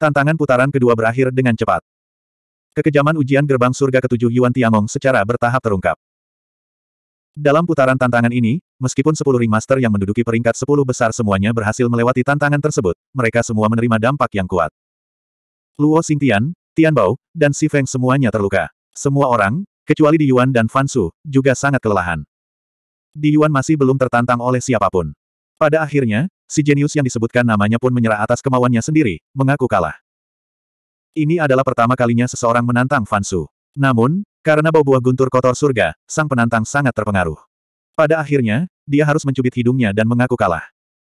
Tantangan putaran kedua berakhir dengan cepat. Kekejaman ujian gerbang surga ketujuh Yuan Tiangong secara bertahap terungkap. Dalam putaran tantangan ini, meskipun sepuluh 10 master yang menduduki peringkat sepuluh besar semuanya berhasil melewati tantangan tersebut, mereka semua menerima dampak yang kuat. Luo Xingtian, Bao, dan Si Feng semuanya terluka. Semua orang, kecuali Di Yuan dan Fan Su, juga sangat kelelahan. Di Yuan masih belum tertantang oleh siapapun. Pada akhirnya, si jenius yang disebutkan namanya pun menyerah atas kemauannya sendiri, mengaku kalah. Ini adalah pertama kalinya seseorang menantang Fansu. Namun, karena bau buah guntur kotor surga, sang penantang sangat terpengaruh. Pada akhirnya, dia harus mencubit hidungnya dan mengaku kalah.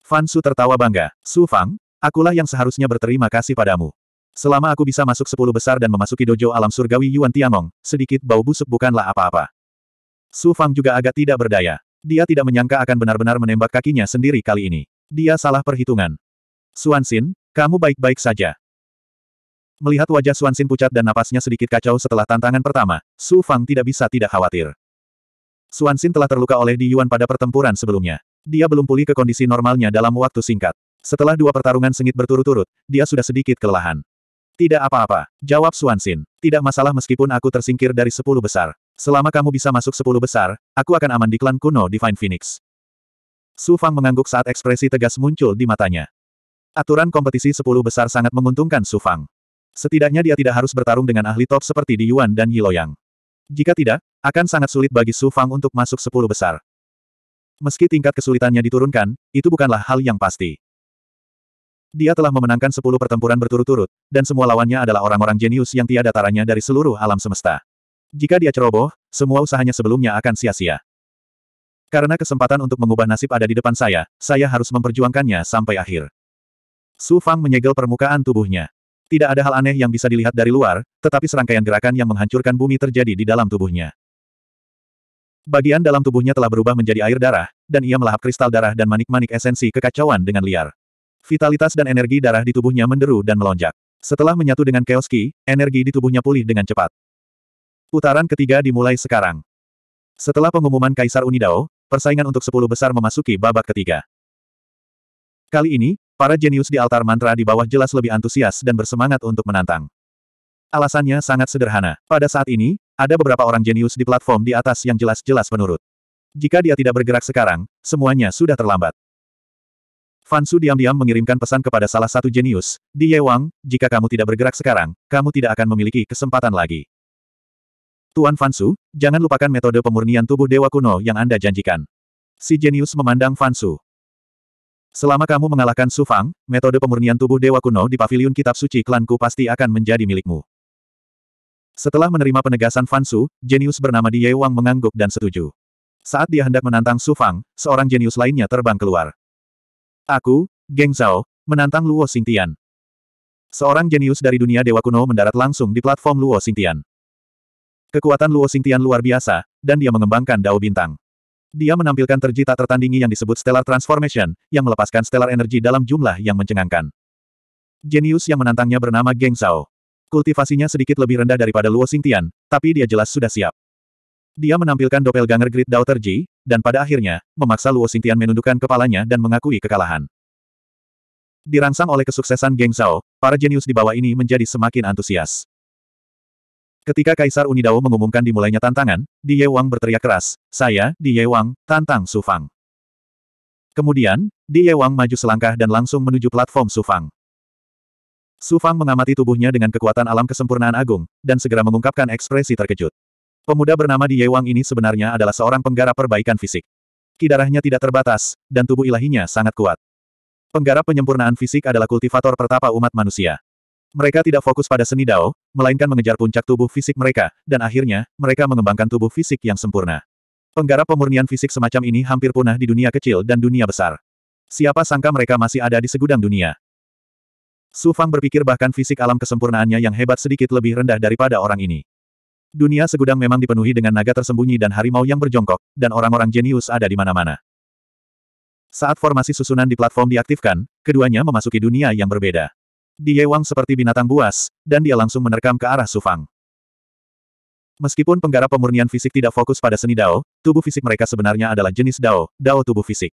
Fansu tertawa bangga, Su Fang, akulah yang seharusnya berterima kasih padamu. Selama aku bisa masuk sepuluh besar dan memasuki dojo alam surgawi Yuan Tiangong, sedikit bau busuk bukanlah apa-apa. Su Fang juga agak tidak berdaya. Dia tidak menyangka akan benar-benar menembak kakinya sendiri kali ini. Dia salah perhitungan. Suansin, kamu baik-baik saja. Melihat wajah Suansin pucat dan napasnya sedikit kacau setelah tantangan pertama, Su Fang tidak bisa tidak khawatir. Suansin telah terluka oleh Di Yuan pada pertempuran sebelumnya. Dia belum pulih ke kondisi normalnya dalam waktu singkat. Setelah dua pertarungan sengit berturut-turut, dia sudah sedikit kelelahan. Tidak apa-apa, jawab Suansin. Tidak masalah meskipun aku tersingkir dari sepuluh besar. Selama kamu bisa masuk sepuluh besar, aku akan aman di klan kuno Divine Phoenix. Su Fang mengangguk saat ekspresi tegas muncul di matanya. Aturan kompetisi sepuluh besar sangat menguntungkan Su Fang. Setidaknya dia tidak harus bertarung dengan ahli top seperti Di Yuan dan Yiloyang. Jika tidak, akan sangat sulit bagi Su Fang untuk masuk sepuluh besar. Meski tingkat kesulitannya diturunkan, itu bukanlah hal yang pasti. Dia telah memenangkan sepuluh pertempuran berturut-turut, dan semua lawannya adalah orang-orang jenius yang tiada taranya dari seluruh alam semesta. Jika dia ceroboh, semua usahanya sebelumnya akan sia-sia. Karena kesempatan untuk mengubah nasib ada di depan saya, saya harus memperjuangkannya sampai akhir. Su Fang menyegel permukaan tubuhnya. Tidak ada hal aneh yang bisa dilihat dari luar, tetapi serangkaian gerakan yang menghancurkan bumi terjadi di dalam tubuhnya. Bagian dalam tubuhnya telah berubah menjadi air darah, dan ia melahap kristal darah dan manik-manik esensi kekacauan dengan liar. Vitalitas dan energi darah di tubuhnya menderu dan melonjak. Setelah menyatu dengan Chaos Ki, energi di tubuhnya pulih dengan cepat. Putaran ketiga dimulai sekarang. Setelah pengumuman Kaisar Unidao, persaingan untuk sepuluh besar memasuki babak ketiga. Kali ini, para jenius di altar mantra di bawah jelas lebih antusias dan bersemangat untuk menantang. Alasannya sangat sederhana. Pada saat ini, ada beberapa orang jenius di platform di atas yang jelas-jelas menurut. Jika dia tidak bergerak sekarang, semuanya sudah terlambat. Fansu diam-diam mengirimkan pesan kepada salah satu jenius, di Ye Wang. jika kamu tidak bergerak sekarang, kamu tidak akan memiliki kesempatan lagi. Tuan Fansu, jangan lupakan metode pemurnian tubuh dewa kuno yang Anda janjikan. Si jenius memandang Fansu. Selama kamu mengalahkan Su Fang, metode pemurnian tubuh dewa kuno di paviliun kitab suci klanku pasti akan menjadi milikmu. Setelah menerima penegasan Fansu, jenius bernama Di Wang mengangguk dan setuju. Saat dia hendak menantang Su Fang, seorang jenius lainnya terbang keluar. Aku, Geng Zhao, menantang Luo Xingtian. Seorang jenius dari dunia dewa kuno mendarat langsung di platform Luo Xingtian. Kekuatan Luo Xingtian luar biasa, dan dia mengembangkan Dao Bintang. Dia menampilkan terji tak tertandingi yang disebut Stellar Transformation, yang melepaskan Stellar energi dalam jumlah yang mencengangkan. Genius yang menantangnya bernama Geng Zhao. Kultivasinya sedikit lebih rendah daripada Luo Xingtian, tapi dia jelas sudah siap. Dia menampilkan doppelganger Grid Dao Terji, dan pada akhirnya, memaksa Luo Xingtian menundukkan kepalanya dan mengakui kekalahan. Dirangsang oleh kesuksesan Geng Zhao, para jenius di bawah ini menjadi semakin antusias. Ketika Kaisar Unidao mengumumkan dimulainya tantangan, Di Ye Wang berteriak keras, saya, Di Ye Wang, tantang Su Fang. Kemudian, Di Ye Wang maju selangkah dan langsung menuju platform Su Fang. Su Fang mengamati tubuhnya dengan kekuatan alam kesempurnaan agung, dan segera mengungkapkan ekspresi terkejut. Pemuda bernama Di Ye Wang ini sebenarnya adalah seorang penggarap perbaikan fisik. Kidarahnya tidak terbatas, dan tubuh ilahinya sangat kuat. Penggarap penyempurnaan fisik adalah kultivator pertapa umat manusia. Mereka tidak fokus pada seni Dao, melainkan mengejar puncak tubuh fisik mereka, dan akhirnya, mereka mengembangkan tubuh fisik yang sempurna. Penggarap pemurnian fisik semacam ini hampir punah di dunia kecil dan dunia besar. Siapa sangka mereka masih ada di segudang dunia. Su Fang berpikir bahkan fisik alam kesempurnaannya yang hebat sedikit lebih rendah daripada orang ini. Dunia segudang memang dipenuhi dengan naga tersembunyi dan harimau yang berjongkok, dan orang-orang jenius ada di mana-mana. Saat formasi susunan di platform diaktifkan, keduanya memasuki dunia yang berbeda. Di Ye Wang seperti binatang buas, dan dia langsung menerkam ke arah Sufang. Meskipun penggarap pemurnian fisik tidak fokus pada seni Dao, tubuh fisik mereka sebenarnya adalah jenis Dao, Dao tubuh fisik.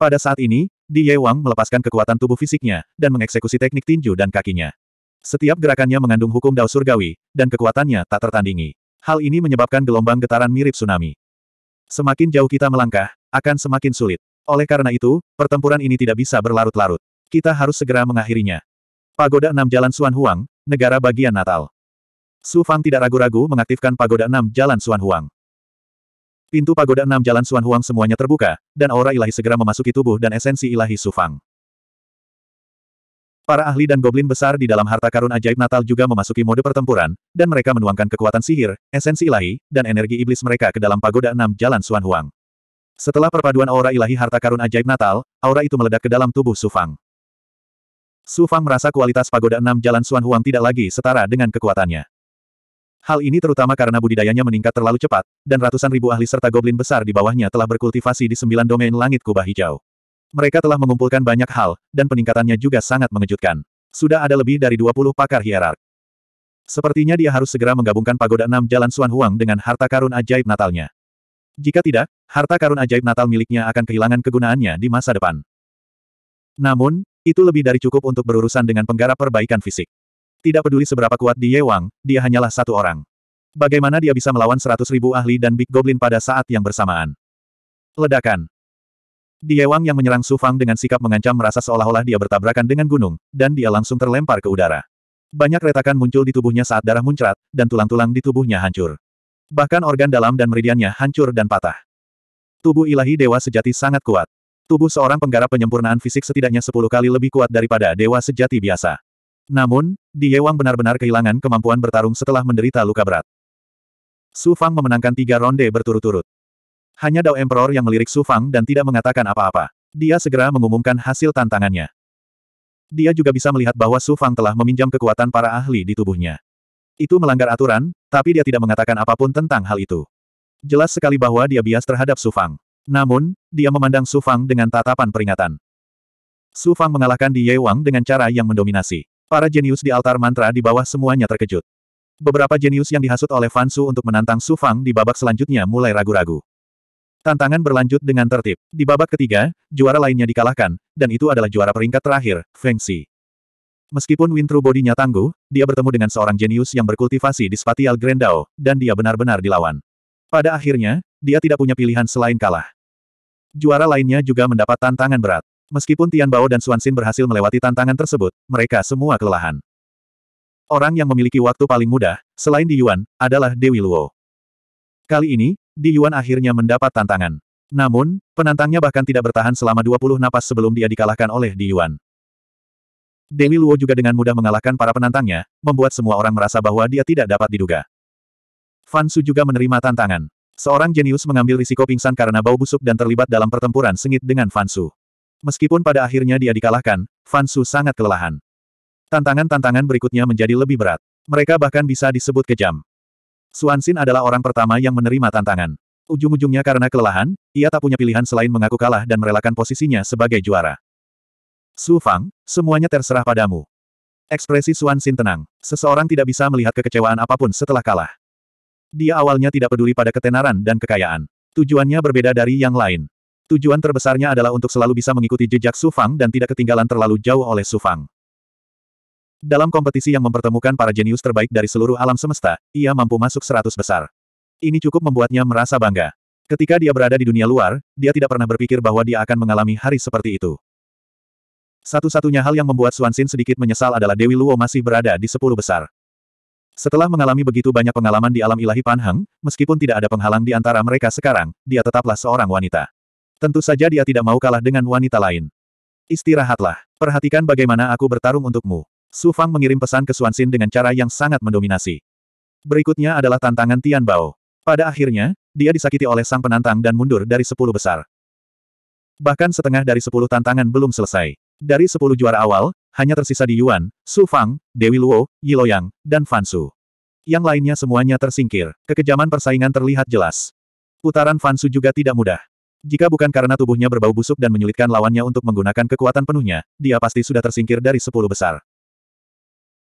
Pada saat ini, Di Ye Wang melepaskan kekuatan tubuh fisiknya, dan mengeksekusi teknik tinju dan kakinya. Setiap gerakannya mengandung hukum Dao surgawi, dan kekuatannya tak tertandingi. Hal ini menyebabkan gelombang getaran mirip tsunami. Semakin jauh kita melangkah, akan semakin sulit. Oleh karena itu, pertempuran ini tidak bisa berlarut-larut. Kita harus segera mengakhirinya. Pagoda enam Jalan Suan Huang, negara bagian Natal. Su Fang tidak ragu-ragu mengaktifkan Pagoda enam Jalan Suan Huang. Pintu pagoda enam jalan Suan Huang semuanya terbuka, dan aura ilahi segera memasuki tubuh dan esensi ilahi Su Fang. Para ahli dan goblin besar di dalam harta karun ajaib Natal juga memasuki mode pertempuran, dan mereka menuangkan kekuatan sihir, esensi ilahi, dan energi iblis mereka ke dalam pagoda enam jalan Suan Huang. Setelah perpaduan aura ilahi harta karun ajaib Natal, aura itu meledak ke dalam tubuh Su Fang. Su Fang merasa kualitas pagoda enam jalan Suan Huang tidak lagi setara dengan kekuatannya. Hal ini terutama karena budidayanya meningkat terlalu cepat, dan ratusan ribu ahli serta goblin besar di bawahnya telah berkultivasi di sembilan domain langit kubah hijau. Mereka telah mengumpulkan banyak hal, dan peningkatannya juga sangat mengejutkan. Sudah ada lebih dari 20 pakar hierark. Sepertinya dia harus segera menggabungkan pagoda enam jalan Suan Huang dengan harta karun ajaib Natalnya. Jika tidak, harta karun ajaib Natal miliknya akan kehilangan kegunaannya di masa depan. Namun, itu lebih dari cukup untuk berurusan dengan penggarap perbaikan fisik. Tidak peduli seberapa kuat di Yewang, dia hanyalah satu orang. Bagaimana dia bisa melawan seratus ribu ahli dan Big Goblin pada saat yang bersamaan? Ledakan. Di Yewang yang menyerang Su Fang dengan sikap mengancam merasa seolah-olah dia bertabrakan dengan gunung, dan dia langsung terlempar ke udara. Banyak retakan muncul di tubuhnya saat darah muncrat, dan tulang-tulang di tubuhnya hancur. Bahkan organ dalam dan meridiannya hancur dan patah. Tubuh ilahi dewa sejati sangat kuat. Tubuh seorang penggarap penyempurnaan fisik setidaknya sepuluh kali lebih kuat daripada dewa sejati biasa. Namun, Die Wang benar-benar kehilangan kemampuan bertarung setelah menderita luka berat. Su Fang memenangkan tiga ronde berturut-turut. Hanya Dao Emperor yang melirik Su Fang dan tidak mengatakan apa-apa. Dia segera mengumumkan hasil tantangannya. Dia juga bisa melihat bahwa Su Fang telah meminjam kekuatan para ahli di tubuhnya. Itu melanggar aturan, tapi dia tidak mengatakan apapun tentang hal itu. Jelas sekali bahwa dia bias terhadap Su Fang. Namun, dia memandang Su Fang dengan tatapan peringatan. Su Fang mengalahkan Di Ye Wang dengan cara yang mendominasi. Para jenius di altar mantra di bawah semuanya terkejut. Beberapa jenius yang dihasut oleh Fan Su untuk menantang Su Fang di babak selanjutnya mulai ragu-ragu. Tantangan berlanjut dengan tertib. Di babak ketiga, juara lainnya dikalahkan, dan itu adalah juara peringkat terakhir, Feng Xi. Meskipun Wintru bodinya tangguh, dia bertemu dengan seorang jenius yang berkultivasi di Spatial Grendao, dan dia benar-benar dilawan. Pada akhirnya, dia tidak punya pilihan selain kalah. Juara lainnya juga mendapat tantangan berat. Meskipun Tian Bao dan Suansin berhasil melewati tantangan tersebut, mereka semua kelelahan. Orang yang memiliki waktu paling mudah, selain Di Yuan, adalah Dewi Luo. Kali ini, Di Yuan akhirnya mendapat tantangan. Namun, penantangnya bahkan tidak bertahan selama 20 napas sebelum dia dikalahkan oleh Di Yuan. Dewi Luo juga dengan mudah mengalahkan para penantangnya, membuat semua orang merasa bahwa dia tidak dapat diduga. Fan Su juga menerima tantangan. Seorang jenius mengambil risiko pingsan karena bau busuk dan terlibat dalam pertempuran sengit dengan Fansu. Meskipun pada akhirnya dia dikalahkan, Fansu sangat kelelahan. Tantangan-tantangan berikutnya menjadi lebih berat. Mereka bahkan bisa disebut kejam. Suansin adalah orang pertama yang menerima tantangan. Ujung-ujungnya karena kelelahan, ia tak punya pilihan selain mengaku kalah dan merelakan posisinya sebagai juara. Su Fang, semuanya terserah padamu. Ekspresi Suansin tenang. Seseorang tidak bisa melihat kekecewaan apapun setelah kalah. Dia awalnya tidak peduli pada ketenaran dan kekayaan. Tujuannya berbeda dari yang lain. Tujuan terbesarnya adalah untuk selalu bisa mengikuti jejak Sufang dan tidak ketinggalan terlalu jauh oleh Sufang. Dalam kompetisi yang mempertemukan para jenius terbaik dari seluruh alam semesta, ia mampu masuk seratus besar. Ini cukup membuatnya merasa bangga. Ketika dia berada di dunia luar, dia tidak pernah berpikir bahwa dia akan mengalami hari seperti itu. Satu-satunya hal yang membuat Suansin sedikit menyesal adalah Dewi Luo masih berada di sepuluh besar. Setelah mengalami begitu banyak pengalaman di alam ilahi Panhang, meskipun tidak ada penghalang di antara mereka sekarang, dia tetaplah seorang wanita. Tentu saja dia tidak mau kalah dengan wanita lain. Istirahatlah. Perhatikan bagaimana aku bertarung untukmu. Su Fang mengirim pesan ke Xuan Xin dengan cara yang sangat mendominasi. Berikutnya adalah tantangan Tian Bao. Pada akhirnya, dia disakiti oleh sang penantang dan mundur dari sepuluh besar. Bahkan setengah dari sepuluh tantangan belum selesai. Dari sepuluh juara awal, hanya tersisa di Yuan, Su Fang, Dewi Luo, Yiloyang, dan Fan Su. Yang lainnya semuanya tersingkir, kekejaman persaingan terlihat jelas. Putaran Fan Su juga tidak mudah. Jika bukan karena tubuhnya berbau busuk dan menyulitkan lawannya untuk menggunakan kekuatan penuhnya, dia pasti sudah tersingkir dari sepuluh besar.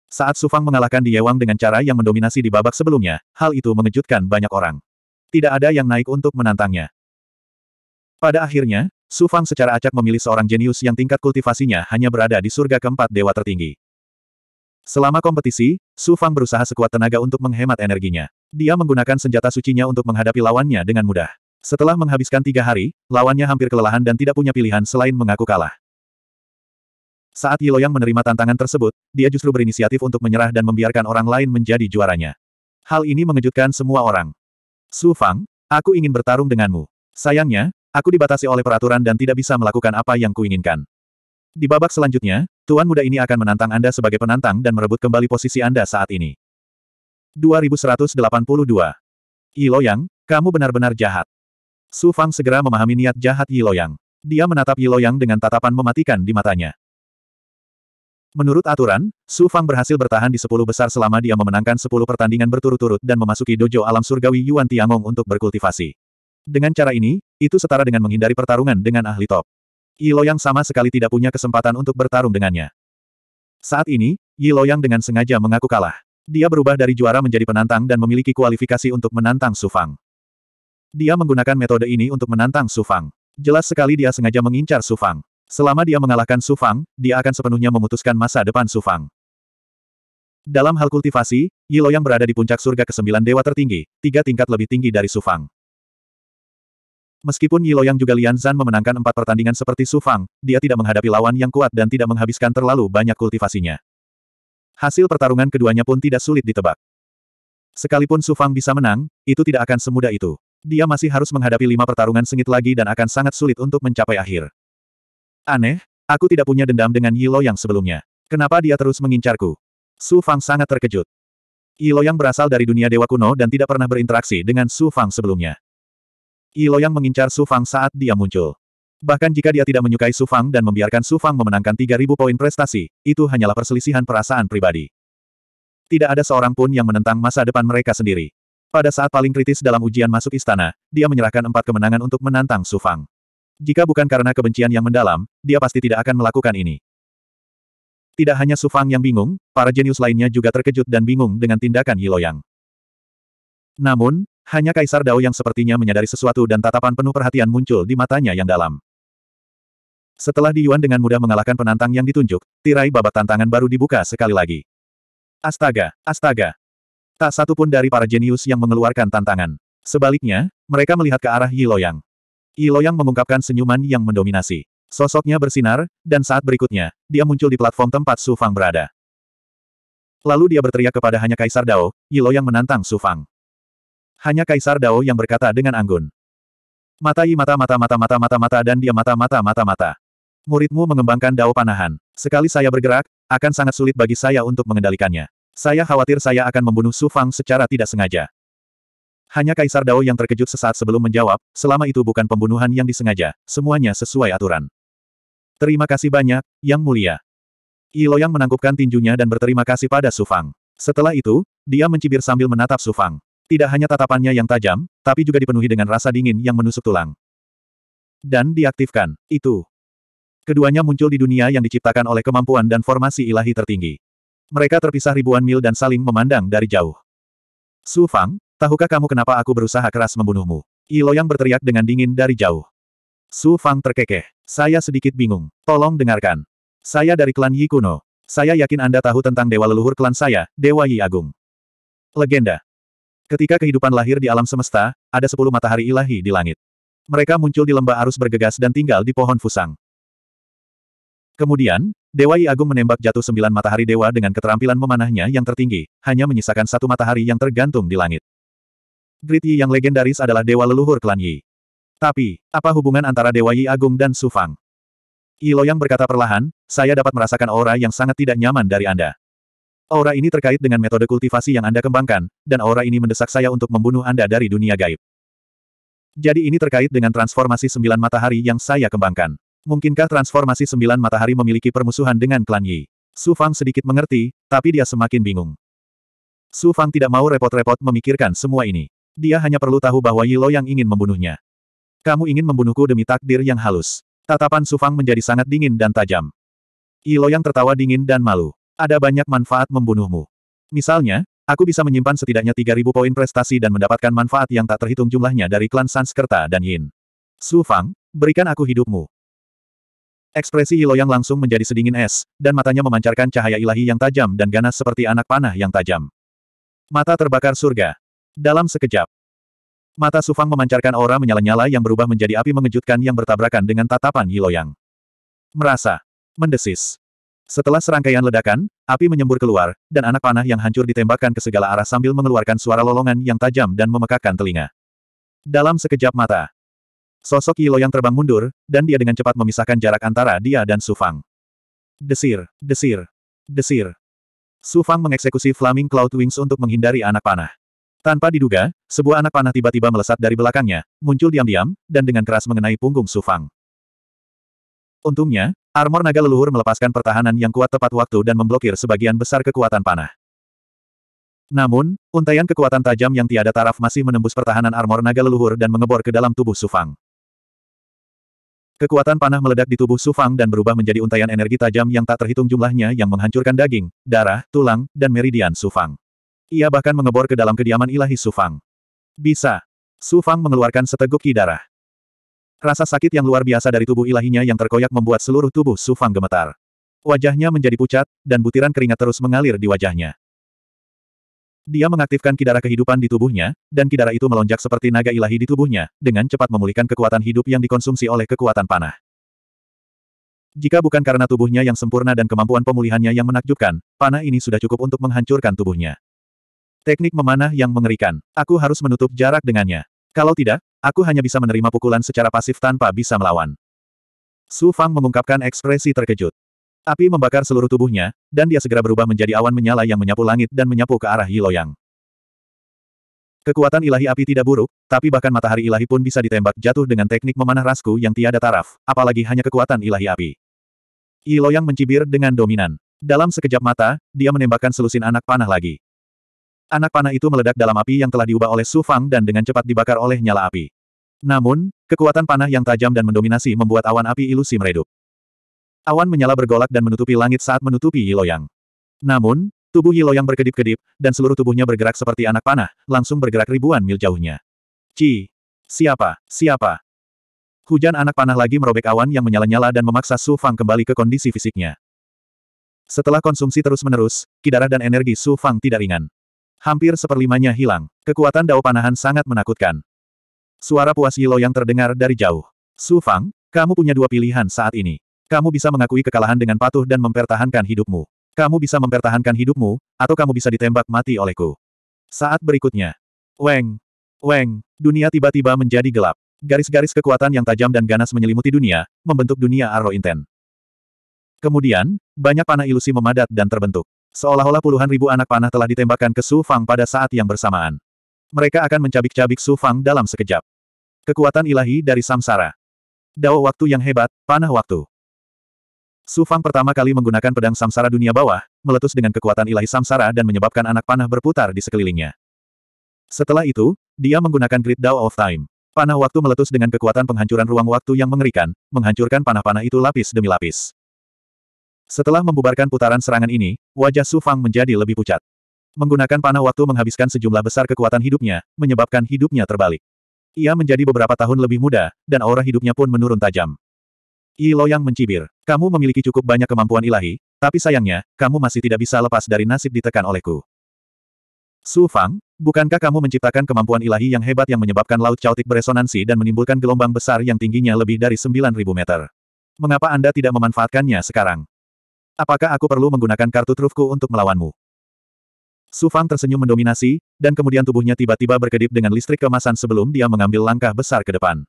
Saat Su Fang mengalahkan Diewang dengan cara yang mendominasi di babak sebelumnya, hal itu mengejutkan banyak orang. Tidak ada yang naik untuk menantangnya. Pada akhirnya, Su Fang secara acak memilih seorang jenius yang tingkat kultivasinya hanya berada di surga keempat dewa tertinggi. Selama kompetisi, Su Fang berusaha sekuat tenaga untuk menghemat energinya. Dia menggunakan senjata sucinya untuk menghadapi lawannya dengan mudah. Setelah menghabiskan tiga hari, lawannya hampir kelelahan dan tidak punya pilihan selain mengaku kalah. Saat Yang menerima tantangan tersebut, dia justru berinisiatif untuk menyerah dan membiarkan orang lain menjadi juaranya. Hal ini mengejutkan semua orang. Su Fang, aku ingin bertarung denganmu. Sayangnya, Aku dibatasi oleh peraturan dan tidak bisa melakukan apa yang kuinginkan. Di babak selanjutnya, Tuan Muda ini akan menantang Anda sebagai penantang dan merebut kembali posisi Anda saat ini. 2182. Yi Loyang, kamu benar-benar jahat. Su Fang segera memahami niat jahat Yi Loyang. Dia menatap Yi Loyang dengan tatapan mematikan di matanya. Menurut aturan, Su Fang berhasil bertahan di sepuluh besar selama dia memenangkan sepuluh pertandingan berturut-turut dan memasuki dojo alam surgawi Yuan Tiangong untuk berkultivasi. Dengan cara ini, itu setara dengan menghindari pertarungan dengan ahli top. Yilo Yang sama sekali tidak punya kesempatan untuk bertarung dengannya. Saat ini, Yilo Yang dengan sengaja mengaku kalah. Dia berubah dari juara menjadi penantang dan memiliki kualifikasi untuk menantang Sufang. Dia menggunakan metode ini untuk menantang Sufang. Jelas sekali dia sengaja mengincar Sufang. Selama dia mengalahkan Sufang, dia akan sepenuhnya memutuskan masa depan Sufang. Dalam hal kultivasi, Yilo Yang berada di puncak surga ke-9 dewa tertinggi, tiga tingkat lebih tinggi dari Sufang. Meskipun Yiloyang juga Lian Zan memenangkan empat pertandingan seperti Su Fang, dia tidak menghadapi lawan yang kuat dan tidak menghabiskan terlalu banyak kultivasinya. Hasil pertarungan keduanya pun tidak sulit ditebak. Sekalipun Su Fang bisa menang, itu tidak akan semudah itu. Dia masih harus menghadapi lima pertarungan sengit lagi dan akan sangat sulit untuk mencapai akhir. Aneh, aku tidak punya dendam dengan Yiloyang sebelumnya. Kenapa dia terus mengincarku? Su Fang sangat terkejut. Yiloyang berasal dari dunia dewa kuno dan tidak pernah berinteraksi dengan Su Fang sebelumnya. Yang mengincar Su Fang saat dia muncul. Bahkan jika dia tidak menyukai Su Fang dan membiarkan Su Fang memenangkan 3.000 poin prestasi, itu hanyalah perselisihan perasaan pribadi. Tidak ada seorang pun yang menentang masa depan mereka sendiri. Pada saat paling kritis dalam ujian masuk istana, dia menyerahkan empat kemenangan untuk menantang Su Fang. Jika bukan karena kebencian yang mendalam, dia pasti tidak akan melakukan ini. Tidak hanya Su Fang yang bingung, para jenius lainnya juga terkejut dan bingung dengan tindakan Yiloyang. Namun, hanya Kaisar Dao yang sepertinya menyadari sesuatu dan tatapan penuh perhatian muncul di matanya yang dalam. Setelah Di Yuan dengan mudah mengalahkan penantang yang ditunjuk, tirai babak tantangan baru dibuka sekali lagi. Astaga, astaga. Tak satu pun dari para jenius yang mengeluarkan tantangan. Sebaliknya, mereka melihat ke arah Yi Loyang. Yi Loyang mengungkapkan senyuman yang mendominasi. Sosoknya bersinar, dan saat berikutnya, dia muncul di platform tempat Su Fang berada. Lalu dia berteriak kepada hanya Kaisar Dao, Yi Loyang menantang Su Fang. Hanya Kaisar Dao yang berkata dengan anggun. Matai mata mata mata mata mata mata dan dia mata mata mata mata. Muridmu mengembangkan Dao panahan. Sekali saya bergerak, akan sangat sulit bagi saya untuk mengendalikannya. Saya khawatir saya akan membunuh Su Fang secara tidak sengaja. Hanya Kaisar Dao yang terkejut sesaat sebelum menjawab, selama itu bukan pembunuhan yang disengaja, semuanya sesuai aturan. Terima kasih banyak, Yang Mulia. Ilo yang menangkupkan tinjunya dan berterima kasih pada Su Fang. Setelah itu, dia mencibir sambil menatap Su Fang. Tidak hanya tatapannya yang tajam, tapi juga dipenuhi dengan rasa dingin yang menusuk tulang. Dan diaktifkan, itu. Keduanya muncul di dunia yang diciptakan oleh kemampuan dan formasi ilahi tertinggi. Mereka terpisah ribuan mil dan saling memandang dari jauh. Su Fang, tahukah kamu kenapa aku berusaha keras membunuhmu? yang berteriak dengan dingin dari jauh. Su Fang terkekeh. Saya sedikit bingung. Tolong dengarkan. Saya dari klan Yi Kuno. Saya yakin Anda tahu tentang dewa leluhur klan saya, Dewa Yi Agung. Legenda, Ketika kehidupan lahir di alam semesta, ada sepuluh matahari ilahi di langit. Mereka muncul di lembah arus bergegas dan tinggal di pohon fusang. Kemudian, Dewa I Agung menembak jatuh sembilan matahari dewa dengan keterampilan memanahnya yang tertinggi, hanya menyisakan satu matahari yang tergantung di langit. Grit Yi yang legendaris adalah dewa leluhur klan Yi. Tapi, apa hubungan antara Dewa Yi Agung dan Sufang? Yi Loyang berkata perlahan, saya dapat merasakan aura yang sangat tidak nyaman dari Anda. Aura ini terkait dengan metode kultivasi yang Anda kembangkan, dan aura ini mendesak saya untuk membunuh Anda dari dunia gaib. Jadi ini terkait dengan transformasi sembilan matahari yang saya kembangkan. Mungkinkah transformasi sembilan matahari memiliki permusuhan dengan klan Yi? Su Fang sedikit mengerti, tapi dia semakin bingung. Su Fang tidak mau repot-repot memikirkan semua ini. Dia hanya perlu tahu bahwa Yi Lo yang ingin membunuhnya. Kamu ingin membunuhku demi takdir yang halus. Tatapan Su Fang menjadi sangat dingin dan tajam. Yi Lo yang tertawa dingin dan malu. Ada banyak manfaat membunuhmu. Misalnya, aku bisa menyimpan setidaknya 3.000 poin prestasi dan mendapatkan manfaat yang tak terhitung jumlahnya dari klan Sanskerta dan Yin. Su Fang, berikan aku hidupmu. Ekspresi Yiloyang langsung menjadi sedingin es, dan matanya memancarkan cahaya ilahi yang tajam dan ganas seperti anak panah yang tajam. Mata terbakar surga. Dalam sekejap. Mata Sufang memancarkan aura menyala-nyala yang berubah menjadi api mengejutkan yang bertabrakan dengan tatapan Yiloyang. Merasa. Mendesis. Setelah serangkaian ledakan, api menyembur keluar, dan anak panah yang hancur ditembakkan ke segala arah sambil mengeluarkan suara lolongan yang tajam dan memekakkan telinga. Dalam sekejap mata, sosok Yilo yang terbang mundur, dan dia dengan cepat memisahkan jarak antara dia dan Sufang. Desir, desir, desir. Sufang mengeksekusi Flaming Cloud Wings untuk menghindari anak panah. Tanpa diduga, sebuah anak panah tiba-tiba melesat dari belakangnya, muncul diam-diam, dan dengan keras mengenai punggung Sufang. Untungnya, Armor naga leluhur melepaskan pertahanan yang kuat tepat waktu dan memblokir sebagian besar kekuatan panah. Namun, untaian kekuatan tajam yang tiada taraf masih menembus pertahanan armor naga leluhur dan mengebor ke dalam tubuh Sufang. Kekuatan panah meledak di tubuh Sufang dan berubah menjadi untaian energi tajam yang tak terhitung jumlahnya yang menghancurkan daging, darah, tulang, dan meridian Sufang. Ia bahkan mengebor ke dalam kediaman ilahi Sufang. Bisa. Sufang mengeluarkan seteguk ki darah. Rasa sakit yang luar biasa dari tubuh ilahinya yang terkoyak membuat seluruh tubuh Su Fang gemetar. Wajahnya menjadi pucat, dan butiran keringat terus mengalir di wajahnya. Dia mengaktifkan kidara kehidupan di tubuhnya, dan kidara itu melonjak seperti naga ilahi di tubuhnya, dengan cepat memulihkan kekuatan hidup yang dikonsumsi oleh kekuatan panah. Jika bukan karena tubuhnya yang sempurna dan kemampuan pemulihannya yang menakjubkan, panah ini sudah cukup untuk menghancurkan tubuhnya. Teknik memanah yang mengerikan. Aku harus menutup jarak dengannya. Kalau tidak, Aku hanya bisa menerima pukulan secara pasif tanpa bisa melawan. Su Fang mengungkapkan ekspresi terkejut. Api membakar seluruh tubuhnya, dan dia segera berubah menjadi awan menyala yang menyapu langit dan menyapu ke arah Yiloyang. Kekuatan ilahi api tidak buruk, tapi bahkan matahari ilahi pun bisa ditembak jatuh dengan teknik memanah rasku yang tiada taraf, apalagi hanya kekuatan ilahi api. Yiloyang mencibir dengan dominan. Dalam sekejap mata, dia menembakkan selusin anak panah lagi. Anak panah itu meledak dalam api yang telah diubah oleh Su Fang dan dengan cepat dibakar oleh nyala api. Namun, kekuatan panah yang tajam dan mendominasi membuat awan api ilusi meredup. Awan menyala bergolak dan menutupi langit saat menutupi Yiloyang. Namun, tubuh Yiloyang berkedip-kedip, dan seluruh tubuhnya bergerak seperti anak panah, langsung bergerak ribuan mil jauhnya. Ci! Siapa? Siapa? Hujan anak panah lagi merobek awan yang menyala-nyala dan memaksa Su Fang kembali ke kondisi fisiknya. Setelah konsumsi terus-menerus, kidarah dan energi Su Fang tidak ringan. Hampir seperlimanya hilang. Kekuatan dao panahan sangat menakutkan. Suara puas Yilo yang terdengar dari jauh. Su Fang, kamu punya dua pilihan saat ini. Kamu bisa mengakui kekalahan dengan patuh dan mempertahankan hidupmu. Kamu bisa mempertahankan hidupmu, atau kamu bisa ditembak mati olehku. Saat berikutnya. Weng. Weng. Dunia tiba-tiba menjadi gelap. Garis-garis kekuatan yang tajam dan ganas menyelimuti dunia, membentuk dunia Arrow Inten. Kemudian, banyak panah ilusi memadat dan terbentuk. Seolah-olah puluhan ribu anak panah telah ditembakkan ke Su Fang pada saat yang bersamaan. Mereka akan mencabik-cabik Su Fang dalam sekejap. Kekuatan ilahi dari samsara. Dao waktu yang hebat, panah waktu. Su Fang pertama kali menggunakan pedang samsara dunia bawah, meletus dengan kekuatan ilahi samsara dan menyebabkan anak panah berputar di sekelilingnya. Setelah itu, dia menggunakan grid Dao of Time. Panah waktu meletus dengan kekuatan penghancuran ruang waktu yang mengerikan, menghancurkan panah-panah itu lapis demi lapis. Setelah membubarkan putaran serangan ini, wajah Su Fang menjadi lebih pucat. Menggunakan panah waktu menghabiskan sejumlah besar kekuatan hidupnya, menyebabkan hidupnya terbalik. Ia menjadi beberapa tahun lebih muda, dan aura hidupnya pun menurun tajam. Yi Loyang mencibir, kamu memiliki cukup banyak kemampuan ilahi, tapi sayangnya, kamu masih tidak bisa lepas dari nasib ditekan olehku. Su Fang, bukankah kamu menciptakan kemampuan ilahi yang hebat yang menyebabkan laut Cautik beresonansi dan menimbulkan gelombang besar yang tingginya lebih dari 9.000 meter? Mengapa Anda tidak memanfaatkannya sekarang? Apakah aku perlu menggunakan kartu trufku untuk melawanmu? Su Fang tersenyum mendominasi, dan kemudian tubuhnya tiba-tiba berkedip dengan listrik kemasan sebelum dia mengambil langkah besar ke depan.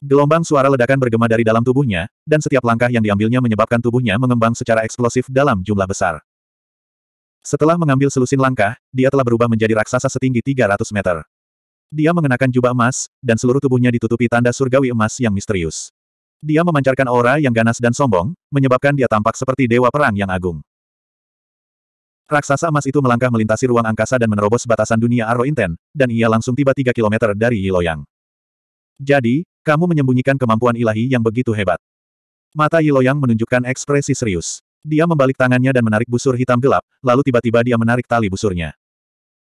Gelombang suara ledakan bergema dari dalam tubuhnya, dan setiap langkah yang diambilnya menyebabkan tubuhnya mengembang secara eksplosif dalam jumlah besar. Setelah mengambil selusin langkah, dia telah berubah menjadi raksasa setinggi 300 meter. Dia mengenakan jubah emas, dan seluruh tubuhnya ditutupi tanda surgawi emas yang misterius. Dia memancarkan aura yang ganas dan sombong, menyebabkan dia tampak seperti dewa perang yang agung. Raksasa emas itu melangkah melintasi ruang angkasa dan menerobos batasan dunia Arrointen, dan ia langsung tiba 3 kilometer dari Yiloyang. Jadi, kamu menyembunyikan kemampuan ilahi yang begitu hebat. Mata Yiloyang menunjukkan ekspresi serius. Dia membalik tangannya dan menarik busur hitam gelap, lalu tiba-tiba dia menarik tali busurnya.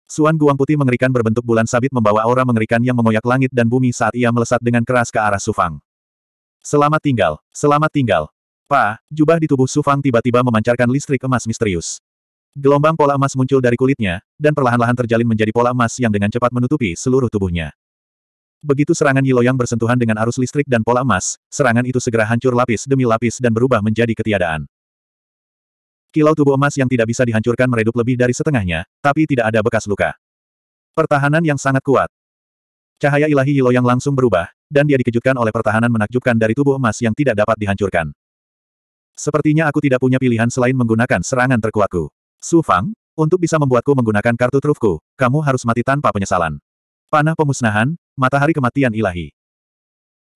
Suan Guang Putih mengerikan berbentuk bulan sabit membawa aura mengerikan yang mengoyak langit dan bumi saat ia melesat dengan keras ke arah Sufang. Selamat tinggal, selamat tinggal. Pa, jubah di tubuh Sufang tiba-tiba memancarkan listrik emas misterius. Gelombang pola emas muncul dari kulitnya, dan perlahan-lahan terjalin menjadi pola emas yang dengan cepat menutupi seluruh tubuhnya. Begitu serangan Yiloyang bersentuhan dengan arus listrik dan pola emas, serangan itu segera hancur lapis demi lapis dan berubah menjadi ketiadaan. Kilau tubuh emas yang tidak bisa dihancurkan meredup lebih dari setengahnya, tapi tidak ada bekas luka. Pertahanan yang sangat kuat. Cahaya ilahi yang langsung berubah, dan dia dikejutkan oleh pertahanan menakjubkan dari tubuh emas yang tidak dapat dihancurkan. Sepertinya aku tidak punya pilihan selain menggunakan serangan terkuatku. Su Fang, untuk bisa membuatku menggunakan kartu trufku, kamu harus mati tanpa penyesalan. Panah pemusnahan, matahari kematian ilahi.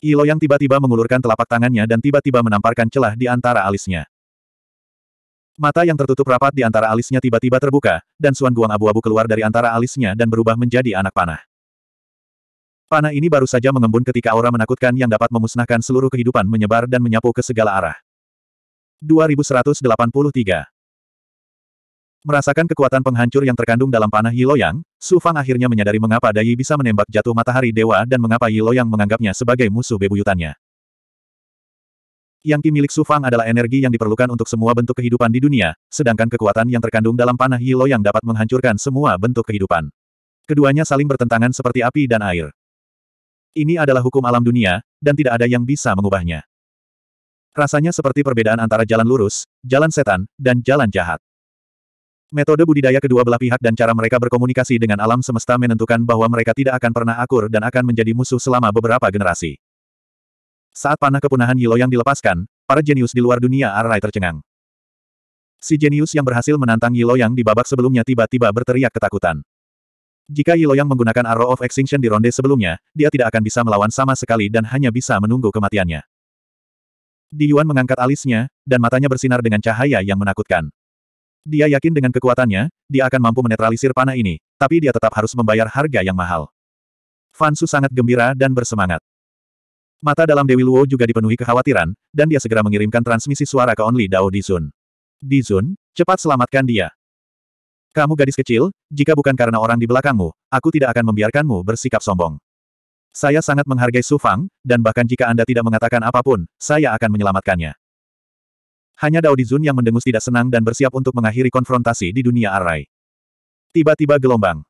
Ilo yang tiba-tiba mengulurkan telapak tangannya dan tiba-tiba menamparkan celah di antara alisnya. Mata yang tertutup rapat di antara alisnya tiba-tiba terbuka, dan suan guang abu-abu keluar dari antara alisnya dan berubah menjadi anak panah. Panah ini baru saja mengembun ketika aura menakutkan yang dapat memusnahkan seluruh kehidupan menyebar dan menyapu ke segala arah. 2183 Merasakan kekuatan penghancur yang terkandung dalam panah Yiloyang, Su Fang akhirnya menyadari mengapa Dai bisa menembak jatuh matahari dewa dan mengapa Yiloyang menganggapnya sebagai musuh bebuyutannya. Yang milik Su Fang adalah energi yang diperlukan untuk semua bentuk kehidupan di dunia, sedangkan kekuatan yang terkandung dalam panah Yiloyang dapat menghancurkan semua bentuk kehidupan. Keduanya saling bertentangan seperti api dan air. Ini adalah hukum alam dunia, dan tidak ada yang bisa mengubahnya. Rasanya seperti perbedaan antara jalan lurus, jalan setan, dan jalan jahat. Metode budidaya kedua belah pihak dan cara mereka berkomunikasi dengan alam semesta menentukan bahwa mereka tidak akan pernah akur dan akan menjadi musuh selama beberapa generasi. Saat panah kepunahan Yilo yang dilepaskan, para jenius di luar dunia Arai tercengang. Si jenius yang berhasil menantang Yilo yang di babak sebelumnya tiba-tiba berteriak ketakutan. Jika Yiloyang menggunakan Arrow of Extinction di ronde sebelumnya, dia tidak akan bisa melawan sama sekali dan hanya bisa menunggu kematiannya. Di Yuan mengangkat alisnya, dan matanya bersinar dengan cahaya yang menakutkan. Dia yakin dengan kekuatannya, dia akan mampu menetralisir panah ini, tapi dia tetap harus membayar harga yang mahal. Fansu sangat gembira dan bersemangat. Mata dalam Dewi Luo juga dipenuhi kekhawatiran, dan dia segera mengirimkan transmisi suara ke Only Dao Dizun. Dizun, cepat selamatkan dia. Kamu gadis kecil, jika bukan karena orang di belakangmu, aku tidak akan membiarkanmu bersikap sombong. Saya sangat menghargai Su Fang, dan bahkan jika Anda tidak mengatakan apapun, saya akan menyelamatkannya. Hanya Dao Dizun yang mendengus tidak senang dan bersiap untuk mengakhiri konfrontasi di dunia Arai. Tiba-tiba gelombang.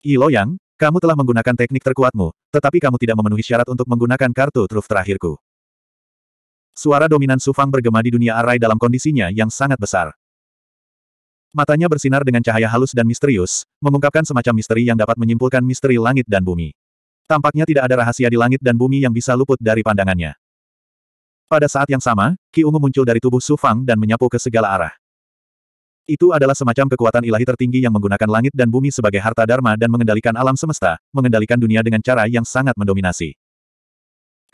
Yi Loyang, kamu telah menggunakan teknik terkuatmu, tetapi kamu tidak memenuhi syarat untuk menggunakan kartu truf terakhirku. Suara dominan Su Fang bergema di dunia Arai dalam kondisinya yang sangat besar. Matanya bersinar dengan cahaya halus dan misterius, mengungkapkan semacam misteri yang dapat menyimpulkan misteri langit dan bumi. Tampaknya tidak ada rahasia di langit dan bumi yang bisa luput dari pandangannya. Pada saat yang sama, Ki Ungu muncul dari tubuh Su Fang dan menyapu ke segala arah. Itu adalah semacam kekuatan ilahi tertinggi yang menggunakan langit dan bumi sebagai harta dharma dan mengendalikan alam semesta, mengendalikan dunia dengan cara yang sangat mendominasi.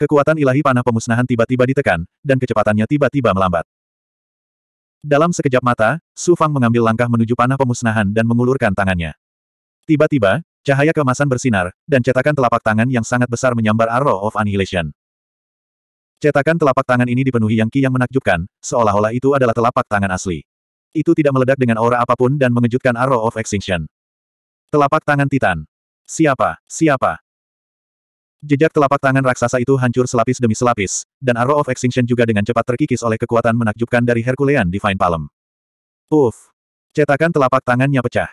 Kekuatan ilahi panah pemusnahan tiba-tiba ditekan, dan kecepatannya tiba-tiba melambat. Dalam sekejap mata, Su Fang mengambil langkah menuju panah pemusnahan dan mengulurkan tangannya. Tiba-tiba, cahaya kemasan bersinar, dan cetakan telapak tangan yang sangat besar menyambar Arrow of Annihilation. Cetakan telapak tangan ini dipenuhi yang ki yang menakjubkan, seolah-olah itu adalah telapak tangan asli. Itu tidak meledak dengan aura apapun dan mengejutkan Arrow of Extinction. Telapak tangan Titan. Siapa? Siapa? Jejak telapak tangan raksasa itu hancur selapis demi selapis, dan Arrow of Extinction juga dengan cepat terkikis oleh kekuatan menakjubkan dari Herculean Divine Palm. Uff! Cetakan telapak tangannya pecah.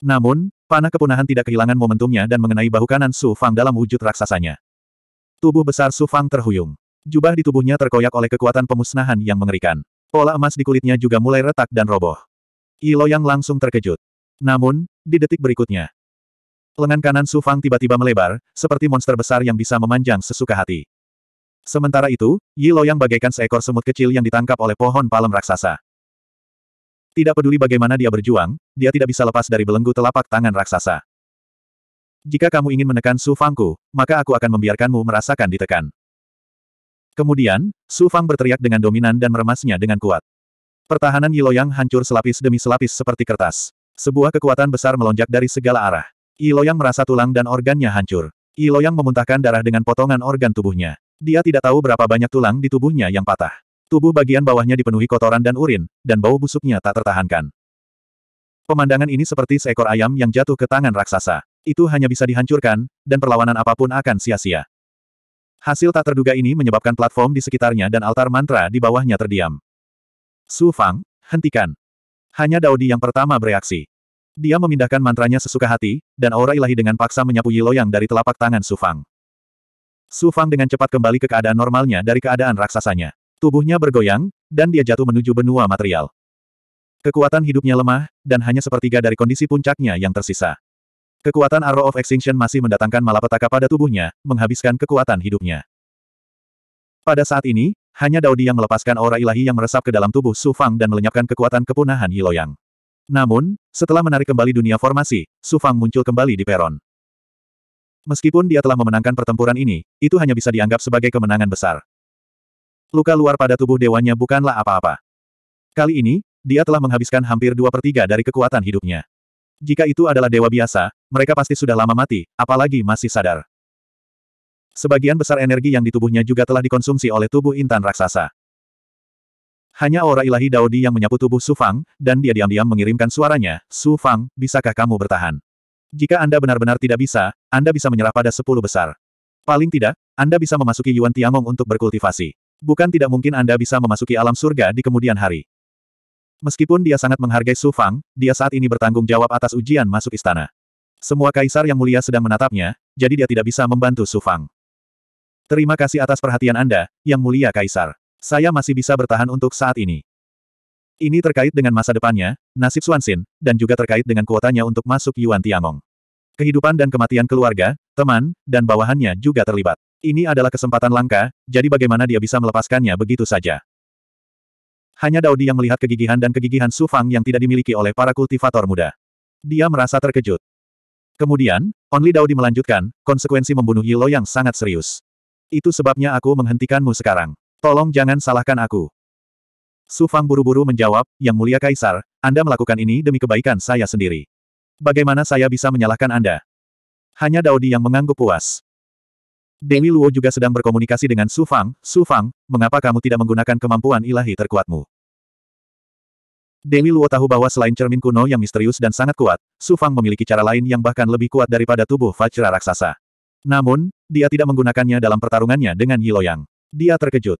Namun, panah kepunahan tidak kehilangan momentumnya dan mengenai bahu kanan Su Fang dalam wujud raksasanya. Tubuh besar Su Fang terhuyung. Jubah di tubuhnya terkoyak oleh kekuatan pemusnahan yang mengerikan. Pola emas di kulitnya juga mulai retak dan roboh. Ilo yang langsung terkejut. Namun, di detik berikutnya, Lengan kanan Su Fang tiba-tiba melebar, seperti monster besar yang bisa memanjang sesuka hati. Sementara itu, Yi Loyang bagaikan seekor semut kecil yang ditangkap oleh pohon palem raksasa. Tidak peduli bagaimana dia berjuang, dia tidak bisa lepas dari belenggu telapak tangan raksasa. Jika kamu ingin menekan Su Fangku, maka aku akan membiarkanmu merasakan ditekan. Kemudian, Su Fang berteriak dengan dominan dan meremasnya dengan kuat. Pertahanan Yi Yang hancur selapis demi selapis seperti kertas. Sebuah kekuatan besar melonjak dari segala arah. Iloyang merasa tulang dan organnya hancur. Iloyang memuntahkan darah dengan potongan organ tubuhnya. Dia tidak tahu berapa banyak tulang di tubuhnya yang patah. Tubuh bagian bawahnya dipenuhi kotoran dan urin, dan bau busuknya tak tertahankan. Pemandangan ini seperti seekor ayam yang jatuh ke tangan raksasa. Itu hanya bisa dihancurkan, dan perlawanan apapun akan sia-sia. Hasil tak terduga ini menyebabkan platform di sekitarnya dan altar mantra di bawahnya terdiam. Su Fang, hentikan. Hanya Daudi yang pertama bereaksi. Dia memindahkan mantranya sesuka hati, dan aura ilahi dengan paksa menyapu Yiloyang dari telapak tangan Sufang. Sufang dengan cepat kembali ke keadaan normalnya dari keadaan raksasanya. Tubuhnya bergoyang, dan dia jatuh menuju benua material. Kekuatan hidupnya lemah, dan hanya sepertiga dari kondisi puncaknya yang tersisa. Kekuatan Arrow of Extinction masih mendatangkan malapetaka pada tubuhnya, menghabiskan kekuatan hidupnya. Pada saat ini, hanya Daudi yang melepaskan aura ilahi yang meresap ke dalam tubuh Su Fang dan melenyapkan kekuatan kepunahan Yiloyang. Namun, setelah menarik kembali dunia formasi, Su Fang muncul kembali di peron. Meskipun dia telah memenangkan pertempuran ini, itu hanya bisa dianggap sebagai kemenangan besar. Luka luar pada tubuh dewanya bukanlah apa-apa. Kali ini, dia telah menghabiskan hampir dua per tiga dari kekuatan hidupnya. Jika itu adalah dewa biasa, mereka pasti sudah lama mati, apalagi masih sadar. Sebagian besar energi yang di tubuhnya juga telah dikonsumsi oleh tubuh intan raksasa. Hanya aura ilahi Daudi yang menyapu tubuh Su Fang, dan dia diam-diam mengirimkan suaranya, Su Fang, bisakah kamu bertahan? Jika Anda benar-benar tidak bisa, Anda bisa menyerah pada sepuluh besar. Paling tidak, Anda bisa memasuki Yuan Tiangong untuk berkultivasi. Bukan tidak mungkin Anda bisa memasuki alam surga di kemudian hari. Meskipun dia sangat menghargai Su Fang, dia saat ini bertanggung jawab atas ujian masuk istana. Semua kaisar yang mulia sedang menatapnya, jadi dia tidak bisa membantu Su Fang. Terima kasih atas perhatian Anda, Yang Mulia Kaisar. Saya masih bisa bertahan untuk saat ini. Ini terkait dengan masa depannya, nasib Swansin, dan juga terkait dengan kuotanya untuk masuk Yuan Tiangong. Kehidupan dan kematian keluarga, teman, dan bawahannya juga terlibat. Ini adalah kesempatan langka, jadi bagaimana dia bisa melepaskannya begitu saja. Hanya Daudi yang melihat kegigihan dan kegigihan Su Fang yang tidak dimiliki oleh para kultivator muda. Dia merasa terkejut. Kemudian, Only Daudi melanjutkan, konsekuensi membunuh Yilo yang sangat serius. Itu sebabnya aku menghentikanmu sekarang. Tolong jangan salahkan aku. Su Fang buru-buru menjawab, Yang Mulia Kaisar, Anda melakukan ini demi kebaikan saya sendiri. Bagaimana saya bisa menyalahkan Anda? Hanya Daudi yang mengangguk puas. Dewi Luo juga sedang berkomunikasi dengan Su Fang, Su Fang, mengapa kamu tidak menggunakan kemampuan ilahi terkuatmu? Dewi Luo tahu bahwa selain cermin kuno yang misterius dan sangat kuat, Su Fang memiliki cara lain yang bahkan lebih kuat daripada tubuh Vajra Raksasa. Namun, dia tidak menggunakannya dalam pertarungannya dengan Yiloyang. Dia terkejut.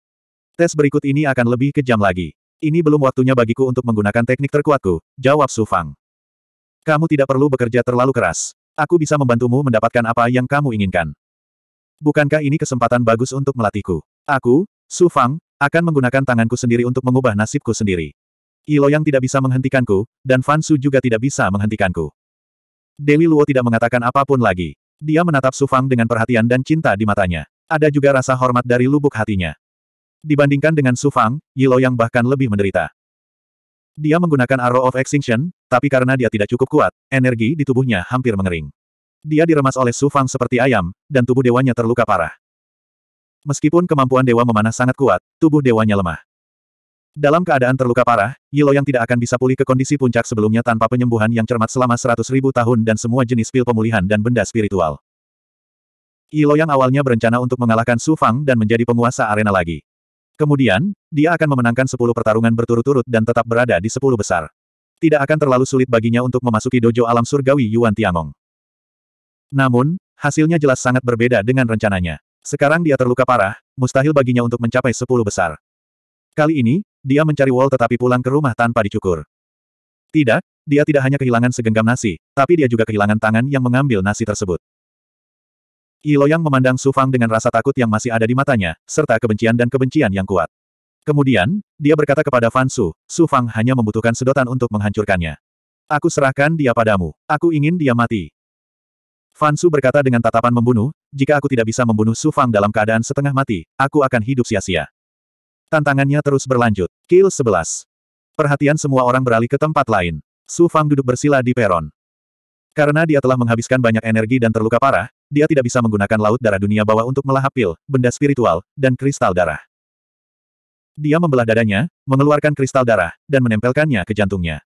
Tes berikut ini akan lebih kejam lagi. Ini belum waktunya bagiku untuk menggunakan teknik terkuatku, jawab Su Fang. Kamu tidak perlu bekerja terlalu keras. Aku bisa membantumu mendapatkan apa yang kamu inginkan. Bukankah ini kesempatan bagus untuk melatihku? Aku, Su Fang, akan menggunakan tanganku sendiri untuk mengubah nasibku sendiri. Ilo yang tidak bisa menghentikanku, dan Fan Su juga tidak bisa menghentikanku. Dewi Luo tidak mengatakan apapun lagi. Dia menatap Su Fang dengan perhatian dan cinta di matanya. Ada juga rasa hormat dari lubuk hatinya. Dibandingkan dengan Su Fang, Yilo yang bahkan lebih menderita. Dia menggunakan Arrow of Extinction, tapi karena dia tidak cukup kuat, energi di tubuhnya hampir mengering. Dia diremas oleh Su Fang seperti ayam, dan tubuh dewanya terluka parah. Meskipun kemampuan dewa memanah sangat kuat, tubuh dewanya lemah. Dalam keadaan terluka parah, Yilo yang tidak akan bisa pulih ke kondisi puncak sebelumnya tanpa penyembuhan yang cermat selama seratus ribu tahun dan semua jenis pil pemulihan dan benda spiritual. Yilo yang awalnya berencana untuk mengalahkan Su Fang dan menjadi penguasa arena lagi. Kemudian, dia akan memenangkan 10 pertarungan berturut-turut dan tetap berada di 10 besar. Tidak akan terlalu sulit baginya untuk memasuki dojo alam surgawi Yuan Tiangong. Namun, hasilnya jelas sangat berbeda dengan rencananya. Sekarang dia terluka parah, mustahil baginya untuk mencapai 10 besar. Kali ini, dia mencari Wall tetapi pulang ke rumah tanpa dicukur. Tidak, dia tidak hanya kehilangan segenggam nasi, tapi dia juga kehilangan tangan yang mengambil nasi tersebut. Loyang memandang Su Fang dengan rasa takut yang masih ada di matanya, serta kebencian dan kebencian yang kuat. Kemudian, dia berkata kepada Fan Su, Su Fang hanya membutuhkan sedotan untuk menghancurkannya. Aku serahkan dia padamu. Aku ingin dia mati. Fan Su berkata dengan tatapan membunuh, jika aku tidak bisa membunuh Su Fang dalam keadaan setengah mati, aku akan hidup sia-sia. Tantangannya terus berlanjut. Kill 11. Perhatian semua orang beralih ke tempat lain. Su Fang duduk bersila di peron. Karena dia telah menghabiskan banyak energi dan terluka parah, dia tidak bisa menggunakan laut darah dunia bawah untuk melahap pil, benda spiritual, dan kristal darah. Dia membelah dadanya, mengeluarkan kristal darah, dan menempelkannya ke jantungnya.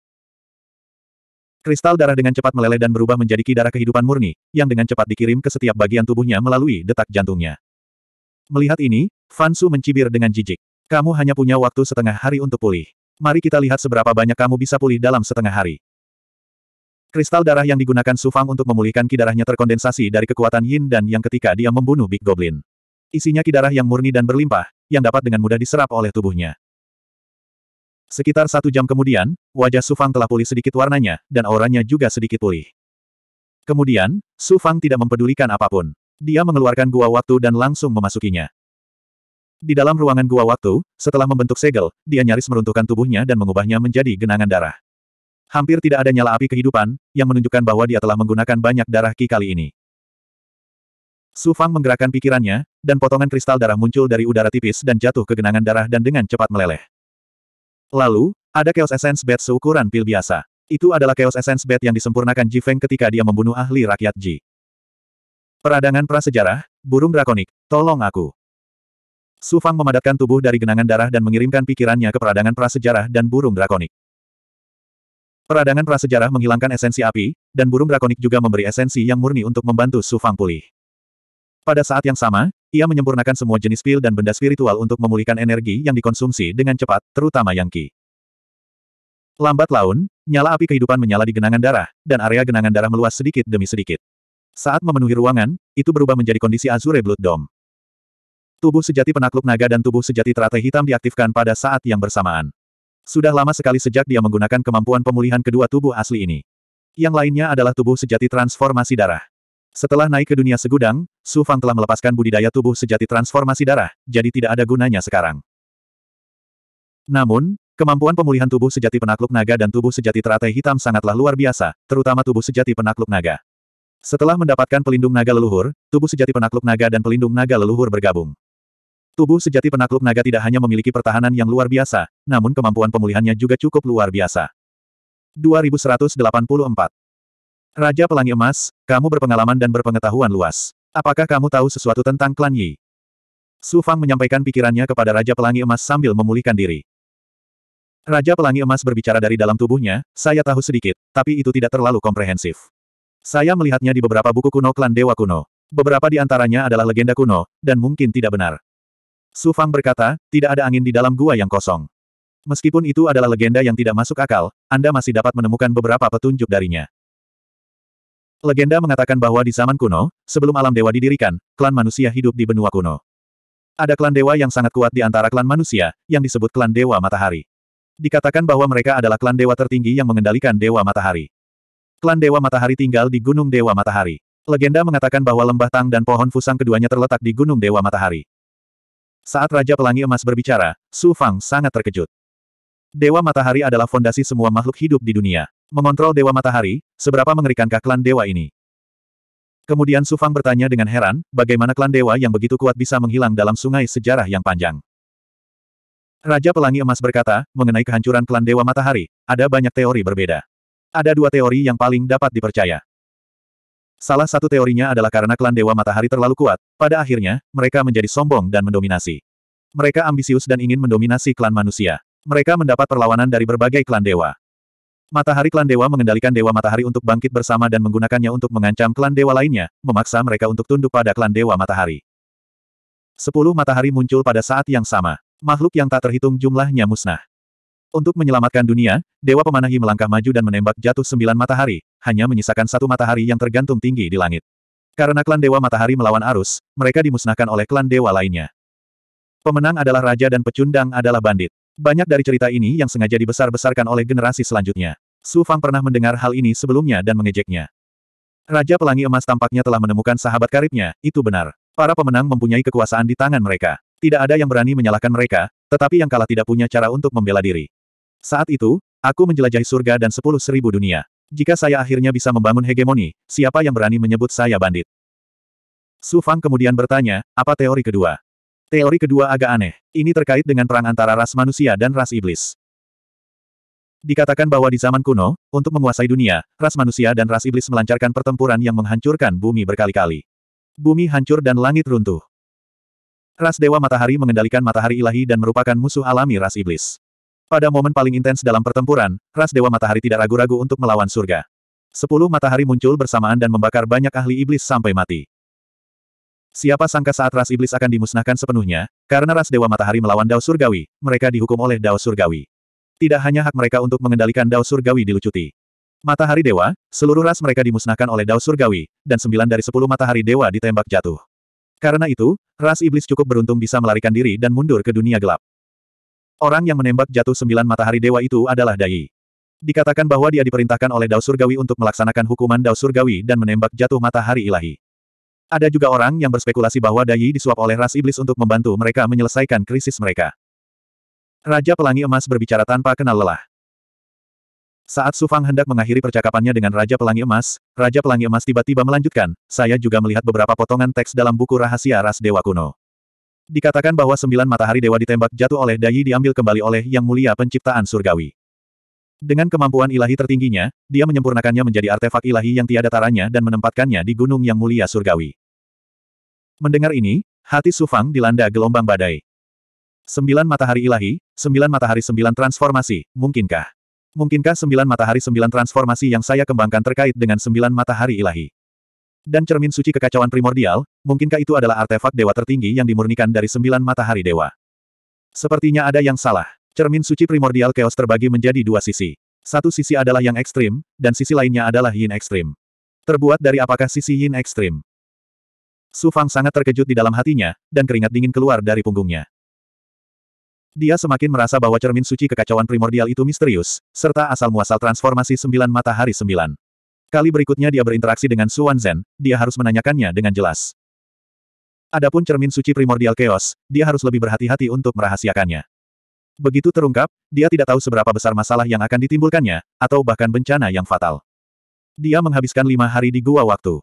Kristal darah dengan cepat meleleh dan berubah menjadi ki darah kehidupan murni, yang dengan cepat dikirim ke setiap bagian tubuhnya melalui detak jantungnya. Melihat ini, Fansu mencibir dengan jijik. Kamu hanya punya waktu setengah hari untuk pulih. Mari kita lihat seberapa banyak kamu bisa pulih dalam setengah hari. Kristal darah yang digunakan Sufang untuk memulihkan ki terkondensasi dari kekuatan Yin dan Yang ketika dia membunuh Big Goblin. Isinya ki yang murni dan berlimpah, yang dapat dengan mudah diserap oleh tubuhnya. Sekitar satu jam kemudian, wajah Sufang telah pulih sedikit warnanya, dan auranya juga sedikit pulih. Kemudian, Sufang tidak mempedulikan apapun. Dia mengeluarkan gua waktu dan langsung memasukinya. Di dalam ruangan gua waktu, setelah membentuk segel, dia nyaris meruntuhkan tubuhnya dan mengubahnya menjadi genangan darah. Hampir tidak ada nyala api kehidupan, yang menunjukkan bahwa dia telah menggunakan banyak darah Ki kali ini. Su Fang menggerakkan pikirannya, dan potongan kristal darah muncul dari udara tipis dan jatuh ke genangan darah dan dengan cepat meleleh. Lalu, ada Chaos Essence Bat seukuran pil biasa. Itu adalah Chaos Essence Bat yang disempurnakan Ji Feng ketika dia membunuh ahli rakyat Ji. Peradangan prasejarah, burung drakonik, tolong aku. Su Fang memadatkan tubuh dari genangan darah dan mengirimkan pikirannya ke peradangan prasejarah dan burung drakonik. Peradangan prasejarah menghilangkan esensi api, dan burung drakonik juga memberi esensi yang murni untuk membantu Su Fang pulih. Pada saat yang sama, ia menyempurnakan semua jenis pil dan benda spiritual untuk memulihkan energi yang dikonsumsi dengan cepat, terutama yang Qi. Lambat laun, nyala api kehidupan menyala di genangan darah, dan area genangan darah meluas sedikit demi sedikit. Saat memenuhi ruangan, itu berubah menjadi kondisi Azure Blood Dome. Tubuh sejati penakluk naga dan tubuh sejati teratai hitam diaktifkan pada saat yang bersamaan. Sudah lama sekali sejak dia menggunakan kemampuan pemulihan kedua tubuh asli ini. Yang lainnya adalah tubuh sejati transformasi darah. Setelah naik ke dunia segudang, Su Fang telah melepaskan budidaya tubuh sejati transformasi darah, jadi tidak ada gunanya sekarang. Namun, kemampuan pemulihan tubuh sejati penakluk naga dan tubuh sejati teratai hitam sangatlah luar biasa, terutama tubuh sejati penakluk naga. Setelah mendapatkan pelindung naga leluhur, tubuh sejati penakluk naga dan pelindung naga leluhur bergabung. Tubuh sejati penakluk naga tidak hanya memiliki pertahanan yang luar biasa, namun kemampuan pemulihannya juga cukup luar biasa. 2184 Raja Pelangi Emas, kamu berpengalaman dan berpengetahuan luas. Apakah kamu tahu sesuatu tentang klan Yi? Su Fang menyampaikan pikirannya kepada Raja Pelangi Emas sambil memulihkan diri. Raja Pelangi Emas berbicara dari dalam tubuhnya, saya tahu sedikit, tapi itu tidak terlalu komprehensif. Saya melihatnya di beberapa buku kuno klan Dewa Kuno. Beberapa di antaranya adalah legenda kuno, dan mungkin tidak benar. Su Fang berkata, tidak ada angin di dalam gua yang kosong. Meskipun itu adalah legenda yang tidak masuk akal, Anda masih dapat menemukan beberapa petunjuk darinya. Legenda mengatakan bahwa di zaman kuno, sebelum alam dewa didirikan, klan manusia hidup di benua kuno. Ada klan dewa yang sangat kuat di antara klan manusia, yang disebut klan dewa matahari. Dikatakan bahwa mereka adalah klan dewa tertinggi yang mengendalikan dewa matahari. Klan dewa matahari tinggal di gunung dewa matahari. Legenda mengatakan bahwa lembah Tang dan pohon Fusang keduanya terletak di gunung dewa matahari. Saat Raja Pelangi Emas berbicara, Su Fang sangat terkejut. Dewa Matahari adalah fondasi semua makhluk hidup di dunia. Mengontrol Dewa Matahari, seberapa mengerikankah klan dewa ini? Kemudian Su Fang bertanya dengan heran, bagaimana klan dewa yang begitu kuat bisa menghilang dalam sungai sejarah yang panjang? Raja Pelangi Emas berkata, mengenai kehancuran klan Dewa Matahari, ada banyak teori berbeda. Ada dua teori yang paling dapat dipercaya. Salah satu teorinya adalah karena klan Dewa Matahari terlalu kuat, pada akhirnya, mereka menjadi sombong dan mendominasi. Mereka ambisius dan ingin mendominasi klan manusia. Mereka mendapat perlawanan dari berbagai klan dewa. Matahari klan dewa mengendalikan dewa matahari untuk bangkit bersama dan menggunakannya untuk mengancam klan dewa lainnya, memaksa mereka untuk tunduk pada klan dewa matahari. Sepuluh matahari muncul pada saat yang sama. Makhluk yang tak terhitung jumlahnya musnah. Untuk menyelamatkan dunia, Dewa Pemanahi melangkah maju dan menembak jatuh sembilan matahari, hanya menyisakan satu matahari yang tergantung tinggi di langit. Karena klan Dewa Matahari melawan arus, mereka dimusnahkan oleh klan Dewa lainnya. Pemenang adalah raja dan pecundang adalah bandit. Banyak dari cerita ini yang sengaja dibesar-besarkan oleh generasi selanjutnya. Su Fang pernah mendengar hal ini sebelumnya dan mengejeknya. Raja Pelangi Emas tampaknya telah menemukan sahabat karibnya, itu benar. Para pemenang mempunyai kekuasaan di tangan mereka. Tidak ada yang berani menyalahkan mereka, tetapi yang kalah tidak punya cara untuk membela diri. Saat itu, aku menjelajahi surga dan sepuluh seribu dunia. Jika saya akhirnya bisa membangun hegemoni, siapa yang berani menyebut saya bandit? Su Fang kemudian bertanya, apa teori kedua? Teori kedua agak aneh. Ini terkait dengan perang antara ras manusia dan ras iblis. Dikatakan bahwa di zaman kuno, untuk menguasai dunia, ras manusia dan ras iblis melancarkan pertempuran yang menghancurkan bumi berkali-kali. Bumi hancur dan langit runtuh. Ras Dewa Matahari mengendalikan matahari ilahi dan merupakan musuh alami ras iblis. Pada momen paling intens dalam pertempuran, ras Dewa Matahari tidak ragu-ragu untuk melawan surga. Sepuluh matahari muncul bersamaan dan membakar banyak ahli iblis sampai mati. Siapa sangka saat ras iblis akan dimusnahkan sepenuhnya, karena ras Dewa Matahari melawan Dao Surgawi, mereka dihukum oleh Dao Surgawi. Tidak hanya hak mereka untuk mengendalikan Dao Surgawi dilucuti. Matahari Dewa, seluruh ras mereka dimusnahkan oleh Dao Surgawi, dan sembilan dari sepuluh matahari dewa ditembak jatuh. Karena itu, ras iblis cukup beruntung bisa melarikan diri dan mundur ke dunia gelap. Orang yang menembak jatuh sembilan matahari dewa itu adalah Dai. Dikatakan bahwa dia diperintahkan oleh Dao Surgawi untuk melaksanakan hukuman Dao Surgawi dan menembak jatuh matahari ilahi. Ada juga orang yang berspekulasi bahwa Dai disuap oleh ras iblis untuk membantu mereka menyelesaikan krisis mereka. Raja Pelangi Emas berbicara tanpa kenal lelah. Saat Sufang hendak mengakhiri percakapannya dengan Raja Pelangi Emas, Raja Pelangi Emas tiba-tiba melanjutkan, saya juga melihat beberapa potongan teks dalam buku rahasia ras Dewa Kuno. Dikatakan bahwa sembilan matahari dewa ditembak jatuh oleh Dayi diambil kembali oleh Yang Mulia Penciptaan Surgawi. Dengan kemampuan ilahi tertingginya, dia menyempurnakannya menjadi artefak ilahi yang tiada taranya dan menempatkannya di Gunung Yang Mulia Surgawi. Mendengar ini, hati Sufang dilanda gelombang badai. Sembilan matahari ilahi, sembilan matahari sembilan transformasi, mungkinkah? Mungkinkah sembilan matahari sembilan transformasi yang saya kembangkan terkait dengan sembilan matahari ilahi? Dan cermin suci kekacauan primordial, mungkinkah itu adalah artefak dewa tertinggi yang dimurnikan dari sembilan matahari dewa? Sepertinya ada yang salah. Cermin suci primordial keos terbagi menjadi dua sisi. Satu sisi adalah yang ekstrim, dan sisi lainnya adalah yin ekstrim. Terbuat dari apakah sisi yin ekstrim? Su Fang sangat terkejut di dalam hatinya, dan keringat dingin keluar dari punggungnya. Dia semakin merasa bahwa cermin suci kekacauan primordial itu misterius, serta asal-muasal transformasi sembilan matahari sembilan. Kali berikutnya dia berinteraksi dengan Su Zhen, dia harus menanyakannya dengan jelas. Adapun cermin suci primordial chaos, dia harus lebih berhati-hati untuk merahasiakannya. Begitu terungkap, dia tidak tahu seberapa besar masalah yang akan ditimbulkannya, atau bahkan bencana yang fatal. Dia menghabiskan lima hari di gua waktu.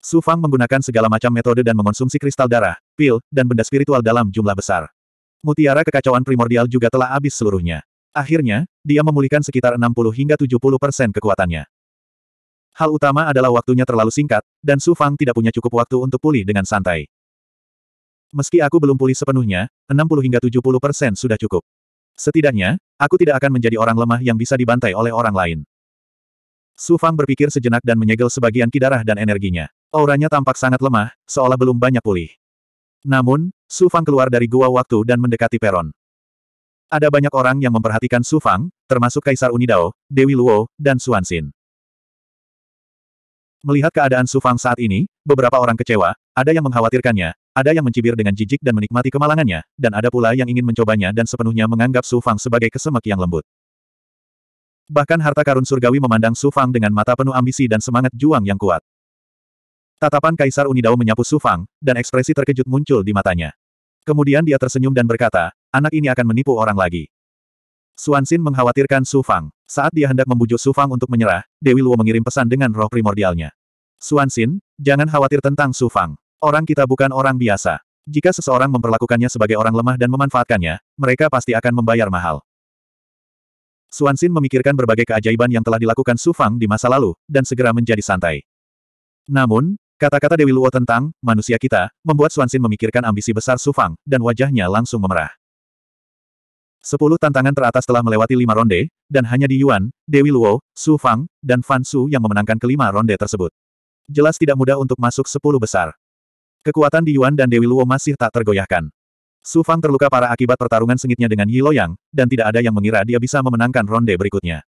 Su Fang menggunakan segala macam metode dan mengonsumsi kristal darah, pil, dan benda spiritual dalam jumlah besar. Mutiara kekacauan primordial juga telah habis seluruhnya. Akhirnya, dia memulihkan sekitar 60 hingga 70 persen kekuatannya. Hal utama adalah waktunya terlalu singkat, dan Su Fang tidak punya cukup waktu untuk pulih dengan santai. Meski aku belum pulih sepenuhnya, 60 hingga 70 persen sudah cukup. Setidaknya, aku tidak akan menjadi orang lemah yang bisa dibantai oleh orang lain. Su Fang berpikir sejenak dan menyegel sebagian kidarah dan energinya. Auranya tampak sangat lemah, seolah belum banyak pulih. Namun, Su Fang keluar dari gua waktu dan mendekati peron. Ada banyak orang yang memperhatikan Su Fang, termasuk Kaisar Unidao, Dewi Luo, dan Xuan Xin. Melihat keadaan Su Fang saat ini, beberapa orang kecewa, ada yang mengkhawatirkannya, ada yang mencibir dengan jijik dan menikmati kemalangannya, dan ada pula yang ingin mencobanya dan sepenuhnya menganggap Su Fang sebagai kesemek yang lembut. Bahkan harta karun surgawi memandang Su Fang dengan mata penuh ambisi dan semangat juang yang kuat. Tatapan Kaisar Unidao menyapu Su Fang, dan ekspresi terkejut muncul di matanya. Kemudian dia tersenyum dan berkata, anak ini akan menipu orang lagi. Suansin mengkhawatirkan Su Fang. Saat dia hendak membujuk Su Fang untuk menyerah, Dewi Luo mengirim pesan dengan roh primordialnya. Suansin, jangan khawatir tentang Su Fang. Orang kita bukan orang biasa. Jika seseorang memperlakukannya sebagai orang lemah dan memanfaatkannya, mereka pasti akan membayar mahal. Suansin memikirkan berbagai keajaiban yang telah dilakukan Su Fang di masa lalu, dan segera menjadi santai. Namun, kata-kata Dewi Luo tentang manusia kita membuat Suansin memikirkan ambisi besar Su Fang, dan wajahnya langsung memerah. Sepuluh tantangan teratas telah melewati lima ronde, dan hanya di Yuan, Dewi Luo, Su Fang, dan Fan Su yang memenangkan kelima ronde tersebut. Jelas tidak mudah untuk masuk sepuluh besar. Kekuatan di Yuan dan Dewi Luo masih tak tergoyahkan. Su Fang terluka parah akibat pertarungan sengitnya dengan Yi Loyang, dan tidak ada yang mengira dia bisa memenangkan ronde berikutnya.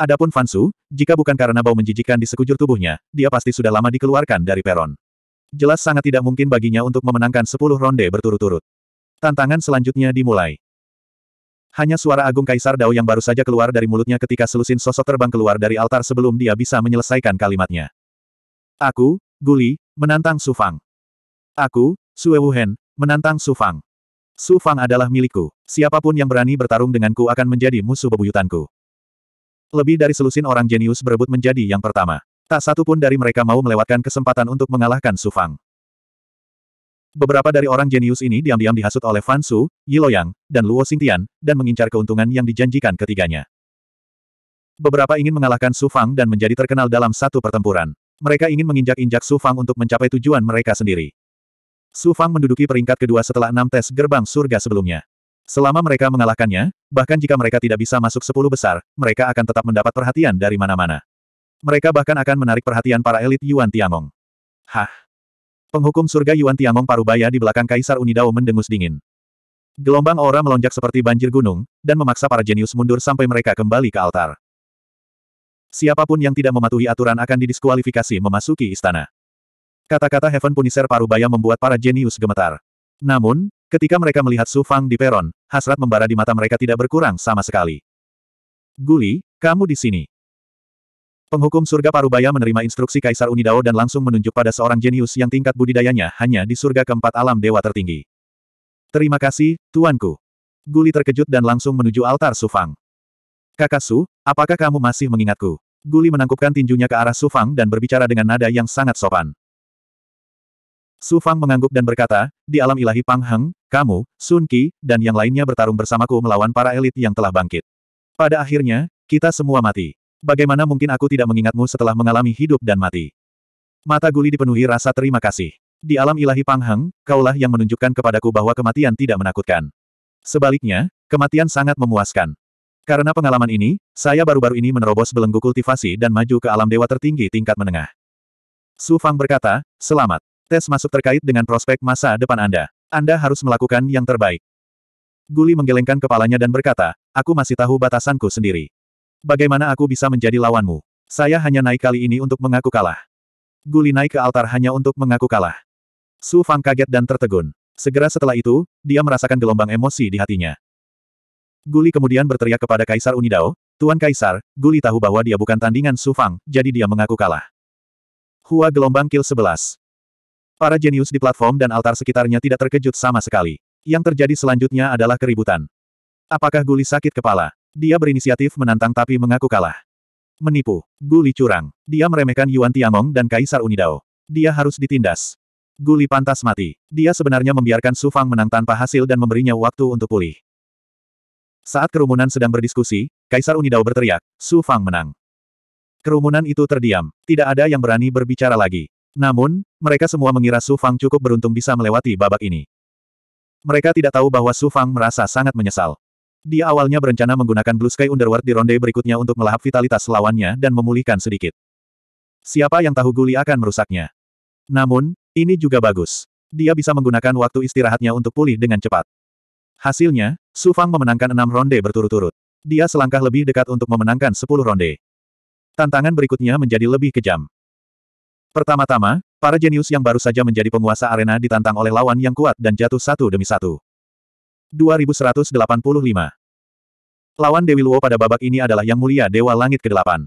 Adapun Fan Su, jika bukan karena bau menjijikan di sekujur tubuhnya, dia pasti sudah lama dikeluarkan dari peron. Jelas sangat tidak mungkin baginya untuk memenangkan sepuluh ronde berturut-turut. Tantangan selanjutnya dimulai. Hanya suara agung Kaisar Dao yang baru saja keluar dari mulutnya ketika selusin sosok terbang keluar dari altar sebelum dia bisa menyelesaikan kalimatnya. Aku, Guli, menantang Sufang. Aku, Sue Wuhen, menantang Sufang. Sufang adalah milikku. Siapapun yang berani bertarung denganku akan menjadi musuh bebuyutanku. Lebih dari selusin orang jenius berebut menjadi yang pertama. Tak satu pun dari mereka mau melewatkan kesempatan untuk mengalahkan Sufang. Beberapa dari orang jenius ini diam-diam dihasut oleh Fan Su, Yi Yang, dan Luo Xingtian, dan mengincar keuntungan yang dijanjikan ketiganya. Beberapa ingin mengalahkan Su Fang dan menjadi terkenal dalam satu pertempuran. Mereka ingin menginjak-injak Su Fang untuk mencapai tujuan mereka sendiri. Su Fang menduduki peringkat kedua setelah enam tes gerbang surga sebelumnya. Selama mereka mengalahkannya, bahkan jika mereka tidak bisa masuk sepuluh besar, mereka akan tetap mendapat perhatian dari mana-mana. Mereka bahkan akan menarik perhatian para elit Yuan Tiangong. Hah? Penghukum surga Yuan Tiangong Parubaya di belakang Kaisar Unidao mendengus dingin. Gelombang aura melonjak seperti banjir gunung, dan memaksa para jenius mundur sampai mereka kembali ke altar. Siapapun yang tidak mematuhi aturan akan didiskualifikasi memasuki istana. Kata-kata Heaven Punisher Parubaya membuat para jenius gemetar. Namun, ketika mereka melihat Su Fang di peron, hasrat membara di mata mereka tidak berkurang sama sekali. Guli, kamu di sini. Penghukum surga Parubaya menerima instruksi Kaisar Unidao dan langsung menunjuk pada seorang jenius yang tingkat budidayanya hanya di surga keempat alam dewa tertinggi. Terima kasih, tuanku. Guli terkejut dan langsung menuju altar Sufang. Kakak Su, apakah kamu masih mengingatku? Guli menangkupkan tinjunya ke arah Sufang dan berbicara dengan nada yang sangat sopan. Sufang mengangguk dan berkata, di alam ilahi Pang kamu, Sun Qi, dan yang lainnya bertarung bersamaku melawan para elit yang telah bangkit. Pada akhirnya, kita semua mati. Bagaimana mungkin aku tidak mengingatmu setelah mengalami hidup dan mati? Mata Guli dipenuhi rasa terima kasih. Di alam ilahi Pangheng, kaulah yang menunjukkan kepadaku bahwa kematian tidak menakutkan. Sebaliknya, kematian sangat memuaskan. Karena pengalaman ini, saya baru-baru ini menerobos belenggu kultivasi dan maju ke alam dewa tertinggi tingkat menengah. Su Fang berkata, selamat. Tes masuk terkait dengan prospek masa depan Anda. Anda harus melakukan yang terbaik. Guli menggelengkan kepalanya dan berkata, aku masih tahu batasanku sendiri. Bagaimana aku bisa menjadi lawanmu? Saya hanya naik kali ini untuk mengaku kalah. Guli naik ke altar hanya untuk mengaku kalah. Su Fang kaget dan tertegun. Segera setelah itu, dia merasakan gelombang emosi di hatinya. Guli kemudian berteriak kepada Kaisar Unidao, Tuan Kaisar, Guli tahu bahwa dia bukan tandingan Su Fang, jadi dia mengaku kalah. Hua gelombang kill 11. Para jenius di platform dan altar sekitarnya tidak terkejut sama sekali. Yang terjadi selanjutnya adalah keributan. Apakah Guli sakit kepala? Dia berinisiatif menantang tapi mengaku kalah. Menipu. Guli curang. Dia meremehkan Yuan Tiangong dan Kaisar Unidao. Dia harus ditindas. Guli pantas mati. Dia sebenarnya membiarkan Su Fang menang tanpa hasil dan memberinya waktu untuk pulih. Saat kerumunan sedang berdiskusi, Kaisar Unidao berteriak, Su Fang menang. Kerumunan itu terdiam. Tidak ada yang berani berbicara lagi. Namun, mereka semua mengira Su Fang cukup beruntung bisa melewati babak ini. Mereka tidak tahu bahwa Su Fang merasa sangat menyesal. Dia awalnya berencana menggunakan Blue Sky Underworld di ronde berikutnya untuk melahap vitalitas lawannya dan memulihkan sedikit. Siapa yang tahu Guli akan merusaknya. Namun, ini juga bagus. Dia bisa menggunakan waktu istirahatnya untuk pulih dengan cepat. Hasilnya, Su Fang memenangkan enam ronde berturut-turut. Dia selangkah lebih dekat untuk memenangkan sepuluh ronde. Tantangan berikutnya menjadi lebih kejam. Pertama-tama, para jenius yang baru saja menjadi penguasa arena ditantang oleh lawan yang kuat dan jatuh satu demi satu. 2185. Lawan Dewi Luo pada babak ini adalah Yang Mulia Dewa Langit ke-8.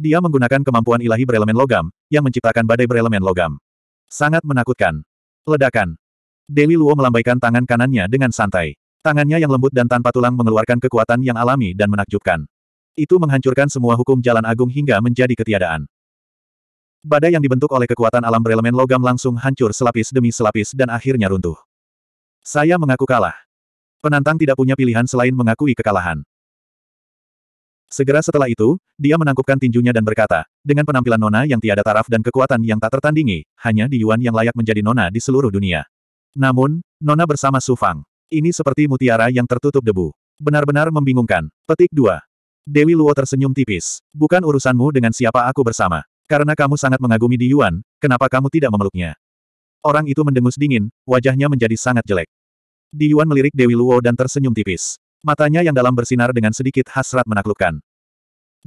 Dia menggunakan kemampuan ilahi berelemen logam, yang menciptakan badai berelemen logam. Sangat menakutkan. Ledakan. Dewi Luo melambaikan tangan kanannya dengan santai. Tangannya yang lembut dan tanpa tulang mengeluarkan kekuatan yang alami dan menakjubkan. Itu menghancurkan semua hukum jalan agung hingga menjadi ketiadaan. Badai yang dibentuk oleh kekuatan alam berelemen logam langsung hancur selapis demi selapis dan akhirnya runtuh. Saya mengaku kalah. Penantang tidak punya pilihan selain mengakui kekalahan. Segera setelah itu, dia menangkupkan tinjunya dan berkata, dengan penampilan nona yang tiada taraf dan kekuatan yang tak tertandingi, hanya di Yuan yang layak menjadi nona di seluruh dunia. Namun, nona bersama Su Fang. Ini seperti mutiara yang tertutup debu. Benar-benar membingungkan. Petik 2. Dewi Luo tersenyum tipis. Bukan urusanmu dengan siapa aku bersama. Karena kamu sangat mengagumi di Yuan, kenapa kamu tidak memeluknya? Orang itu mendengus dingin, wajahnya menjadi sangat jelek. Di Yuan melirik Dewi Luo dan tersenyum tipis. Matanya yang dalam bersinar dengan sedikit hasrat menaklukkan.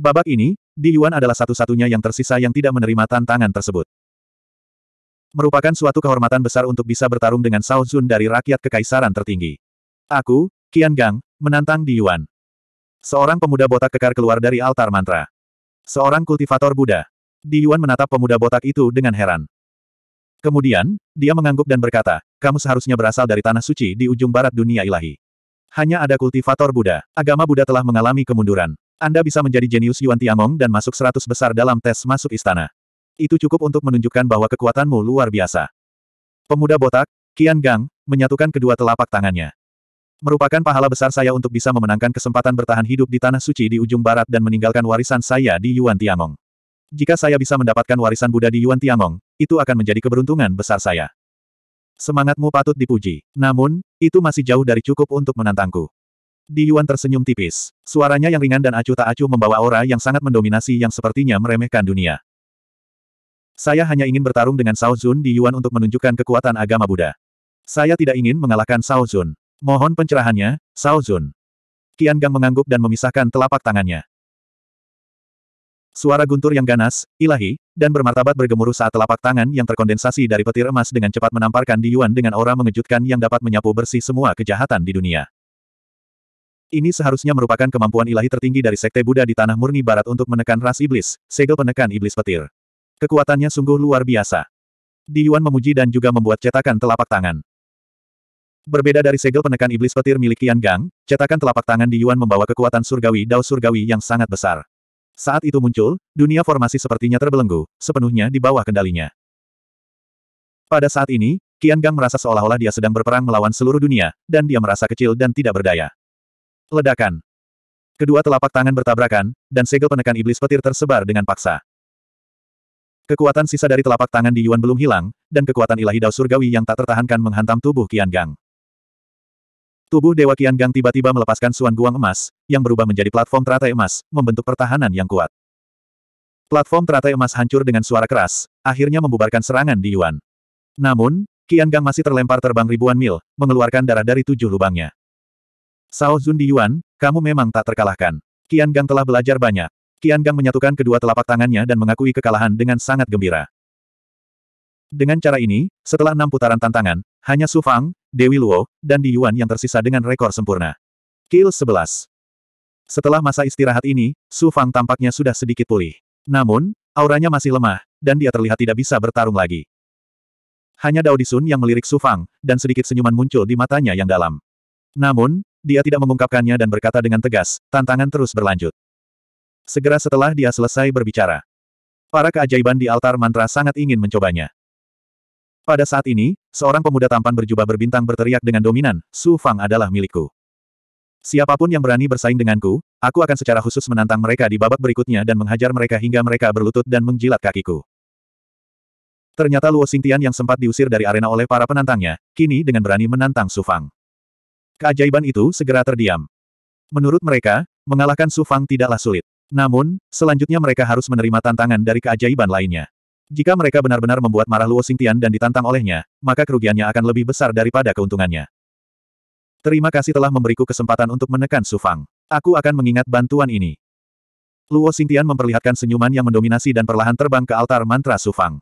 Babak ini, Di Yuan adalah satu-satunya yang tersisa yang tidak menerima tantangan tersebut. Merupakan suatu kehormatan besar untuk bisa bertarung dengan Shao Zun dari rakyat kekaisaran tertinggi. Aku, Qian Gang, menantang Di Yuan. Seorang pemuda botak kekar keluar dari altar mantra. Seorang kultivator Buddha. Di Yuan menatap pemuda botak itu dengan heran. Kemudian, dia mengangguk dan berkata, kamu seharusnya berasal dari tanah suci di ujung barat dunia ilahi. Hanya ada kultivator Buddha. Agama Buddha telah mengalami kemunduran. Anda bisa menjadi jenius Yuan Tiangong dan masuk seratus besar dalam tes masuk istana. Itu cukup untuk menunjukkan bahwa kekuatanmu luar biasa. Pemuda botak, Qian Gang, menyatukan kedua telapak tangannya. Merupakan pahala besar saya untuk bisa memenangkan kesempatan bertahan hidup di tanah suci di ujung barat dan meninggalkan warisan saya di Yuan Tiangong. Jika saya bisa mendapatkan warisan Buddha di Yuan Tiangong, itu akan menjadi keberuntungan besar saya. Semangatmu patut dipuji. Namun, itu masih jauh dari cukup untuk menantangku. Di Yuan tersenyum tipis. Suaranya yang ringan dan acuh tak acuh membawa aura yang sangat mendominasi yang sepertinya meremehkan dunia. Saya hanya ingin bertarung dengan Sao Zun di Yuan untuk menunjukkan kekuatan agama Buddha. Saya tidak ingin mengalahkan Sao Zun. Mohon pencerahannya, Sao Zun. Qian Gang mengangguk dan memisahkan telapak tangannya. Suara guntur yang ganas, ilahi, dan bermartabat bergemuruh saat telapak tangan yang terkondensasi dari petir emas dengan cepat menamparkan Di Yuan dengan aura mengejutkan yang dapat menyapu bersih semua kejahatan di dunia. Ini seharusnya merupakan kemampuan ilahi tertinggi dari Sekte Buddha di Tanah Murni Barat untuk menekan ras iblis, segel penekan iblis petir. Kekuatannya sungguh luar biasa. Di Yuan memuji dan juga membuat cetakan telapak tangan. Berbeda dari segel penekan iblis petir milik Qian Gang, cetakan telapak tangan Di Yuan membawa kekuatan surgawi Dao surgawi yang sangat besar. Saat itu muncul, dunia formasi sepertinya terbelenggu, sepenuhnya di bawah kendalinya. Pada saat ini, Qian Gang merasa seolah-olah dia sedang berperang melawan seluruh dunia, dan dia merasa kecil dan tidak berdaya. Ledakan. Kedua telapak tangan bertabrakan, dan segel penekan iblis petir tersebar dengan paksa. Kekuatan sisa dari telapak tangan di Yuan belum hilang, dan kekuatan ilahi Dao Surgawi yang tak tertahankan menghantam tubuh Qian Gang. Tubuh Dewa Kian Gang tiba-tiba melepaskan suan guang emas, yang berubah menjadi platform teratai emas, membentuk pertahanan yang kuat. Platform teratai emas hancur dengan suara keras, akhirnya membubarkan serangan di Yuan. Namun, Kian Gang masih terlempar terbang ribuan mil, mengeluarkan darah dari tujuh lubangnya. Sao Zun di Yuan, kamu memang tak terkalahkan. Kian Gang telah belajar banyak. Kian Gang menyatukan kedua telapak tangannya dan mengakui kekalahan dengan sangat gembira. Dengan cara ini, setelah enam putaran tantangan, hanya Su Fang, Dewi Luo, dan Di Yuan yang tersisa dengan rekor sempurna. Kill 11. Setelah masa istirahat ini, Su Fang tampaknya sudah sedikit pulih. Namun, auranya masih lemah, dan dia terlihat tidak bisa bertarung lagi. Hanya Dao Disun yang melirik Su Fang, dan sedikit senyuman muncul di matanya yang dalam. Namun, dia tidak mengungkapkannya dan berkata dengan tegas, tantangan terus berlanjut. Segera setelah dia selesai berbicara, para keajaiban di altar mantra sangat ingin mencobanya. Pada saat ini, seorang pemuda tampan berjubah berbintang berteriak dengan dominan, Su Fang adalah milikku. Siapapun yang berani bersaing denganku, aku akan secara khusus menantang mereka di babak berikutnya dan menghajar mereka hingga mereka berlutut dan menjilat kakiku. Ternyata Luo Xingtian yang sempat diusir dari arena oleh para penantangnya, kini dengan berani menantang Su Fang. Keajaiban itu segera terdiam. Menurut mereka, mengalahkan Su Fang tidaklah sulit. Namun, selanjutnya mereka harus menerima tantangan dari keajaiban lainnya. Jika mereka benar-benar membuat marah Luo Xingtian dan ditantang olehnya, maka kerugiannya akan lebih besar daripada keuntungannya. Terima kasih telah memberiku kesempatan untuk menekan Su Fang. Aku akan mengingat bantuan ini. Luo Xingtian memperlihatkan senyuman yang mendominasi dan perlahan terbang ke altar mantra Su Fang.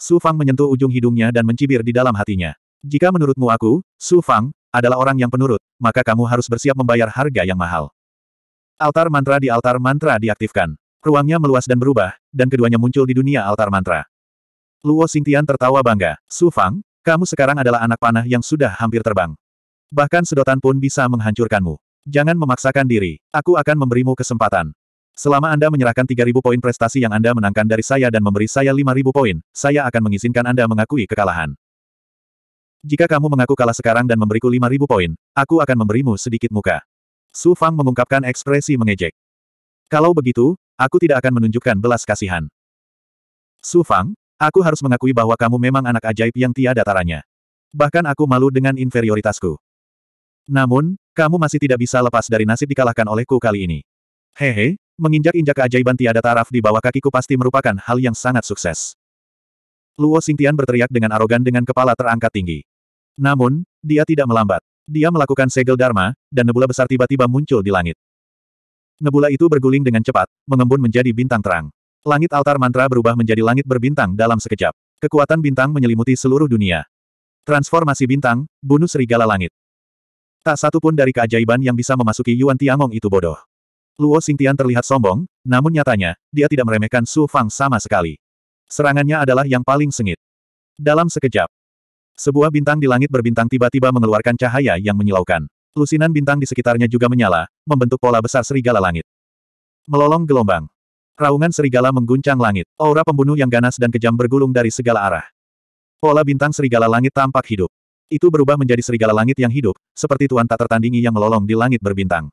Su Fang menyentuh ujung hidungnya dan mencibir di dalam hatinya. Jika menurutmu aku, Su Fang, adalah orang yang penurut, maka kamu harus bersiap membayar harga yang mahal. Altar mantra di altar mantra diaktifkan. Ruangnya meluas dan berubah, dan keduanya muncul di dunia altar mantra. Luo Xingtian tertawa bangga. Su Fang, kamu sekarang adalah anak panah yang sudah hampir terbang. Bahkan sedotan pun bisa menghancurkanmu. Jangan memaksakan diri. Aku akan memberimu kesempatan. Selama Anda menyerahkan 3.000 poin prestasi yang Anda menangkan dari saya dan memberi saya 5.000 poin, saya akan mengizinkan Anda mengakui kekalahan. Jika kamu mengaku kalah sekarang dan memberiku 5.000 poin, aku akan memberimu sedikit muka. Su Fang mengungkapkan ekspresi mengejek. Kalau begitu, Aku tidak akan menunjukkan belas kasihan. Su Fang, aku harus mengakui bahwa kamu memang anak ajaib yang tiada taranya. Bahkan aku malu dengan inferioritasku. Namun, kamu masih tidak bisa lepas dari nasib dikalahkan olehku kali ini. Hehe, menginjak-injak keajaiban tiada taraf di bawah kakiku pasti merupakan hal yang sangat sukses. Luo Xingtian berteriak dengan arogan dengan kepala terangkat tinggi. Namun, dia tidak melambat. Dia melakukan segel Dharma, dan nebula besar tiba-tiba muncul di langit. Nebula itu berguling dengan cepat, mengembun menjadi bintang terang. Langit altar mantra berubah menjadi langit berbintang dalam sekejap. Kekuatan bintang menyelimuti seluruh dunia. Transformasi bintang, bunuh serigala langit. Tak satu pun dari keajaiban yang bisa memasuki Yuan Tiangong itu bodoh. Luo Xingtian terlihat sombong, namun nyatanya, dia tidak meremehkan Su Fang sama sekali. Serangannya adalah yang paling sengit. Dalam sekejap, sebuah bintang di langit berbintang tiba-tiba mengeluarkan cahaya yang menyilaukan. Lusinan bintang di sekitarnya juga menyala, membentuk pola besar serigala langit. Melolong gelombang. Raungan serigala mengguncang langit. Aura pembunuh yang ganas dan kejam bergulung dari segala arah. Pola bintang serigala langit tampak hidup. Itu berubah menjadi serigala langit yang hidup, seperti tuan tak tertandingi yang melolong di langit berbintang.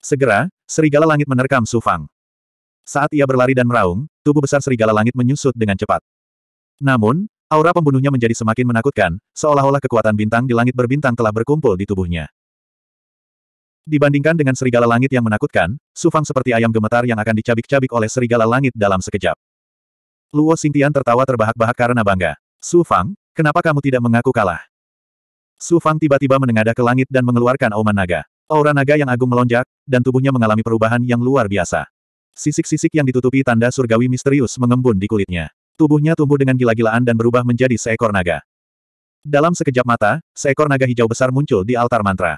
Segera, serigala langit menerkam Su Fang. Saat ia berlari dan meraung, tubuh besar serigala langit menyusut dengan cepat. Namun, Aura pembunuhnya menjadi semakin menakutkan, seolah-olah kekuatan bintang di langit berbintang telah berkumpul di tubuhnya. Dibandingkan dengan serigala langit yang menakutkan, Sufang seperti ayam gemetar yang akan dicabik-cabik oleh serigala langit dalam sekejap. Luo Xingtian tertawa terbahak-bahak karena bangga. Sufang, kenapa kamu tidak mengaku kalah? Sufang tiba-tiba menengadah ke langit dan mengeluarkan auman naga. Aura naga yang agung melonjak, dan tubuhnya mengalami perubahan yang luar biasa. Sisik-sisik yang ditutupi tanda surgawi misterius mengembun di kulitnya. Tubuhnya tumbuh dengan gila-gilaan dan berubah menjadi seekor naga. Dalam sekejap mata, seekor naga hijau besar muncul di altar mantra.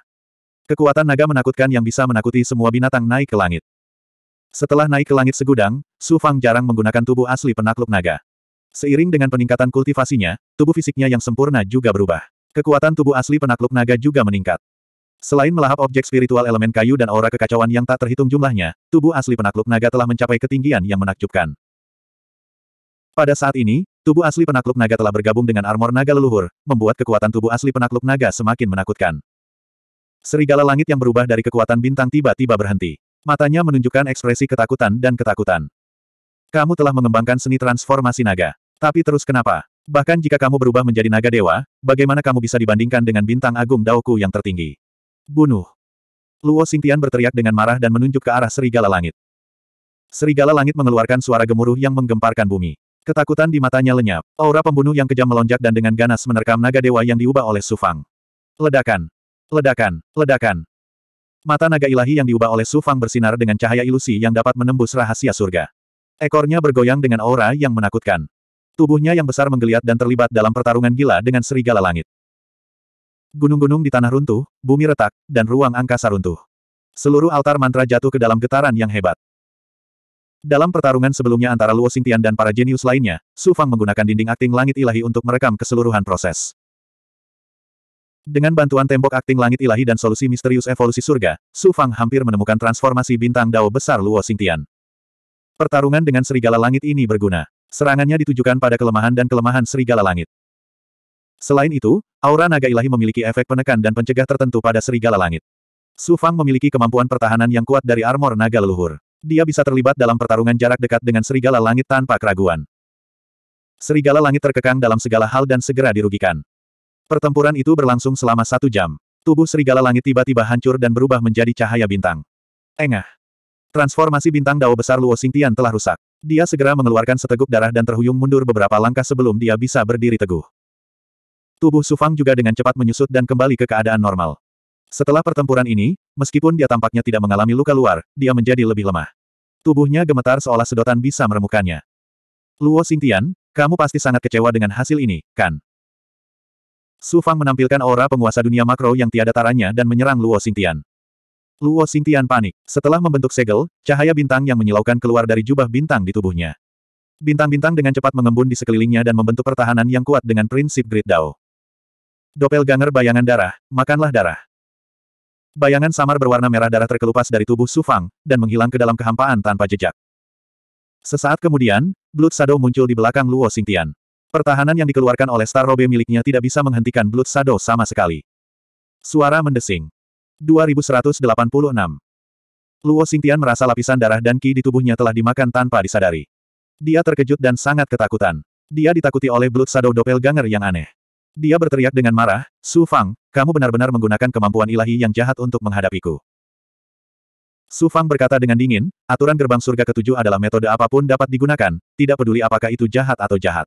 Kekuatan naga menakutkan yang bisa menakuti semua binatang naik ke langit. Setelah naik ke langit segudang, Su Fang jarang menggunakan tubuh asli penakluk naga. Seiring dengan peningkatan kultivasinya, tubuh fisiknya yang sempurna juga berubah. Kekuatan tubuh asli penakluk naga juga meningkat. Selain melahap objek spiritual elemen kayu dan aura kekacauan yang tak terhitung jumlahnya, tubuh asli penakluk naga telah mencapai ketinggian yang menakjubkan. Pada saat ini, tubuh asli penakluk naga telah bergabung dengan armor naga leluhur, membuat kekuatan tubuh asli penakluk naga semakin menakutkan. Serigala langit yang berubah dari kekuatan bintang tiba-tiba berhenti. Matanya menunjukkan ekspresi ketakutan dan ketakutan. Kamu telah mengembangkan seni transformasi naga. Tapi terus kenapa? Bahkan jika kamu berubah menjadi naga dewa, bagaimana kamu bisa dibandingkan dengan bintang agung Daoku yang tertinggi? Bunuh! Luo Xingtian berteriak dengan marah dan menunjuk ke arah serigala langit. Serigala langit mengeluarkan suara gemuruh yang menggemparkan bumi. Ketakutan di matanya lenyap. Aura pembunuh yang kejam melonjak dan dengan ganas menerkam naga dewa yang diubah oleh Sufang. Ledakan! Ledakan! Ledakan! Mata naga ilahi yang diubah oleh Sufang bersinar dengan cahaya ilusi yang dapat menembus rahasia surga. Ekornya bergoyang dengan aura yang menakutkan. Tubuhnya yang besar menggeliat dan terlibat dalam pertarungan gila dengan serigala langit. Gunung-gunung di tanah runtuh, bumi retak, dan ruang angkasa runtuh. Seluruh altar mantra jatuh ke dalam getaran yang hebat. Dalam pertarungan sebelumnya antara Luo Xingtian dan para jenius lainnya, Su Fang menggunakan dinding akting langit ilahi untuk merekam keseluruhan proses. Dengan bantuan tembok akting langit ilahi dan solusi misterius evolusi surga, Su Fang hampir menemukan transformasi bintang dao besar Luo Xingtian. Pertarungan dengan serigala langit ini berguna. Serangannya ditujukan pada kelemahan dan kelemahan serigala langit. Selain itu, aura naga ilahi memiliki efek penekan dan pencegah tertentu pada serigala langit. Su Fang memiliki kemampuan pertahanan yang kuat dari armor naga leluhur dia bisa terlibat dalam pertarungan jarak dekat dengan serigala langit tanpa keraguan. Serigala langit terkekang dalam segala hal dan segera dirugikan. Pertempuran itu berlangsung selama satu jam. Tubuh serigala langit tiba-tiba hancur dan berubah menjadi cahaya bintang. Engah. Transformasi bintang dao besar Luo Xingtian telah rusak. Dia segera mengeluarkan seteguk darah dan terhuyung mundur beberapa langkah sebelum dia bisa berdiri teguh. Tubuh Sufang juga dengan cepat menyusut dan kembali ke keadaan normal. Setelah pertempuran ini, meskipun dia tampaknya tidak mengalami luka luar, dia menjadi lebih lemah. Tubuhnya gemetar seolah sedotan bisa meremukannya. Luo Xingtian, kamu pasti sangat kecewa dengan hasil ini, kan? Su Fang menampilkan aura penguasa dunia makro yang tiada taranya dan menyerang Luo Xingtian. Luo Xingtian panik. Setelah membentuk segel, cahaya bintang yang menyilaukan keluar dari jubah bintang di tubuhnya. Bintang-bintang dengan cepat mengembun di sekelilingnya dan membentuk pertahanan yang kuat dengan prinsip Grid Dao. Doppelganger bayangan darah, makanlah darah. Bayangan samar berwarna merah darah terkelupas dari tubuh Sufang, dan menghilang ke dalam kehampaan tanpa jejak. Sesaat kemudian, Blood Shadow muncul di belakang Luo Xingtian. Pertahanan yang dikeluarkan oleh Star Robe miliknya tidak bisa menghentikan Blood Shadow sama sekali. Suara mendesing. 2186. Luo Xingtian merasa lapisan darah dan ki di tubuhnya telah dimakan tanpa disadari. Dia terkejut dan sangat ketakutan. Dia ditakuti oleh Blood Shadow Doppelganger yang aneh. Dia berteriak dengan marah, Su Fang, kamu benar-benar menggunakan kemampuan ilahi yang jahat untuk menghadapiku. Su Fang berkata dengan dingin, aturan gerbang surga ketujuh adalah metode apapun dapat digunakan, tidak peduli apakah itu jahat atau jahat.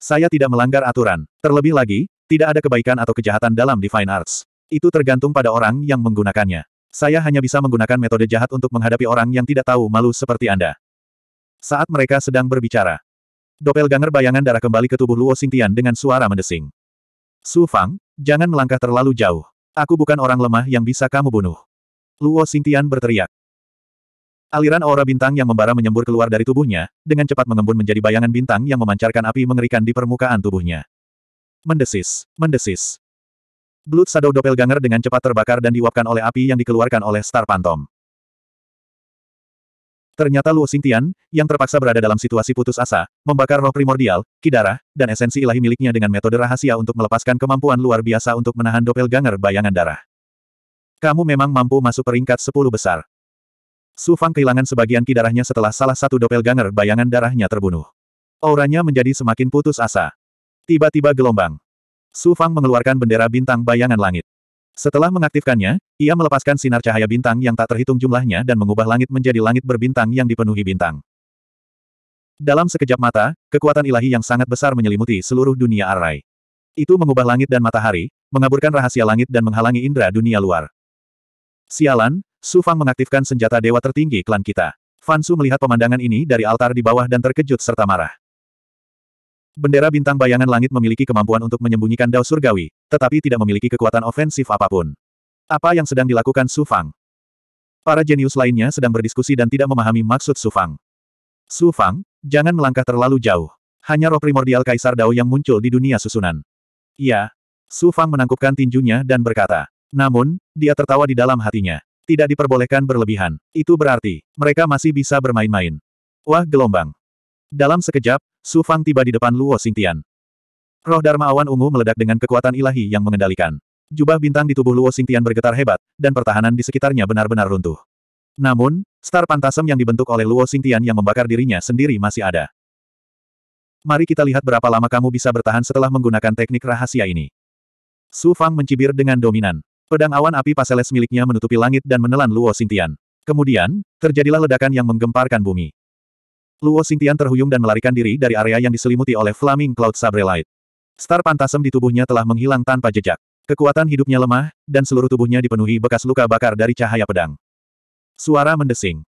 Saya tidak melanggar aturan. Terlebih lagi, tidak ada kebaikan atau kejahatan dalam Divine Arts. Itu tergantung pada orang yang menggunakannya. Saya hanya bisa menggunakan metode jahat untuk menghadapi orang yang tidak tahu malu seperti Anda. Saat mereka sedang berbicara, Doppelganger bayangan darah kembali ke tubuh Luo Xingtian dengan suara mendesing. Su Fang, jangan melangkah terlalu jauh. Aku bukan orang lemah yang bisa kamu bunuh. Luo Xingtian berteriak. Aliran aura bintang yang membara menyembur keluar dari tubuhnya, dengan cepat mengembun menjadi bayangan bintang yang memancarkan api mengerikan di permukaan tubuhnya. Mendesis, mendesis. Blood Shadow Doppelganger dengan cepat terbakar dan diuapkan oleh api yang dikeluarkan oleh Star Phantom. Ternyata Luo Xingtian, yang terpaksa berada dalam situasi putus asa, membakar roh primordial, kidara, dan esensi ilahi miliknya dengan metode rahasia untuk melepaskan kemampuan luar biasa untuk menahan doppelganger bayangan darah. Kamu memang mampu masuk peringkat 10 besar. Su Fang kehilangan sebagian kidarahnya setelah salah satu doppelganger bayangan darahnya terbunuh. Auranya menjadi semakin putus asa. Tiba-tiba gelombang. Su Fang mengeluarkan bendera bintang bayangan langit. Setelah mengaktifkannya, ia melepaskan sinar cahaya bintang yang tak terhitung jumlahnya dan mengubah langit menjadi langit berbintang yang dipenuhi bintang. Dalam sekejap mata, kekuatan ilahi yang sangat besar menyelimuti seluruh dunia Arai. Itu mengubah langit dan matahari, mengaburkan rahasia langit dan menghalangi indera dunia luar. Sialan, Su Fang mengaktifkan senjata dewa tertinggi klan kita. Fansu melihat pemandangan ini dari altar di bawah dan terkejut serta marah. Bendera bintang bayangan langit memiliki kemampuan untuk menyembunyikan dao surgawi, tetapi tidak memiliki kekuatan ofensif apapun. Apa yang sedang dilakukan Su Fang? Para jenius lainnya sedang berdiskusi dan tidak memahami maksud Su Fang. Su Fang, jangan melangkah terlalu jauh. Hanya roh primordial Kaisar Dao yang muncul di dunia susunan. Iya. Su Fang menangkupkan tinjunya dan berkata. Namun, dia tertawa di dalam hatinya. Tidak diperbolehkan berlebihan. Itu berarti, mereka masih bisa bermain-main. Wah gelombang. Dalam sekejap, Su Fang tiba di depan Luo Xingtian. Roh Dharma Awan Ungu meledak dengan kekuatan ilahi yang mengendalikan. Jubah bintang di tubuh Luo Xingtian bergetar hebat, dan pertahanan di sekitarnya benar-benar runtuh. Namun, star pantasem yang dibentuk oleh Luo Xingtian yang membakar dirinya sendiri masih ada. Mari kita lihat berapa lama kamu bisa bertahan setelah menggunakan teknik rahasia ini. Su Fang mencibir dengan dominan. Pedang awan api paseles miliknya menutupi langit dan menelan Luo Xingtian. Kemudian, terjadilah ledakan yang menggemparkan bumi. Luo Xingtian terhuyung dan melarikan diri dari area yang diselimuti oleh Flaming Cloud Sabre Light. Star pantasem di tubuhnya telah menghilang tanpa jejak. Kekuatan hidupnya lemah, dan seluruh tubuhnya dipenuhi bekas luka bakar dari cahaya pedang. Suara mendesing.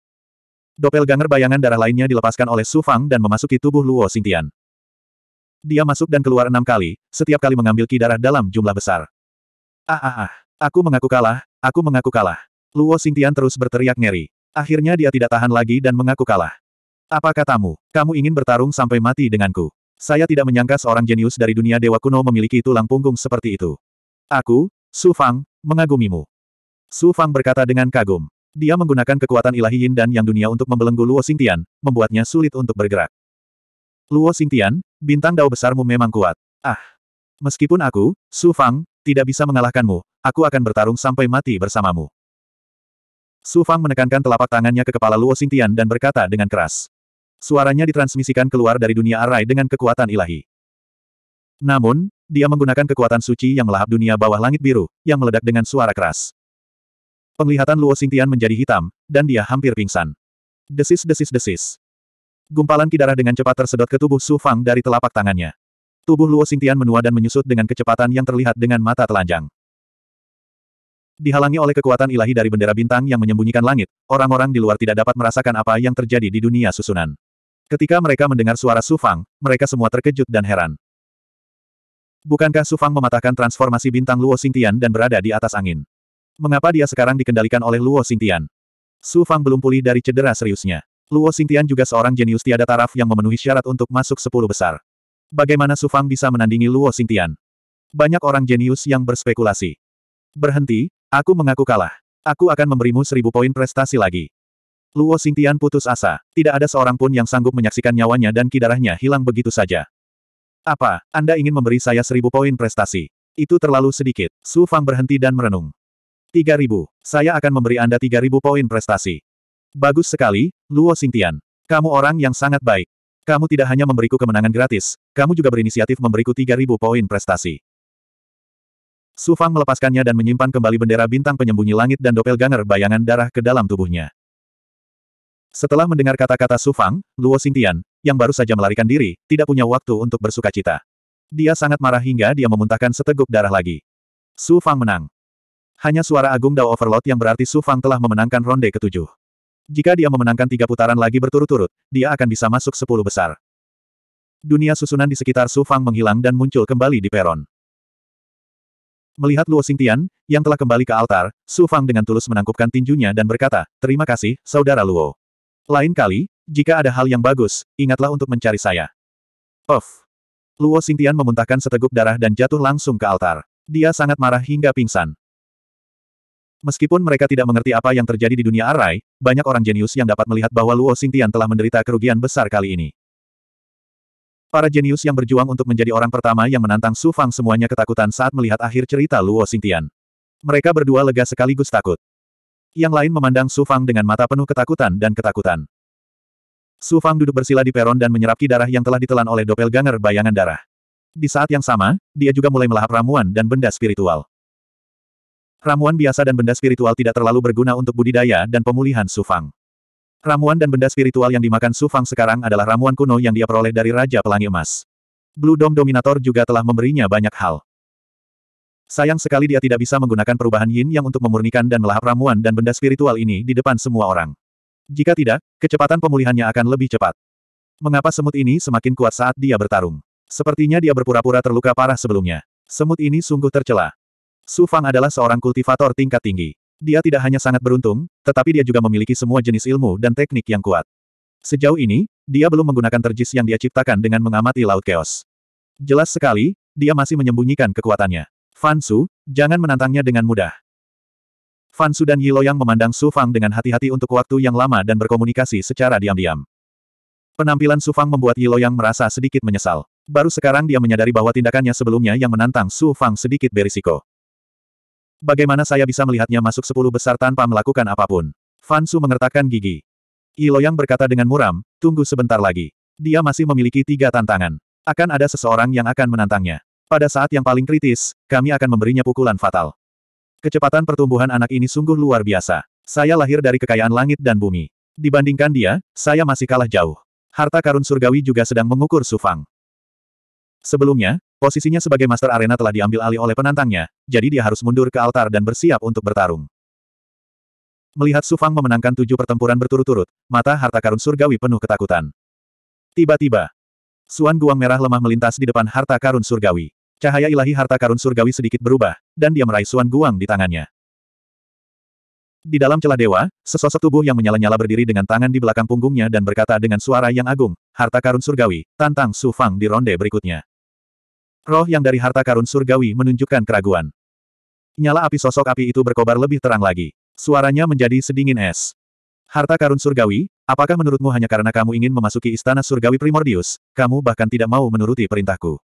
Doppelganger bayangan darah lainnya dilepaskan oleh Su Fang dan memasuki tubuh Luo Xingtian. Dia masuk dan keluar enam kali, setiap kali mengambil ki darah dalam jumlah besar. Ah ah ah, aku mengaku kalah, aku mengaku kalah. Luo Xingtian terus berteriak ngeri. Akhirnya dia tidak tahan lagi dan mengaku kalah. Apa katamu? Kamu ingin bertarung sampai mati denganku? Saya tidak menyangka seorang jenius dari dunia dewa kuno memiliki tulang punggung seperti itu. Aku, Su Fang, mengagumimu. Su Fang berkata dengan kagum. Dia menggunakan kekuatan ilahi yin dan yang dunia untuk membelenggu Luo Xingtian, membuatnya sulit untuk bergerak. Luo Xingtian, bintang dao besarmu memang kuat. Ah! Meskipun aku, Su Fang, tidak bisa mengalahkanmu, aku akan bertarung sampai mati bersamamu. Su Fang menekankan telapak tangannya ke kepala Luo Xingtian dan berkata dengan keras. Suaranya ditransmisikan keluar dari dunia arai dengan kekuatan ilahi. Namun, dia menggunakan kekuatan suci yang melahap dunia bawah langit biru, yang meledak dengan suara keras. Penglihatan Luo Xingtian menjadi hitam, dan dia hampir pingsan. Desis desis desis. Gumpalan kidarah dengan cepat tersedot ke tubuh Su Fang dari telapak tangannya. Tubuh Luo Xingtian menua dan menyusut dengan kecepatan yang terlihat dengan mata telanjang. Dihalangi oleh kekuatan ilahi dari bendera bintang yang menyembunyikan langit, orang-orang di luar tidak dapat merasakan apa yang terjadi di dunia susunan. Ketika mereka mendengar suara Sufang, mereka semua terkejut dan heran. Bukankah Sufang mematahkan transformasi bintang Luo Xingtian dan berada di atas angin? Mengapa dia sekarang dikendalikan oleh Luo Xingtian? Sufang belum pulih dari cedera seriusnya. Luo Xingtian juga seorang jenius tiada taraf yang memenuhi syarat untuk masuk sepuluh besar. Bagaimana Sufang bisa menandingi Luo Xingtian? Banyak orang jenius yang berspekulasi. Berhenti, aku mengaku kalah. Aku akan memberimu seribu poin prestasi lagi. Luo Xingtian putus asa. Tidak ada seorang pun yang sanggup menyaksikan nyawanya dan kidarahnya hilang begitu saja. Apa, Anda ingin memberi saya seribu poin prestasi? Itu terlalu sedikit. Su Fang berhenti dan merenung. Tiga ribu. Saya akan memberi Anda tiga ribu poin prestasi. Bagus sekali, Luo Xingtian. Kamu orang yang sangat baik. Kamu tidak hanya memberiku kemenangan gratis, kamu juga berinisiatif memberiku tiga ribu poin prestasi. Su Fang melepaskannya dan menyimpan kembali bendera bintang penyembunyi langit dan doppelganger bayangan darah ke dalam tubuhnya. Setelah mendengar kata-kata Su Fang, Luo Xingtian, yang baru saja melarikan diri, tidak punya waktu untuk bersuka cita. Dia sangat marah hingga dia memuntahkan seteguk darah lagi. Su Fang menang. Hanya suara agung Dao Overlord yang berarti Su Fang telah memenangkan ronde ketujuh. Jika dia memenangkan tiga putaran lagi berturut-turut, dia akan bisa masuk sepuluh besar. Dunia susunan di sekitar Su Fang menghilang dan muncul kembali di peron. Melihat Luo Xingtian, yang telah kembali ke altar, Su Fang dengan tulus menangkupkan tinjunya dan berkata, Terima kasih, Saudara Luo. Lain kali, jika ada hal yang bagus, ingatlah untuk mencari saya. Of. Luo Xingtian memuntahkan seteguk darah dan jatuh langsung ke altar. Dia sangat marah hingga pingsan. Meskipun mereka tidak mengerti apa yang terjadi di dunia Arai, banyak orang jenius yang dapat melihat bahwa Luo Xingtian telah menderita kerugian besar kali ini. Para jenius yang berjuang untuk menjadi orang pertama yang menantang Su Fang semuanya ketakutan saat melihat akhir cerita Luo Xingtian. Mereka berdua lega sekaligus takut. Yang lain memandang Su Fang dengan mata penuh ketakutan dan ketakutan. Su Fang duduk bersila di peron dan menyerap darah yang telah ditelan oleh doppelganger bayangan darah. Di saat yang sama, dia juga mulai melahap ramuan dan benda spiritual. Ramuan biasa dan benda spiritual tidak terlalu berguna untuk budidaya dan pemulihan Su Fang. Ramuan dan benda spiritual yang dimakan Su Fang sekarang adalah ramuan kuno yang dia peroleh dari Raja Pelangi Emas. Blue Dome Dominator juga telah memberinya banyak hal. Sayang sekali dia tidak bisa menggunakan perubahan yin yang untuk memurnikan dan melahap ramuan dan benda spiritual ini di depan semua orang. Jika tidak, kecepatan pemulihannya akan lebih cepat. Mengapa semut ini semakin kuat saat dia bertarung? Sepertinya dia berpura-pura terluka parah sebelumnya. Semut ini sungguh tercela. Su Fang adalah seorang kultivator tingkat tinggi. Dia tidak hanya sangat beruntung, tetapi dia juga memiliki semua jenis ilmu dan teknik yang kuat. Sejauh ini, dia belum menggunakan terjis yang dia ciptakan dengan mengamati Laut Chaos. Jelas sekali, dia masih menyembunyikan kekuatannya. Fansu, jangan menantangnya dengan mudah. Fansu dan Yiloyang memandang Su Fang dengan hati-hati untuk waktu yang lama dan berkomunikasi secara diam-diam. Penampilan Su Fang membuat Yiloyang merasa sedikit menyesal. Baru sekarang dia menyadari bahwa tindakannya sebelumnya yang menantang Su Fang sedikit berisiko. Bagaimana saya bisa melihatnya masuk sepuluh besar tanpa melakukan apapun? Fansu mengertakkan gigi. Yiloyang berkata dengan muram, tunggu sebentar lagi. Dia masih memiliki tiga tantangan. Akan ada seseorang yang akan menantangnya. Pada saat yang paling kritis, kami akan memberinya pukulan fatal. Kecepatan pertumbuhan anak ini sungguh luar biasa. Saya lahir dari kekayaan langit dan bumi. Dibandingkan dia, saya masih kalah jauh. Harta karun surgawi juga sedang mengukur Sufang. Sebelumnya, posisinya sebagai Master Arena telah diambil alih oleh penantangnya, jadi dia harus mundur ke altar dan bersiap untuk bertarung. Melihat Sufang memenangkan tujuh pertempuran berturut-turut, mata harta karun surgawi penuh ketakutan. Tiba-tiba, Suan Guang Merah lemah melintas di depan harta karun surgawi. Cahaya ilahi harta karun surgawi sedikit berubah, dan dia meraih Suan Guang di tangannya. Di dalam celah dewa, sesosok tubuh yang menyala-nyala berdiri dengan tangan di belakang punggungnya dan berkata dengan suara yang agung, harta karun surgawi, tantang Su Fang di ronde berikutnya. Roh yang dari harta karun surgawi menunjukkan keraguan. Nyala api sosok api itu berkobar lebih terang lagi. Suaranya menjadi sedingin es. Harta karun surgawi, apakah menurutmu hanya karena kamu ingin memasuki istana surgawi primordius, kamu bahkan tidak mau menuruti perintahku?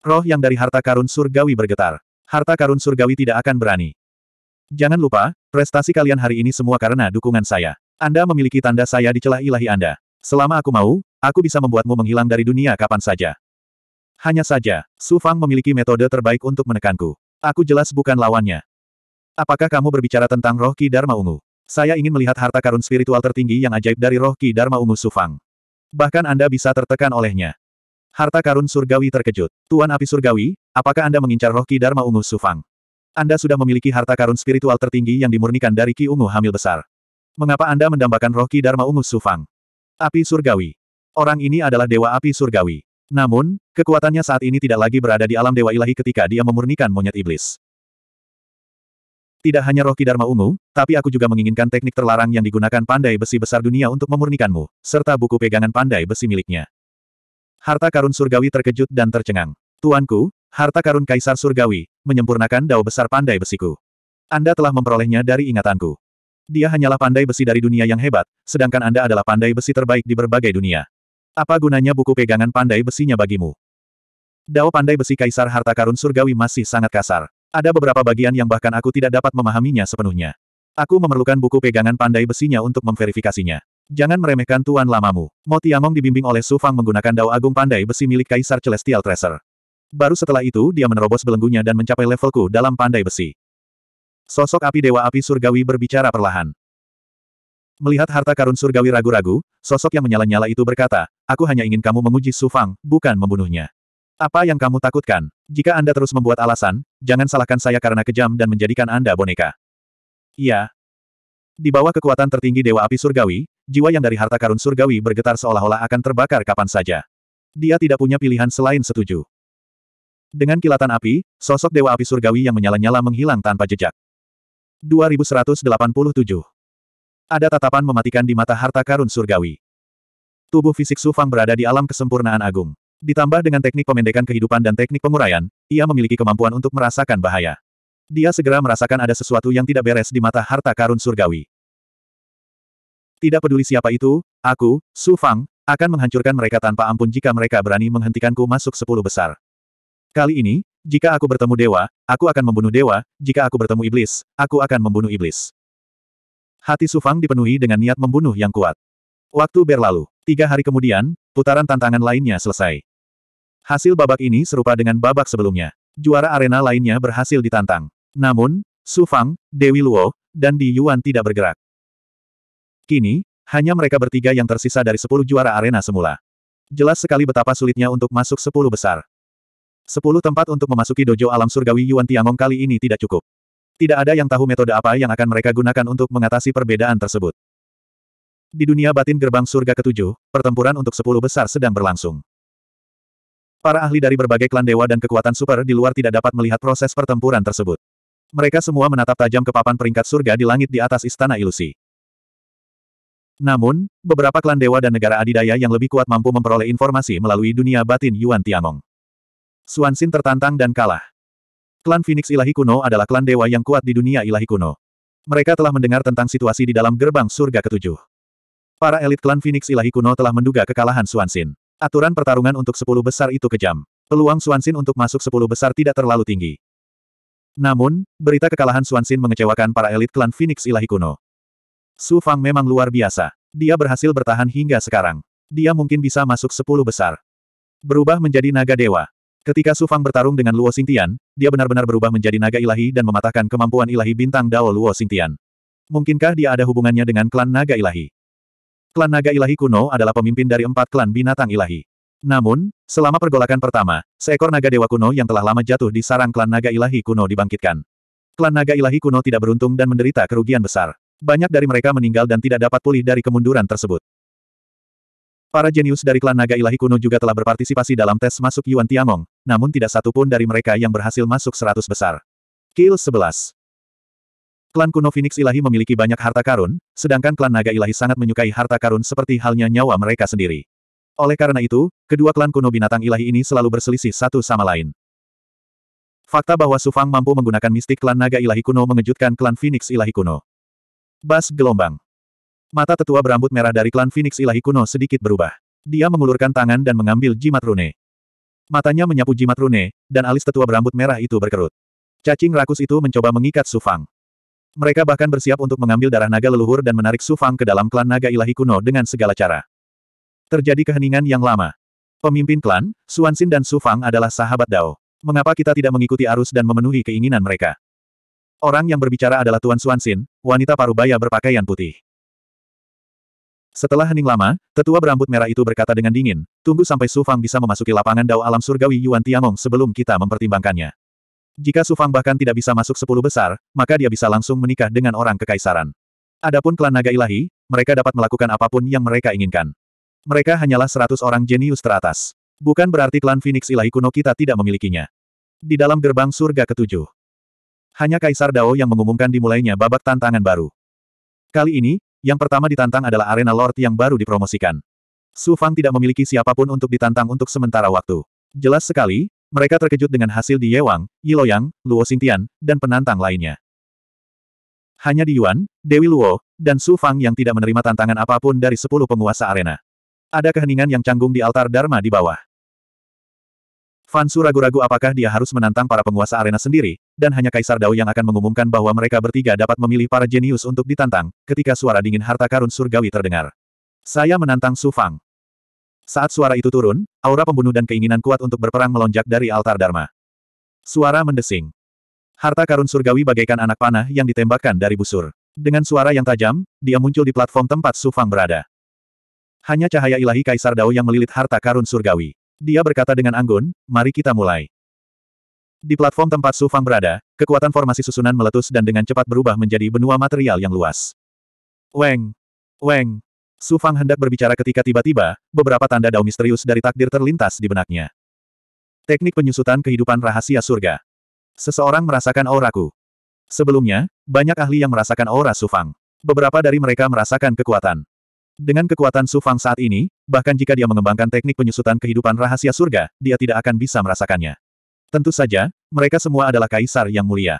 Roh yang dari harta karun surgawi bergetar. Harta karun surgawi tidak akan berani. Jangan lupa, prestasi kalian hari ini semua karena dukungan saya. Anda memiliki tanda saya di celah ilahi Anda. Selama aku mau, aku bisa membuatmu menghilang dari dunia kapan saja. Hanya saja, Su Fang memiliki metode terbaik untuk menekanku. Aku jelas bukan lawannya. Apakah kamu berbicara tentang roh Ki Dharma Ungu? Saya ingin melihat harta karun spiritual tertinggi yang ajaib dari roh Ki Dharma Ungu Su Fang. Bahkan Anda bisa tertekan olehnya. Harta karun surgawi terkejut. Tuan api surgawi, apakah Anda mengincar roh Ki Dharma Ungu Sufang? Anda sudah memiliki harta karun spiritual tertinggi yang dimurnikan dari Ki Ungu Hamil Besar. Mengapa Anda mendambakan roh Ki Dharma Ungu Sufang? Api surgawi. Orang ini adalah dewa api surgawi. Namun, kekuatannya saat ini tidak lagi berada di alam dewa ilahi ketika dia memurnikan monyet iblis. Tidak hanya roh Dharma Ungu, tapi aku juga menginginkan teknik terlarang yang digunakan pandai besi besar dunia untuk memurnikanmu, serta buku pegangan pandai besi miliknya. Harta karun surgawi terkejut dan tercengang. Tuanku, harta karun kaisar surgawi, menyempurnakan dao besar pandai besiku. Anda telah memperolehnya dari ingatanku. Dia hanyalah pandai besi dari dunia yang hebat, sedangkan Anda adalah pandai besi terbaik di berbagai dunia. Apa gunanya buku pegangan pandai besinya bagimu? Dao pandai besi kaisar harta karun surgawi masih sangat kasar. Ada beberapa bagian yang bahkan aku tidak dapat memahaminya sepenuhnya. Aku memerlukan buku pegangan pandai besinya untuk memverifikasinya. Jangan meremehkan tuan lamamu. Mo Tiamong dibimbing oleh Su Fang menggunakan dao agung pandai besi milik Kaisar Celestial Tracer. Baru setelah itu dia menerobos belenggunya dan mencapai levelku dalam pandai besi. Sosok api Dewa Api Surgawi berbicara perlahan. Melihat harta karun surgawi ragu-ragu, sosok yang menyala-nyala itu berkata, aku hanya ingin kamu menguji Su Fang, bukan membunuhnya. Apa yang kamu takutkan? Jika Anda terus membuat alasan, jangan salahkan saya karena kejam dan menjadikan Anda boneka. Iya. Di bawah kekuatan tertinggi Dewa Api Surgawi, jiwa yang dari harta karun surgawi bergetar seolah-olah akan terbakar kapan saja. Dia tidak punya pilihan selain setuju. Dengan kilatan api, sosok Dewa Api Surgawi yang menyala-nyala menghilang tanpa jejak. 2187 Ada tatapan mematikan di mata harta karun surgawi. Tubuh fisik Sufang berada di alam kesempurnaan agung. Ditambah dengan teknik pemendekan kehidupan dan teknik penguraian, ia memiliki kemampuan untuk merasakan bahaya. Dia segera merasakan ada sesuatu yang tidak beres di mata harta karun surgawi. Tidak peduli siapa itu, aku, Su Fang, akan menghancurkan mereka tanpa ampun jika mereka berani menghentikanku masuk sepuluh besar. Kali ini, jika aku bertemu dewa, aku akan membunuh dewa, jika aku bertemu iblis, aku akan membunuh iblis. Hati Su Fang dipenuhi dengan niat membunuh yang kuat. Waktu berlalu. Tiga hari kemudian, putaran tantangan lainnya selesai. Hasil babak ini serupa dengan babak sebelumnya. Juara arena lainnya berhasil ditantang. Namun, Su Fang, Dewi Luo, dan Di Yuan tidak bergerak. Kini, hanya mereka bertiga yang tersisa dari sepuluh juara arena semula. Jelas sekali betapa sulitnya untuk masuk sepuluh besar. Sepuluh tempat untuk memasuki dojo alam surgawi Yuan Tiangong kali ini tidak cukup. Tidak ada yang tahu metode apa yang akan mereka gunakan untuk mengatasi perbedaan tersebut. Di dunia batin gerbang surga ketujuh, pertempuran untuk sepuluh besar sedang berlangsung. Para ahli dari berbagai klan dewa dan kekuatan super di luar tidak dapat melihat proses pertempuran tersebut. Mereka semua menatap tajam ke papan peringkat surga di langit di atas istana ilusi. Namun, beberapa klan dewa dan negara adidaya yang lebih kuat mampu memperoleh informasi melalui dunia batin Yuan Tiangong. Suansin tertantang dan kalah. Klan Phoenix Ilahi Kuno adalah klan dewa yang kuat di dunia Ilahi Kuno. Mereka telah mendengar tentang situasi di dalam gerbang surga ketujuh. Para elit klan Phoenix Ilahi Kuno telah menduga kekalahan Suansin. Aturan pertarungan untuk sepuluh besar itu kejam. Peluang Suansin untuk masuk sepuluh besar tidak terlalu tinggi. Namun, berita kekalahan Suansin mengecewakan para elit klan Phoenix Ilahi Kuno. Su Fang memang luar biasa. Dia berhasil bertahan hingga sekarang. Dia mungkin bisa masuk sepuluh besar. Berubah menjadi naga dewa. Ketika Su Fang bertarung dengan Luo Xingtian, dia benar-benar berubah menjadi naga ilahi dan mematahkan kemampuan ilahi bintang Dao Luo Xingtian. Mungkinkah dia ada hubungannya dengan klan naga ilahi? Klan naga ilahi kuno adalah pemimpin dari empat klan binatang ilahi. Namun, selama pergolakan pertama, seekor naga dewa kuno yang telah lama jatuh di sarang klan naga ilahi kuno dibangkitkan. Klan naga ilahi kuno tidak beruntung dan menderita kerugian besar. Banyak dari mereka meninggal dan tidak dapat pulih dari kemunduran tersebut. Para jenius dari klan naga ilahi kuno juga telah berpartisipasi dalam tes masuk Yuan Tiangong, namun tidak satu pun dari mereka yang berhasil masuk seratus besar. Kill 11 Klan kuno Phoenix ilahi memiliki banyak harta karun, sedangkan klan naga ilahi sangat menyukai harta karun seperti halnya nyawa mereka sendiri. Oleh karena itu, kedua klan kuno binatang ilahi ini selalu berselisih satu sama lain. Fakta bahwa Sufang mampu menggunakan mistik klan naga ilahi kuno mengejutkan klan Phoenix ilahi kuno. Bas gelombang. Mata tetua berambut merah dari klan Phoenix ilahi kuno sedikit berubah. Dia mengulurkan tangan dan mengambil jimat rune. Matanya menyapu jimat rune, dan alis tetua berambut merah itu berkerut. Cacing rakus itu mencoba mengikat Sufang. Mereka bahkan bersiap untuk mengambil darah naga leluhur dan menarik Sufang ke dalam klan naga ilahi kuno dengan segala cara. Terjadi keheningan yang lama. Pemimpin klan, Suansin dan Sufang adalah sahabat Dao. Mengapa kita tidak mengikuti arus dan memenuhi keinginan mereka? Orang yang berbicara adalah Tuan Suansin, wanita parubaya berpakaian putih. Setelah hening lama, tetua berambut merah itu berkata dengan dingin, tunggu sampai Su Fang bisa memasuki lapangan dao alam surgawi Yuan Tiangong sebelum kita mempertimbangkannya. Jika Su Fang bahkan tidak bisa masuk sepuluh besar, maka dia bisa langsung menikah dengan orang kekaisaran. Adapun klan naga ilahi, mereka dapat melakukan apapun yang mereka inginkan. Mereka hanyalah seratus orang jenius teratas. Bukan berarti klan Phoenix ilahi kuno kita tidak memilikinya. Di dalam gerbang surga ketujuh, hanya Kaisar Dao yang mengumumkan dimulainya babak tantangan baru. Kali ini, yang pertama ditantang adalah arena Lord yang baru dipromosikan. Su Fang tidak memiliki siapapun untuk ditantang untuk sementara waktu. Jelas sekali, mereka terkejut dengan hasil di Yewang, Yiloyang, Luo Xingtian, dan penantang lainnya. Hanya di Yuan, Dewi Luo, dan Su Fang yang tidak menerima tantangan apapun dari sepuluh penguasa arena. Ada keheningan yang canggung di altar Dharma di bawah. Fansu ragu-ragu apakah dia harus menantang para penguasa arena sendiri, dan hanya Kaisar Dao yang akan mengumumkan bahwa mereka bertiga dapat memilih para jenius untuk ditantang, ketika suara dingin harta karun surgawi terdengar. Saya menantang Su Fang. Saat suara itu turun, aura pembunuh dan keinginan kuat untuk berperang melonjak dari altar Dharma. Suara mendesing. Harta karun surgawi bagaikan anak panah yang ditembakkan dari busur. Dengan suara yang tajam, dia muncul di platform tempat Su Fang berada. Hanya cahaya ilahi Kaisar Dao yang melilit harta karun surgawi. Dia berkata dengan anggun, mari kita mulai. Di platform tempat Su Fang berada, kekuatan formasi susunan meletus dan dengan cepat berubah menjadi benua material yang luas. Weng! Weng! Su Fang hendak berbicara ketika tiba-tiba, beberapa tanda dao misterius dari takdir terlintas di benaknya. Teknik penyusutan kehidupan rahasia surga. Seseorang merasakan auraku. Sebelumnya, banyak ahli yang merasakan aura Su Fang. Beberapa dari mereka merasakan kekuatan. Dengan kekuatan Su Fang saat ini, bahkan jika dia mengembangkan teknik penyusutan kehidupan rahasia surga, dia tidak akan bisa merasakannya. Tentu saja, mereka semua adalah kaisar yang mulia.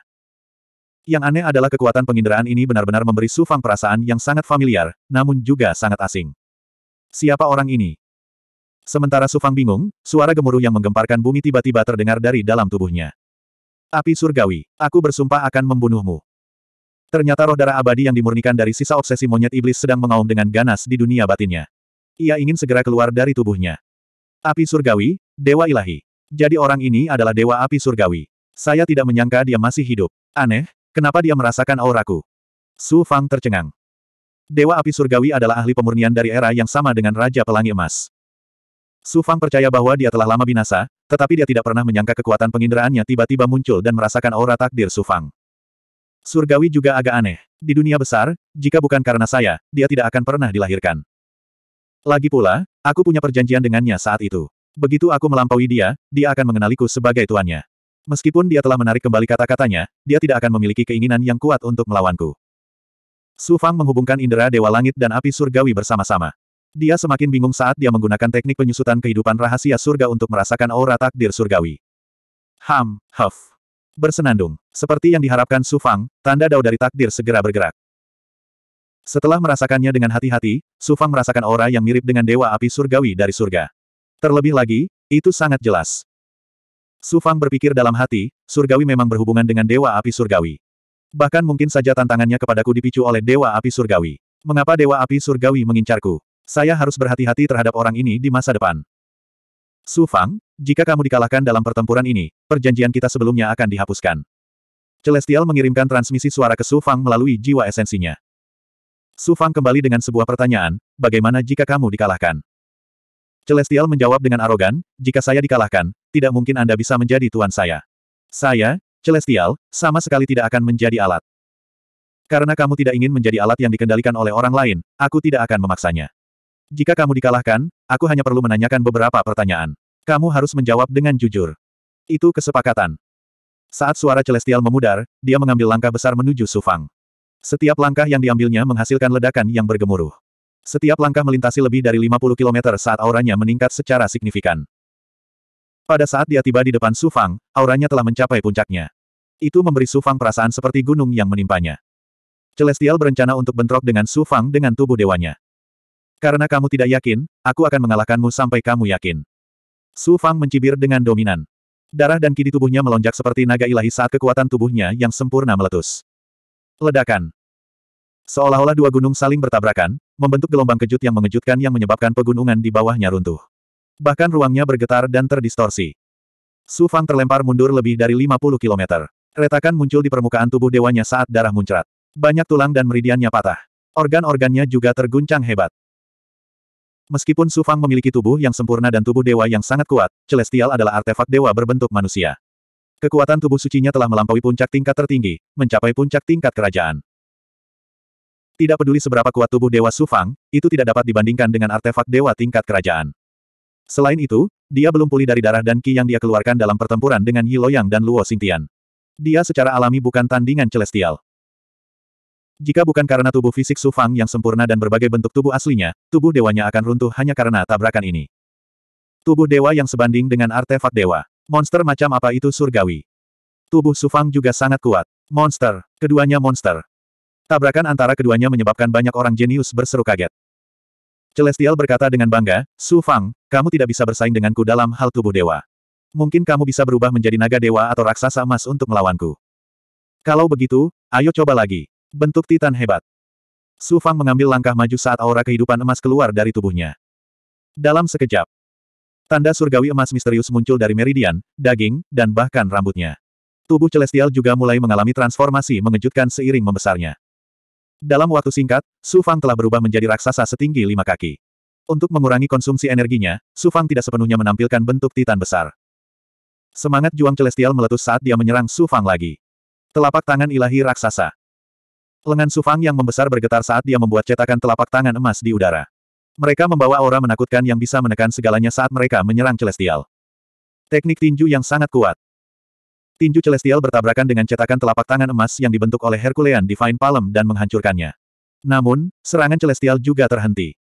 Yang aneh adalah kekuatan penginderaan ini benar-benar memberi Su Fang perasaan yang sangat familiar, namun juga sangat asing. Siapa orang ini? Sementara Su Fang bingung, suara gemuruh yang menggemparkan bumi tiba-tiba terdengar dari dalam tubuhnya. Api surgawi, aku bersumpah akan membunuhmu. Ternyata roh darah abadi yang dimurnikan dari sisa obsesi monyet iblis sedang mengaum dengan ganas di dunia batinnya. Ia ingin segera keluar dari tubuhnya. Api surgawi, dewa ilahi. Jadi orang ini adalah dewa api surgawi. Saya tidak menyangka dia masih hidup. Aneh, kenapa dia merasakan auraku? Su Fang tercengang. Dewa api surgawi adalah ahli pemurnian dari era yang sama dengan Raja Pelangi Emas. Su Fang percaya bahwa dia telah lama binasa, tetapi dia tidak pernah menyangka kekuatan penginderaannya tiba-tiba muncul dan merasakan aura takdir Su Fang. Surgawi juga agak aneh. Di dunia besar, jika bukan karena saya, dia tidak akan pernah dilahirkan. Lagi pula, aku punya perjanjian dengannya saat itu. Begitu aku melampaui dia, dia akan mengenaliku sebagai tuannya. Meskipun dia telah menarik kembali kata-katanya, dia tidak akan memiliki keinginan yang kuat untuk melawanku. Su Fang menghubungkan indera Dewa Langit dan api surgawi bersama-sama. Dia semakin bingung saat dia menggunakan teknik penyusutan kehidupan rahasia surga untuk merasakan aura takdir surgawi. Ham, huff bersenandung. Seperti yang diharapkan Su Fang, tanda dao dari takdir segera bergerak. Setelah merasakannya dengan hati-hati, Su Fang merasakan aura yang mirip dengan dewa api surgawi dari surga. Terlebih lagi, itu sangat jelas. Su Fang berpikir dalam hati, surgawi memang berhubungan dengan dewa api surgawi. Bahkan mungkin saja tantangannya kepadaku dipicu oleh dewa api surgawi. Mengapa dewa api surgawi mengincarku? Saya harus berhati-hati terhadap orang ini di masa depan. Su Fang, jika kamu dikalahkan dalam pertempuran ini, perjanjian kita sebelumnya akan dihapuskan. Celestial mengirimkan transmisi suara ke Su Fang melalui jiwa esensinya. Su Fang kembali dengan sebuah pertanyaan, bagaimana jika kamu dikalahkan? Celestial menjawab dengan arogan, jika saya dikalahkan, tidak mungkin Anda bisa menjadi tuan saya. Saya, Celestial, sama sekali tidak akan menjadi alat. Karena kamu tidak ingin menjadi alat yang dikendalikan oleh orang lain, aku tidak akan memaksanya. Jika kamu dikalahkan, aku hanya perlu menanyakan beberapa pertanyaan. Kamu harus menjawab dengan jujur. Itu kesepakatan. Saat suara celestial memudar, dia mengambil langkah besar menuju Sufang. Setiap langkah yang diambilnya menghasilkan ledakan yang bergemuruh. Setiap langkah melintasi lebih dari 50 km saat auranya meningkat secara signifikan. Pada saat dia tiba di depan Sufang, auranya telah mencapai puncaknya. Itu memberi Sufang perasaan seperti gunung yang menimpanya. Celestial berencana untuk bentrok dengan Sufang dengan tubuh dewanya. Karena kamu tidak yakin, aku akan mengalahkanmu sampai kamu yakin. Su Fang mencibir dengan dominan. Darah dan kidi tubuhnya melonjak seperti naga ilahi saat kekuatan tubuhnya yang sempurna meletus. Ledakan. Seolah-olah dua gunung saling bertabrakan, membentuk gelombang kejut yang mengejutkan yang menyebabkan pegunungan di bawahnya runtuh. Bahkan ruangnya bergetar dan terdistorsi. Su Fang terlempar mundur lebih dari 50 km. Retakan muncul di permukaan tubuh dewanya saat darah muncrat. Banyak tulang dan meridiannya patah. Organ-organnya juga terguncang hebat. Meskipun Su Fang memiliki tubuh yang sempurna dan tubuh dewa yang sangat kuat, Celestial adalah artefak dewa berbentuk manusia. Kekuatan tubuh sucinya telah melampaui puncak tingkat tertinggi, mencapai puncak tingkat kerajaan. Tidak peduli seberapa kuat tubuh Dewa Su Fang, itu tidak dapat dibandingkan dengan artefak Dewa tingkat kerajaan. Selain itu, dia belum pulih dari darah dan ki yang dia keluarkan dalam pertempuran dengan Yi Loyang dan Luo Xingtian. Dia secara alami bukan tandingan celestial. Jika bukan karena tubuh fisik Su Fang yang sempurna dan berbagai bentuk tubuh aslinya, tubuh dewanya akan runtuh hanya karena tabrakan ini. Tubuh dewa yang sebanding dengan artefak dewa. Monster macam apa itu surgawi? Tubuh Su Fang juga sangat kuat. Monster. Keduanya monster. Tabrakan antara keduanya menyebabkan banyak orang jenius berseru kaget. Celestial berkata dengan bangga, Su Fang, kamu tidak bisa bersaing denganku dalam hal tubuh dewa. Mungkin kamu bisa berubah menjadi naga dewa atau raksasa emas untuk melawanku. Kalau begitu, ayo coba lagi. Bentuk Titan hebat. Su Fang mengambil langkah maju saat aura kehidupan emas keluar dari tubuhnya. Dalam sekejap, tanda surgawi emas misterius muncul dari meridian, daging, dan bahkan rambutnya. Tubuh Celestial juga mulai mengalami transformasi mengejutkan seiring membesarnya. Dalam waktu singkat, Su Fang telah berubah menjadi raksasa setinggi lima kaki. Untuk mengurangi konsumsi energinya, Su Fang tidak sepenuhnya menampilkan bentuk titan besar. Semangat juang celestial meletus saat dia menyerang Su Fang lagi. Telapak tangan ilahi raksasa. Lengan Sufang yang membesar bergetar saat dia membuat cetakan telapak tangan emas di udara. Mereka membawa aura menakutkan yang bisa menekan segalanya saat mereka menyerang Celestial. Teknik tinju yang sangat kuat. Tinju Celestial bertabrakan dengan cetakan telapak tangan emas yang dibentuk oleh Herculean Divine Palm dan menghancurkannya. Namun, serangan Celestial juga terhenti.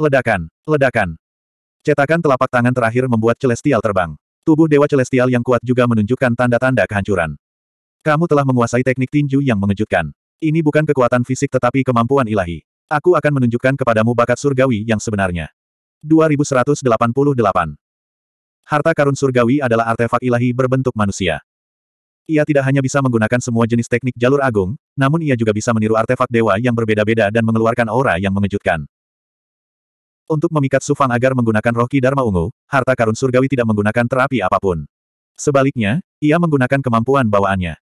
Ledakan, ledakan. Cetakan telapak tangan terakhir membuat Celestial terbang. Tubuh Dewa Celestial yang kuat juga menunjukkan tanda-tanda kehancuran. Kamu telah menguasai teknik tinju yang mengejutkan. Ini bukan kekuatan fisik tetapi kemampuan ilahi. Aku akan menunjukkan kepadamu bakat surgawi yang sebenarnya. 2188 Harta karun surgawi adalah artefak ilahi berbentuk manusia. Ia tidak hanya bisa menggunakan semua jenis teknik jalur agung, namun ia juga bisa meniru artefak dewa yang berbeda-beda dan mengeluarkan aura yang mengejutkan. Untuk memikat Sufang agar menggunakan roh Ki Dharma Ungu, harta karun surgawi tidak menggunakan terapi apapun. Sebaliknya, ia menggunakan kemampuan bawaannya.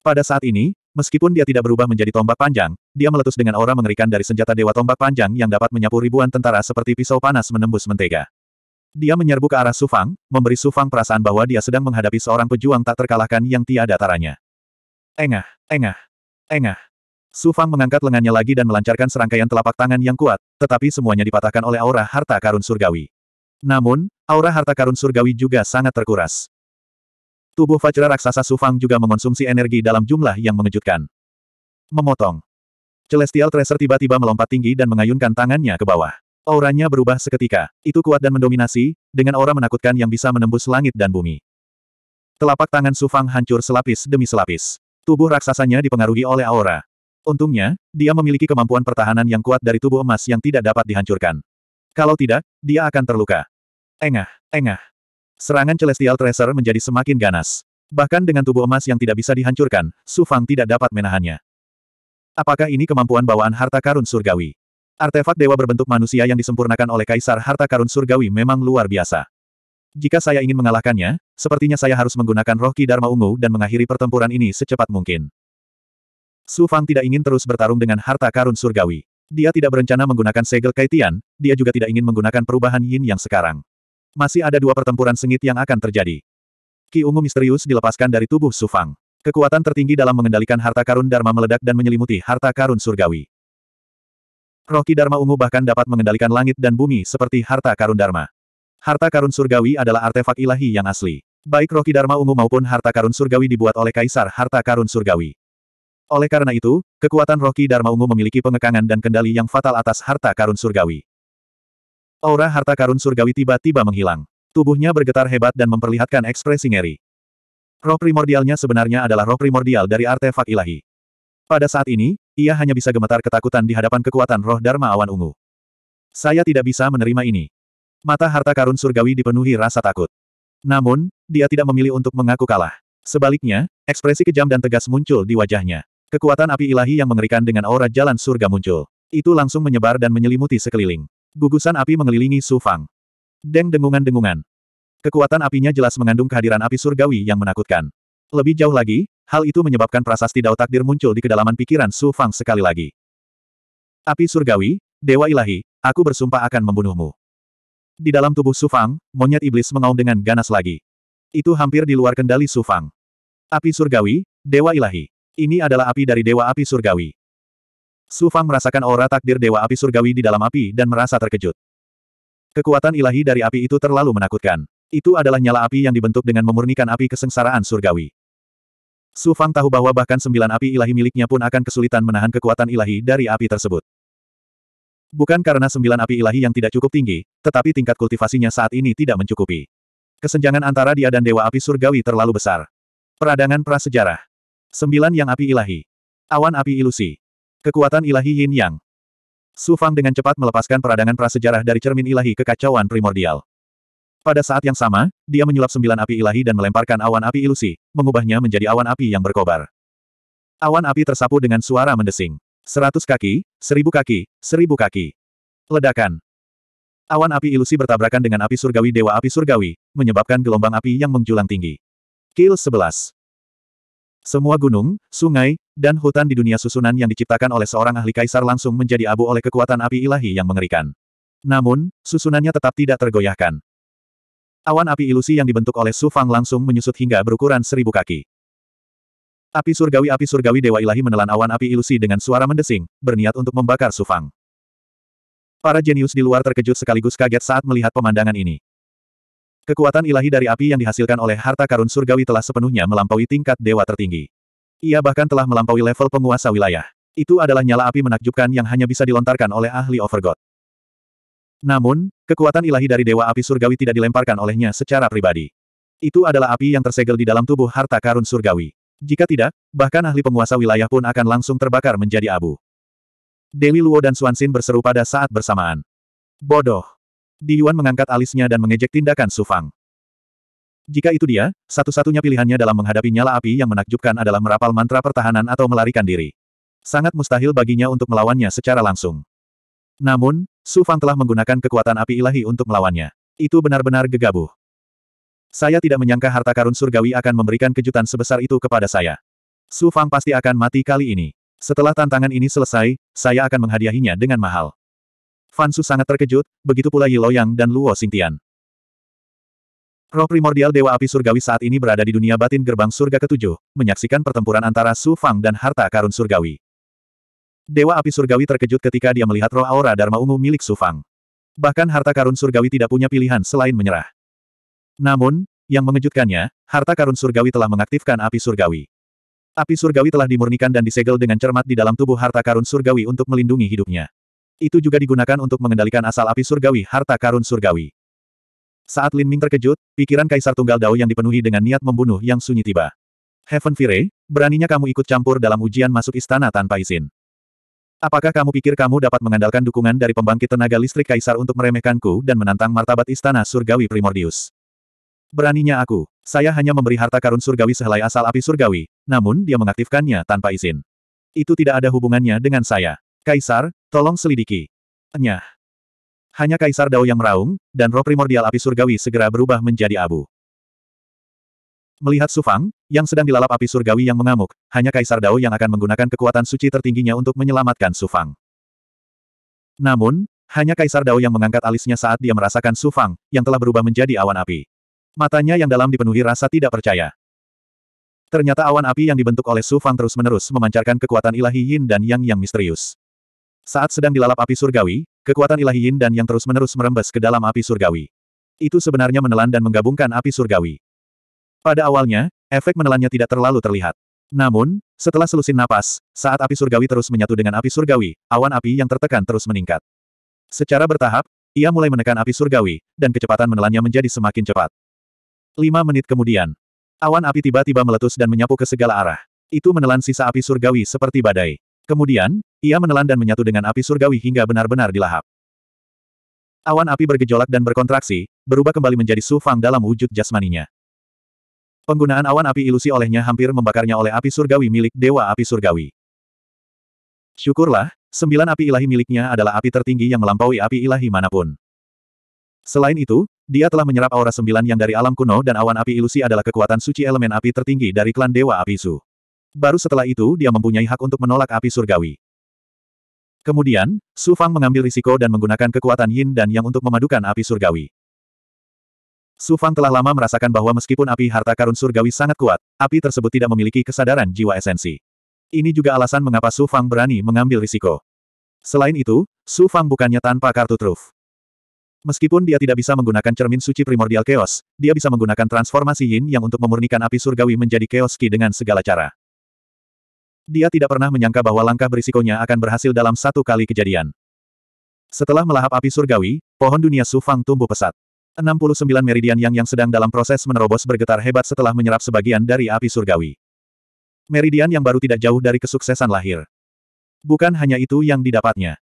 Pada saat ini, Meskipun dia tidak berubah menjadi tombak panjang, dia meletus dengan aura mengerikan dari senjata dewa tombak panjang yang dapat menyapu ribuan tentara seperti pisau panas menembus mentega. Dia menyerbu ke arah Sufang, memberi Sufang perasaan bahwa dia sedang menghadapi seorang pejuang tak terkalahkan yang tiada taranya. Engah, engah, engah. Sufang mengangkat lengannya lagi dan melancarkan serangkaian telapak tangan yang kuat, tetapi semuanya dipatahkan oleh aura harta karun surgawi. Namun, aura harta karun surgawi juga sangat terkuras. Tubuh Fajra Raksasa Sufang juga mengonsumsi energi dalam jumlah yang mengejutkan. Memotong. Celestial Tracer tiba-tiba melompat tinggi dan mengayunkan tangannya ke bawah. Auranya berubah seketika. Itu kuat dan mendominasi, dengan aura menakutkan yang bisa menembus langit dan bumi. Telapak tangan Sufang hancur selapis demi selapis. Tubuh raksasanya dipengaruhi oleh aura. Untungnya, dia memiliki kemampuan pertahanan yang kuat dari tubuh emas yang tidak dapat dihancurkan. Kalau tidak, dia akan terluka. Engah, engah. Serangan Celestial Tracer menjadi semakin ganas. Bahkan dengan tubuh emas yang tidak bisa dihancurkan, Su Fang tidak dapat menahannya. Apakah ini kemampuan bawaan harta karun surgawi? Artefak dewa berbentuk manusia yang disempurnakan oleh Kaisar Harta Karun Surgawi memang luar biasa. Jika saya ingin mengalahkannya, sepertinya saya harus menggunakan roh Ki Dharma Ungu dan mengakhiri pertempuran ini secepat mungkin. Su Fang tidak ingin terus bertarung dengan harta karun surgawi. Dia tidak berencana menggunakan segel kaitian, dia juga tidak ingin menggunakan perubahan yin yang sekarang. Masih ada dua pertempuran sengit yang akan terjadi. Ki ungu misterius dilepaskan dari tubuh Sufang. Kekuatan tertinggi dalam mengendalikan harta karun Dharma meledak dan menyelimuti harta karun surgawi. Roh Ki Dharma ungu bahkan dapat mengendalikan langit dan bumi seperti harta karun Dharma. Harta karun surgawi adalah artefak ilahi yang asli. Baik Roh Ki Dharma ungu maupun harta karun surgawi dibuat oleh kaisar harta karun surgawi. Oleh karena itu, kekuatan Roh Ki Dharma ungu memiliki pengekangan dan kendali yang fatal atas harta karun surgawi. Aura harta karun surgawi tiba-tiba menghilang. Tubuhnya bergetar hebat dan memperlihatkan ekspresi ngeri. Roh primordialnya sebenarnya adalah roh primordial dari artefak ilahi. Pada saat ini, ia hanya bisa gemetar ketakutan di hadapan kekuatan roh Dharma Awan Ungu. Saya tidak bisa menerima ini. Mata harta karun surgawi dipenuhi rasa takut. Namun, dia tidak memilih untuk mengaku kalah. Sebaliknya, ekspresi kejam dan tegas muncul di wajahnya. Kekuatan api ilahi yang mengerikan dengan aura jalan surga muncul. Itu langsung menyebar dan menyelimuti sekeliling. Gugusan api mengelilingi Su Fang. Deng dengungan-dengungan. Kekuatan apinya jelas mengandung kehadiran api surgawi yang menakutkan. Lebih jauh lagi, hal itu menyebabkan prasasti dao takdir muncul di kedalaman pikiran Su Fang sekali lagi. Api surgawi, Dewa Ilahi, aku bersumpah akan membunuhmu. Di dalam tubuh Su Fang, monyet iblis mengaum dengan ganas lagi. Itu hampir di luar kendali Su Fang. Api surgawi, Dewa Ilahi. Ini adalah api dari Dewa Api Surgawi. Su Fang merasakan aura takdir Dewa Api Surgawi di dalam api dan merasa terkejut. Kekuatan ilahi dari api itu terlalu menakutkan. Itu adalah nyala api yang dibentuk dengan memurnikan api kesengsaraan surgawi. Su Fang tahu bahwa bahkan sembilan api ilahi miliknya pun akan kesulitan menahan kekuatan ilahi dari api tersebut. Bukan karena sembilan api ilahi yang tidak cukup tinggi, tetapi tingkat kultivasinya saat ini tidak mencukupi. Kesenjangan antara dia dan Dewa Api Surgawi terlalu besar. Peradangan Prasejarah. Sembilan yang api ilahi. Awan api ilusi. Kekuatan ilahi Yin Yang. Su Fang dengan cepat melepaskan peradangan prasejarah dari cermin ilahi kekacauan primordial. Pada saat yang sama, dia menyulap sembilan api ilahi dan melemparkan awan api ilusi, mengubahnya menjadi awan api yang berkobar. Awan api tersapu dengan suara mendesing. Seratus kaki, seribu kaki, seribu kaki. Ledakan. Awan api ilusi bertabrakan dengan api surgawi Dewa Api Surgawi, menyebabkan gelombang api yang menjulang tinggi. Kill 11. Semua gunung, sungai, dan hutan di dunia susunan yang diciptakan oleh seorang ahli kaisar langsung menjadi abu oleh kekuatan api ilahi yang mengerikan. Namun, susunannya tetap tidak tergoyahkan. Awan api ilusi yang dibentuk oleh Su Fang langsung menyusut hingga berukuran seribu kaki. Api surgawi Api surgawi Dewa Ilahi menelan awan api ilusi dengan suara mendesing, berniat untuk membakar Su Fang. Para jenius di luar terkejut sekaligus kaget saat melihat pemandangan ini. Kekuatan ilahi dari api yang dihasilkan oleh harta karun surgawi telah sepenuhnya melampaui tingkat dewa tertinggi. Ia bahkan telah melampaui level penguasa wilayah. Itu adalah nyala api menakjubkan yang hanya bisa dilontarkan oleh ahli Overgod. Namun, kekuatan ilahi dari Dewa Api Surgawi tidak dilemparkan olehnya secara pribadi. Itu adalah api yang tersegel di dalam tubuh harta karun surgawi. Jika tidak, bahkan ahli penguasa wilayah pun akan langsung terbakar menjadi abu. Dewi Luo dan Suansin berseru pada saat bersamaan. Bodoh. Di Yuan mengangkat alisnya dan mengejek tindakan Su Fang. Jika itu dia, satu-satunya pilihannya dalam menghadapi nyala api yang menakjubkan adalah merapal mantra pertahanan atau melarikan diri. Sangat mustahil baginya untuk melawannya secara langsung. Namun, Su Fang telah menggunakan kekuatan api ilahi untuk melawannya. Itu benar-benar gegabah. Saya tidak menyangka harta karun surgawi akan memberikan kejutan sebesar itu kepada saya. Su Fang pasti akan mati kali ini. Setelah tantangan ini selesai, saya akan menghadiahinya dengan mahal. Fansu sangat terkejut, begitu pula Yi Loyang dan Luo Xingtian. Roh primordial Dewa Api Surgawi saat ini berada di dunia batin gerbang surga ketujuh, menyaksikan pertempuran antara Su Fang dan harta karun surgawi. Dewa Api Surgawi terkejut ketika dia melihat roh aura Dharma Ungu milik Su Fang. Bahkan harta karun surgawi tidak punya pilihan selain menyerah. Namun, yang mengejutkannya, harta karun surgawi telah mengaktifkan api surgawi. Api surgawi telah dimurnikan dan disegel dengan cermat di dalam tubuh harta karun surgawi untuk melindungi hidupnya. Itu juga digunakan untuk mengendalikan asal api surgawi harta karun surgawi. Saat Lin Ming terkejut, pikiran Kaisar Tunggal Dao yang dipenuhi dengan niat membunuh yang sunyi tiba. Heaven Fire, beraninya kamu ikut campur dalam ujian masuk istana tanpa izin. Apakah kamu pikir kamu dapat mengandalkan dukungan dari pembangkit tenaga listrik Kaisar untuk meremehkanku dan menantang martabat istana surgawi Primordius? Beraninya aku, saya hanya memberi harta karun surgawi sehelai asal api surgawi, namun dia mengaktifkannya tanpa izin. Itu tidak ada hubungannya dengan saya. Kaisar, tolong selidiki. Nyah. Hanya Kaisar Dao yang meraung, dan roh primordial api surgawi segera berubah menjadi abu. Melihat Sufang, yang sedang dilalap api surgawi yang mengamuk, hanya Kaisar Dao yang akan menggunakan kekuatan suci tertingginya untuk menyelamatkan Sufang. Namun, hanya Kaisar Dao yang mengangkat alisnya saat dia merasakan Sufang, yang telah berubah menjadi awan api. Matanya yang dalam dipenuhi rasa tidak percaya. Ternyata awan api yang dibentuk oleh Sufang terus-menerus memancarkan kekuatan ilahi Yin dan Yang yang misterius. Saat sedang dilalap api surgawi, kekuatan ilahi yin dan yang terus-menerus merembes ke dalam api surgawi. Itu sebenarnya menelan dan menggabungkan api surgawi. Pada awalnya, efek menelannya tidak terlalu terlihat. Namun, setelah selusin napas, saat api surgawi terus menyatu dengan api surgawi, awan api yang tertekan terus meningkat. Secara bertahap, ia mulai menekan api surgawi, dan kecepatan menelannya menjadi semakin cepat. Lima menit kemudian, awan api tiba-tiba meletus dan menyapu ke segala arah. Itu menelan sisa api surgawi seperti badai. Kemudian, ia menelan dan menyatu dengan api surgawi hingga benar-benar dilahap. Awan api bergejolak dan berkontraksi, berubah kembali menjadi Su dalam wujud jasmaninya. Penggunaan awan api ilusi olehnya hampir membakarnya oleh api surgawi milik Dewa Api Surgawi. Syukurlah, sembilan api ilahi miliknya adalah api tertinggi yang melampaui api ilahi manapun. Selain itu, dia telah menyerap aura sembilan yang dari alam kuno dan awan api ilusi adalah kekuatan suci elemen api tertinggi dari klan Dewa Api Su. Baru setelah itu dia mempunyai hak untuk menolak api surgawi. Kemudian, Su Fang mengambil risiko dan menggunakan kekuatan yin dan yang untuk memadukan api surgawi. Su Fang telah lama merasakan bahwa meskipun api harta karun surgawi sangat kuat, api tersebut tidak memiliki kesadaran jiwa esensi. Ini juga alasan mengapa Su Fang berani mengambil risiko. Selain itu, Su Fang bukannya tanpa kartu truf. Meskipun dia tidak bisa menggunakan cermin suci primordial chaos, dia bisa menggunakan transformasi yin yang untuk memurnikan api surgawi menjadi chaos dengan segala cara. Dia tidak pernah menyangka bahwa langkah berisikonya akan berhasil dalam satu kali kejadian. Setelah melahap api surgawi, pohon dunia Sufang tumbuh pesat. 69 meridian yang yang sedang dalam proses menerobos bergetar hebat setelah menyerap sebagian dari api surgawi. Meridian yang baru tidak jauh dari kesuksesan lahir. Bukan hanya itu yang didapatnya.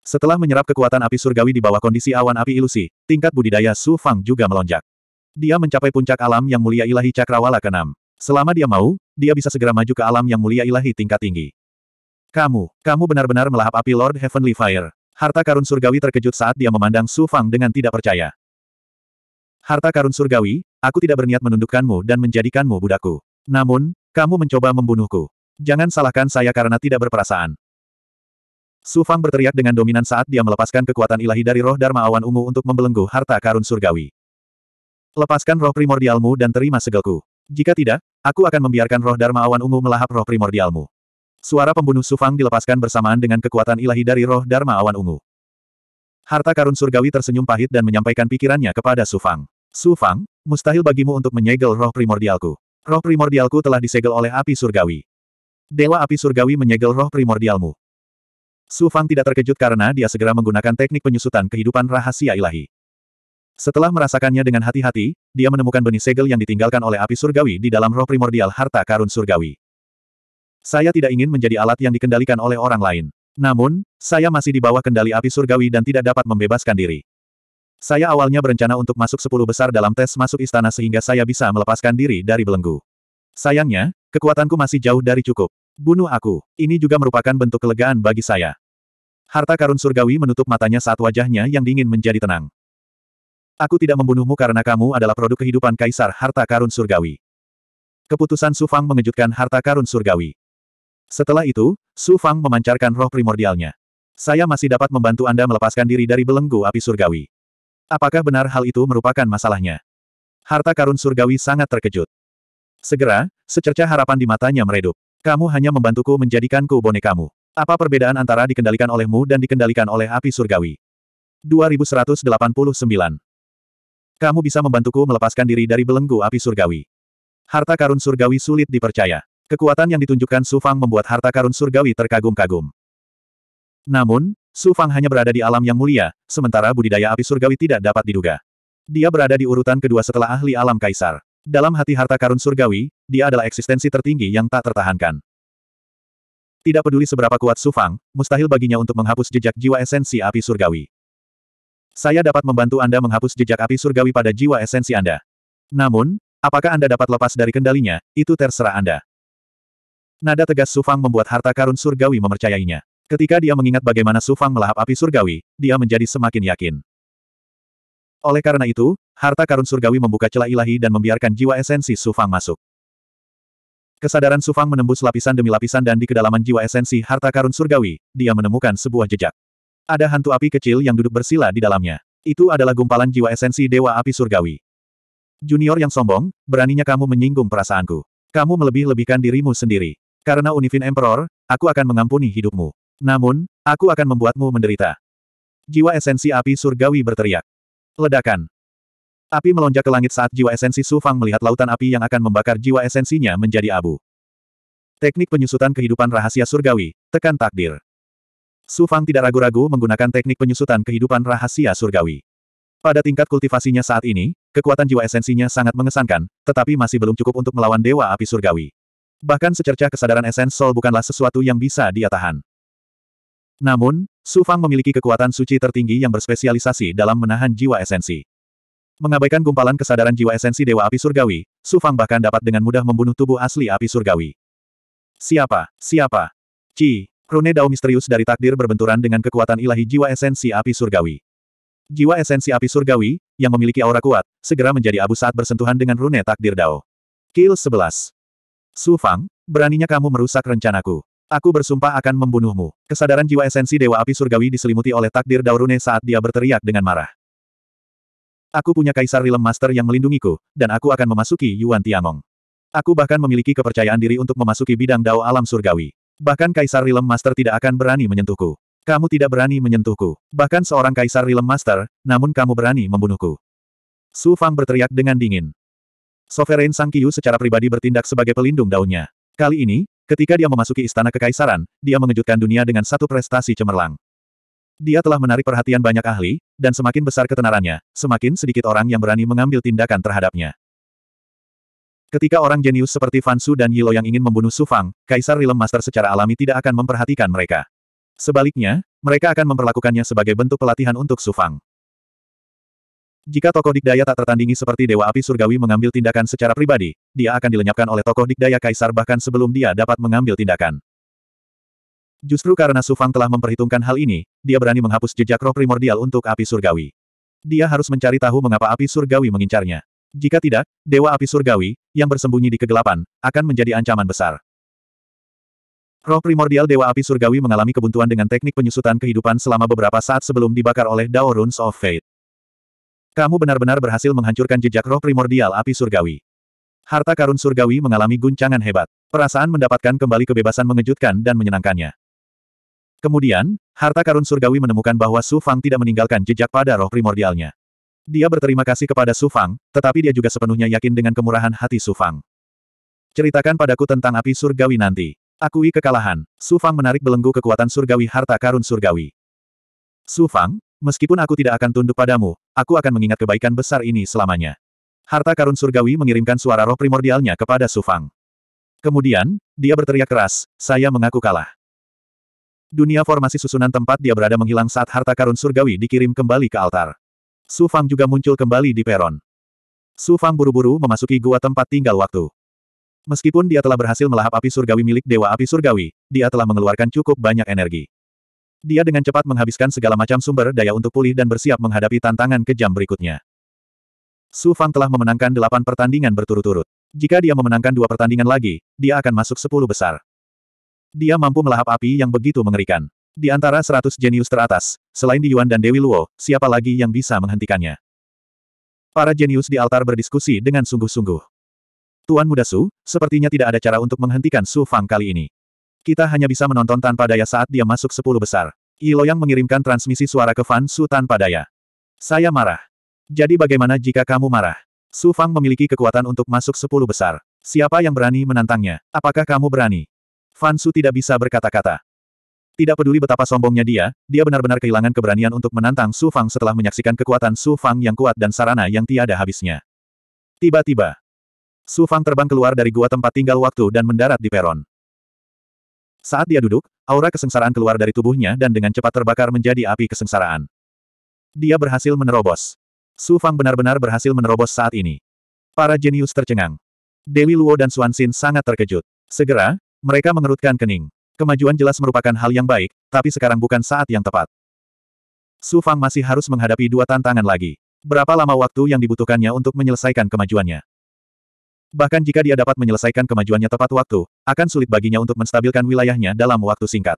Setelah menyerap kekuatan api surgawi di bawah kondisi awan api ilusi, tingkat budidaya Su Fang juga melonjak. Dia mencapai puncak alam yang mulia ilahi cakrawala keenam. Selama dia mau, dia bisa segera maju ke alam yang mulia ilahi tingkat tinggi. Kamu, kamu benar-benar melahap api Lord Heavenly Fire. Harta karun surgawi terkejut saat dia memandang Su Fang dengan tidak percaya. Harta karun surgawi, aku tidak berniat menundukkanmu dan menjadikanmu budakku. Namun, kamu mencoba membunuhku. Jangan salahkan saya karena tidak berperasaan. Su Fang berteriak dengan dominan saat dia melepaskan kekuatan ilahi dari roh Dharma Awan Ungu untuk membelenggu harta karun surgawi. Lepaskan roh primordialmu dan terima segelku. Jika tidak, aku akan membiarkan roh Dharma Awan Ungu melahap roh primordialmu. Suara pembunuh Sufang dilepaskan bersamaan dengan kekuatan ilahi dari roh Dharma Awan Ungu. Harta karun surgawi tersenyum pahit dan menyampaikan pikirannya kepada Sufang. Sufang, mustahil bagimu untuk menyegel roh primordialku. Roh primordialku telah disegel oleh api surgawi. Dewa api surgawi menyegel roh primordialmu. Sufang tidak terkejut karena dia segera menggunakan teknik penyusutan kehidupan rahasia ilahi. Setelah merasakannya dengan hati-hati, dia menemukan benih segel yang ditinggalkan oleh api surgawi di dalam roh primordial harta karun surgawi. Saya tidak ingin menjadi alat yang dikendalikan oleh orang lain. Namun, saya masih di bawah kendali api surgawi dan tidak dapat membebaskan diri. Saya awalnya berencana untuk masuk sepuluh besar dalam tes masuk istana sehingga saya bisa melepaskan diri dari belenggu. Sayangnya, kekuatanku masih jauh dari cukup. Bunuh aku. Ini juga merupakan bentuk kelegaan bagi saya. Harta karun surgawi menutup matanya saat wajahnya yang dingin menjadi tenang. Aku tidak membunuhmu karena kamu adalah produk kehidupan Kaisar Harta Karun Surgawi. Keputusan Su Fang mengejutkan Harta Karun Surgawi. Setelah itu, Su Fang memancarkan roh primordialnya. Saya masih dapat membantu Anda melepaskan diri dari belenggu api surgawi. Apakah benar hal itu merupakan masalahnya? Harta karun surgawi sangat terkejut. Segera, secerca harapan di matanya meredup. Kamu hanya membantuku menjadikanku bonekamu. Apa perbedaan antara dikendalikan olehmu dan dikendalikan oleh api surgawi? 2189 kamu bisa membantuku melepaskan diri dari belenggu api surgawi. Harta karun surgawi sulit dipercaya. Kekuatan yang ditunjukkan Su Fang membuat harta karun surgawi terkagum-kagum. Namun, Su Fang hanya berada di alam yang mulia, sementara budidaya api surgawi tidak dapat diduga. Dia berada di urutan kedua setelah ahli alam kaisar. Dalam hati harta karun surgawi, dia adalah eksistensi tertinggi yang tak tertahankan. Tidak peduli seberapa kuat Su Fang, mustahil baginya untuk menghapus jejak jiwa esensi api surgawi. Saya dapat membantu Anda menghapus jejak api surgawi pada jiwa esensi Anda. Namun, apakah Anda dapat lepas dari kendalinya, itu terserah Anda. Nada tegas Sufang membuat harta karun surgawi memercayainya. Ketika dia mengingat bagaimana Sufang melahap api surgawi, dia menjadi semakin yakin. Oleh karena itu, harta karun surgawi membuka celah ilahi dan membiarkan jiwa esensi Sufang masuk. Kesadaran Sufang menembus lapisan demi lapisan dan di kedalaman jiwa esensi harta karun surgawi, dia menemukan sebuah jejak. Ada hantu api kecil yang duduk bersila di dalamnya. Itu adalah gumpalan jiwa esensi Dewa Api Surgawi. Junior yang sombong, beraninya kamu menyinggung perasaanku. Kamu melebih-lebihkan dirimu sendiri. Karena Unifin Emperor, aku akan mengampuni hidupmu. Namun, aku akan membuatmu menderita. Jiwa esensi api surgawi berteriak. Ledakan. Api melonjak ke langit saat jiwa esensi Sufang melihat lautan api yang akan membakar jiwa esensinya menjadi abu. Teknik penyusutan kehidupan rahasia surgawi, tekan takdir. Su Fang tidak ragu-ragu menggunakan teknik penyusutan kehidupan rahasia surgawi. Pada tingkat kultivasinya saat ini, kekuatan jiwa esensinya sangat mengesankan, tetapi masih belum cukup untuk melawan Dewa Api Surgawi. Bahkan secercah kesadaran esens Sol bukanlah sesuatu yang bisa dia tahan. Namun, Su Fang memiliki kekuatan suci tertinggi yang berspesialisasi dalam menahan jiwa esensi. Mengabaikan gumpalan kesadaran jiwa esensi Dewa Api Surgawi, Su Fang bahkan dapat dengan mudah membunuh tubuh asli Api Surgawi. Siapa? Siapa? Ci, Rune Dao misterius dari takdir berbenturan dengan kekuatan ilahi jiwa esensi api surgawi. Jiwa esensi api surgawi, yang memiliki aura kuat, segera menjadi abu saat bersentuhan dengan rune takdir Dao. Kill 11. Su Fang, beraninya kamu merusak rencanaku. Aku bersumpah akan membunuhmu. Kesadaran jiwa esensi Dewa Api Surgawi diselimuti oleh takdir Dao Rune saat dia berteriak dengan marah. Aku punya Kaisar Realm Master yang melindungiku, dan aku akan memasuki Yuan Tiangong. Aku bahkan memiliki kepercayaan diri untuk memasuki bidang Dao Alam Surgawi. Bahkan Kaisar Rilem Master tidak akan berani menyentuhku. Kamu tidak berani menyentuhku. Bahkan seorang Kaisar Rilem Master, namun kamu berani membunuhku. Su Fang berteriak dengan dingin. Sovereign Sang Kiyu secara pribadi bertindak sebagai pelindung daunnya. Kali ini, ketika dia memasuki istana kekaisaran, dia mengejutkan dunia dengan satu prestasi cemerlang. Dia telah menarik perhatian banyak ahli, dan semakin besar ketenarannya, semakin sedikit orang yang berani mengambil tindakan terhadapnya. Ketika orang jenius seperti Fansu dan Yilo yang ingin membunuh Sufang, Kaisar Rilem Master secara alami tidak akan memperhatikan mereka. Sebaliknya, mereka akan memperlakukannya sebagai bentuk pelatihan untuk Sufang. Jika tokoh dikdaya tak tertandingi seperti Dewa Api Surgawi mengambil tindakan secara pribadi, dia akan dilenyapkan oleh tokoh dikdaya kaisar bahkan sebelum dia dapat mengambil tindakan. Justru karena Sufang telah memperhitungkan hal ini, dia berani menghapus jejak roh primordial untuk api surgawi. Dia harus mencari tahu mengapa api surgawi mengincarnya. Jika tidak, Dewa Api Surgawi, yang bersembunyi di kegelapan, akan menjadi ancaman besar. Roh primordial Dewa Api Surgawi mengalami kebuntuan dengan teknik penyusutan kehidupan selama beberapa saat sebelum dibakar oleh Dao Runes of Fate. Kamu benar-benar berhasil menghancurkan jejak roh primordial api surgawi. Harta karun surgawi mengalami guncangan hebat. Perasaan mendapatkan kembali kebebasan mengejutkan dan menyenangkannya. Kemudian, harta karun surgawi menemukan bahwa Su Fang tidak meninggalkan jejak pada roh primordialnya. Dia berterima kasih kepada Su Fang, tetapi dia juga sepenuhnya yakin dengan kemurahan hati Su Fang. Ceritakan padaku tentang api surgawi nanti. Akui kekalahan. Su Fang menarik belenggu kekuatan surgawi harta karun surgawi. Su Fang, meskipun aku tidak akan tunduk padamu, aku akan mengingat kebaikan besar ini selamanya. Harta karun surgawi mengirimkan suara roh primordialnya kepada Su Fang. Kemudian, dia berteriak keras, saya mengaku kalah. Dunia formasi susunan tempat dia berada menghilang saat harta karun surgawi dikirim kembali ke altar. Su Fang juga muncul kembali di peron. Su Fang buru-buru memasuki gua tempat tinggal waktu. Meskipun dia telah berhasil melahap api surgawi milik Dewa Api Surgawi, dia telah mengeluarkan cukup banyak energi. Dia dengan cepat menghabiskan segala macam sumber daya untuk pulih dan bersiap menghadapi tantangan kejam berikutnya. Su Fang telah memenangkan delapan pertandingan berturut-turut. Jika dia memenangkan dua pertandingan lagi, dia akan masuk sepuluh besar. Dia mampu melahap api yang begitu mengerikan. Di antara seratus jenius teratas, selain Di Yuan dan Dewi Luo, siapa lagi yang bisa menghentikannya? Para jenius di altar berdiskusi dengan sungguh-sungguh. Tuan Muda Su, sepertinya tidak ada cara untuk menghentikan Su Fang kali ini. Kita hanya bisa menonton tanpa daya saat dia masuk sepuluh besar. Yilo yang mengirimkan transmisi suara ke Fan Su tanpa daya. Saya marah. Jadi bagaimana jika kamu marah? Su Fang memiliki kekuatan untuk masuk sepuluh besar. Siapa yang berani menantangnya? Apakah kamu berani? Fan Su tidak bisa berkata-kata. Tidak peduli betapa sombongnya dia, dia benar-benar kehilangan keberanian untuk menantang Su Fang setelah menyaksikan kekuatan Su Fang yang kuat dan sarana yang tiada habisnya. Tiba-tiba, Su Fang terbang keluar dari gua tempat tinggal waktu dan mendarat di peron. Saat dia duduk, aura kesengsaraan keluar dari tubuhnya dan dengan cepat terbakar menjadi api kesengsaraan. Dia berhasil menerobos. Su Fang benar-benar berhasil menerobos saat ini. Para jenius tercengang. Dewi Luo dan Xuan Xin sangat terkejut. Segera, mereka mengerutkan kening. Kemajuan jelas merupakan hal yang baik, tapi sekarang bukan saat yang tepat. Su Fang masih harus menghadapi dua tantangan lagi. Berapa lama waktu yang dibutuhkannya untuk menyelesaikan kemajuannya? Bahkan jika dia dapat menyelesaikan kemajuannya tepat waktu, akan sulit baginya untuk menstabilkan wilayahnya dalam waktu singkat.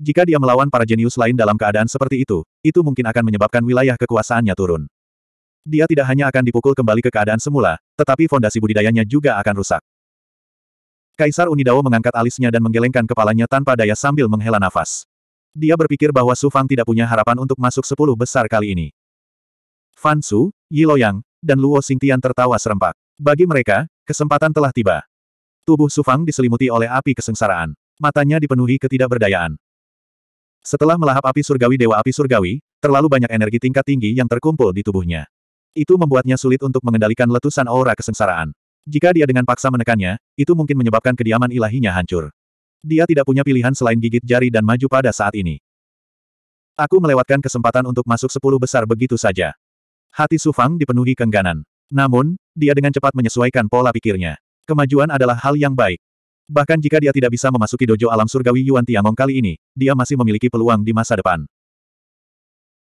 Jika dia melawan para jenius lain dalam keadaan seperti itu, itu mungkin akan menyebabkan wilayah kekuasaannya turun. Dia tidak hanya akan dipukul kembali ke keadaan semula, tetapi fondasi budidayanya juga akan rusak. Kaisar Unidao mengangkat alisnya dan menggelengkan kepalanya tanpa daya sambil menghela nafas. Dia berpikir bahwa Su Fang tidak punya harapan untuk masuk sepuluh besar kali ini. Fan Su, Yi Loyang, dan Luo Xingtian tertawa serempak. Bagi mereka, kesempatan telah tiba. Tubuh Su Fang diselimuti oleh api kesengsaraan. Matanya dipenuhi ketidakberdayaan. Setelah melahap api surgawi Dewa Api Surgawi, terlalu banyak energi tingkat tinggi yang terkumpul di tubuhnya. Itu membuatnya sulit untuk mengendalikan letusan aura kesengsaraan. Jika dia dengan paksa menekannya, itu mungkin menyebabkan kediaman ilahinya hancur. Dia tidak punya pilihan selain gigit jari dan maju pada saat ini. Aku melewatkan kesempatan untuk masuk sepuluh besar begitu saja. Hati Sufang dipenuhi kengganan. Namun, dia dengan cepat menyesuaikan pola pikirnya. Kemajuan adalah hal yang baik. Bahkan jika dia tidak bisa memasuki dojo alam surgawi Yuan Tiangong kali ini, dia masih memiliki peluang di masa depan.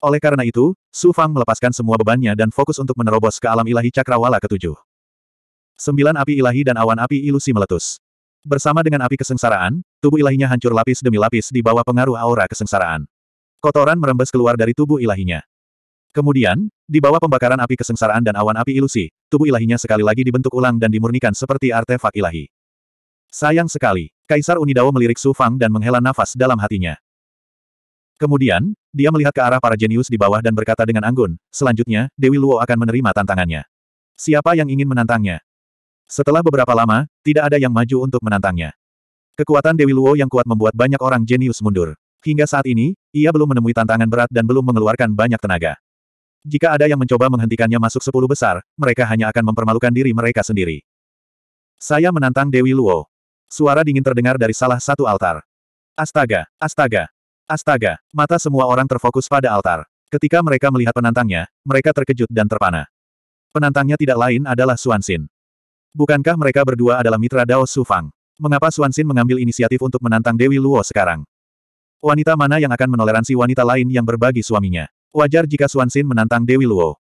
Oleh karena itu, Sufang melepaskan semua bebannya dan fokus untuk menerobos ke alam ilahi cakrawala ketujuh. Sembilan api ilahi dan awan api ilusi meletus. Bersama dengan api kesengsaraan, tubuh ilahinya hancur lapis demi lapis di bawah pengaruh aura kesengsaraan. Kotoran merembes keluar dari tubuh ilahinya. Kemudian, di bawah pembakaran api kesengsaraan dan awan api ilusi, tubuh ilahinya sekali lagi dibentuk ulang dan dimurnikan seperti artefak ilahi. Sayang sekali, Kaisar Unidao melirik Su Fang dan menghela nafas dalam hatinya. Kemudian, dia melihat ke arah para jenius di bawah dan berkata dengan anggun, selanjutnya, Dewi Luo akan menerima tantangannya. Siapa yang ingin menantangnya? Setelah beberapa lama, tidak ada yang maju untuk menantangnya. Kekuatan Dewi Luo yang kuat membuat banyak orang jenius mundur. Hingga saat ini, ia belum menemui tantangan berat dan belum mengeluarkan banyak tenaga. Jika ada yang mencoba menghentikannya masuk sepuluh besar, mereka hanya akan mempermalukan diri mereka sendiri. Saya menantang Dewi Luo. Suara dingin terdengar dari salah satu altar. Astaga, astaga, astaga, mata semua orang terfokus pada altar. Ketika mereka melihat penantangnya, mereka terkejut dan terpana. Penantangnya tidak lain adalah Suansin. Bukankah mereka berdua adalah mitra Dao Sufang? Mengapa Xin mengambil inisiatif untuk menantang Dewi Luo sekarang? Wanita mana yang akan menoleransi wanita lain yang berbagi suaminya? Wajar jika Xin menantang Dewi Luo.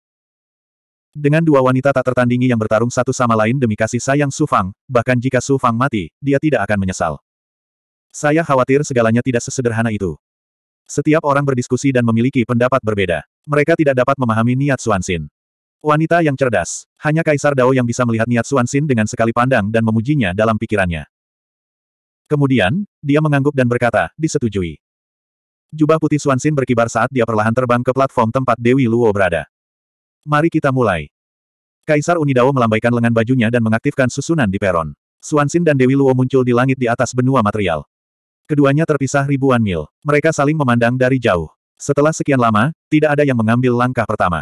Dengan dua wanita tak tertandingi yang bertarung satu sama lain demi kasih sayang Su Fang, bahkan jika Su Fang mati, dia tidak akan menyesal. Saya khawatir segalanya tidak sesederhana itu. Setiap orang berdiskusi dan memiliki pendapat berbeda. Mereka tidak dapat memahami niat Xin. Wanita yang cerdas. Hanya Kaisar Dao yang bisa melihat niat Xuan Xin dengan sekali pandang dan memujinya dalam pikirannya. Kemudian, dia mengangguk dan berkata, disetujui. Jubah putih Xuan Xin berkibar saat dia perlahan terbang ke platform tempat Dewi Luo berada. Mari kita mulai. Kaisar Unidao melambaikan lengan bajunya dan mengaktifkan susunan di peron. Xuan Xin dan Dewi Luo muncul di langit di atas benua material. Keduanya terpisah ribuan mil. Mereka saling memandang dari jauh. Setelah sekian lama, tidak ada yang mengambil langkah pertama.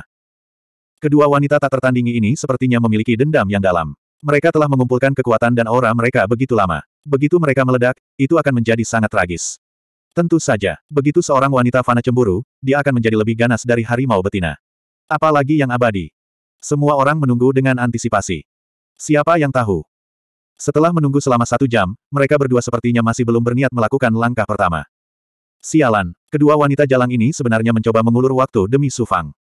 Kedua wanita tak tertandingi ini sepertinya memiliki dendam yang dalam. Mereka telah mengumpulkan kekuatan dan aura mereka begitu lama. Begitu mereka meledak, itu akan menjadi sangat tragis. Tentu saja, begitu seorang wanita fana cemburu, dia akan menjadi lebih ganas dari harimau betina. Apalagi yang abadi. Semua orang menunggu dengan antisipasi. Siapa yang tahu? Setelah menunggu selama satu jam, mereka berdua sepertinya masih belum berniat melakukan langkah pertama. Sialan, kedua wanita jalang ini sebenarnya mencoba mengulur waktu demi Sufang.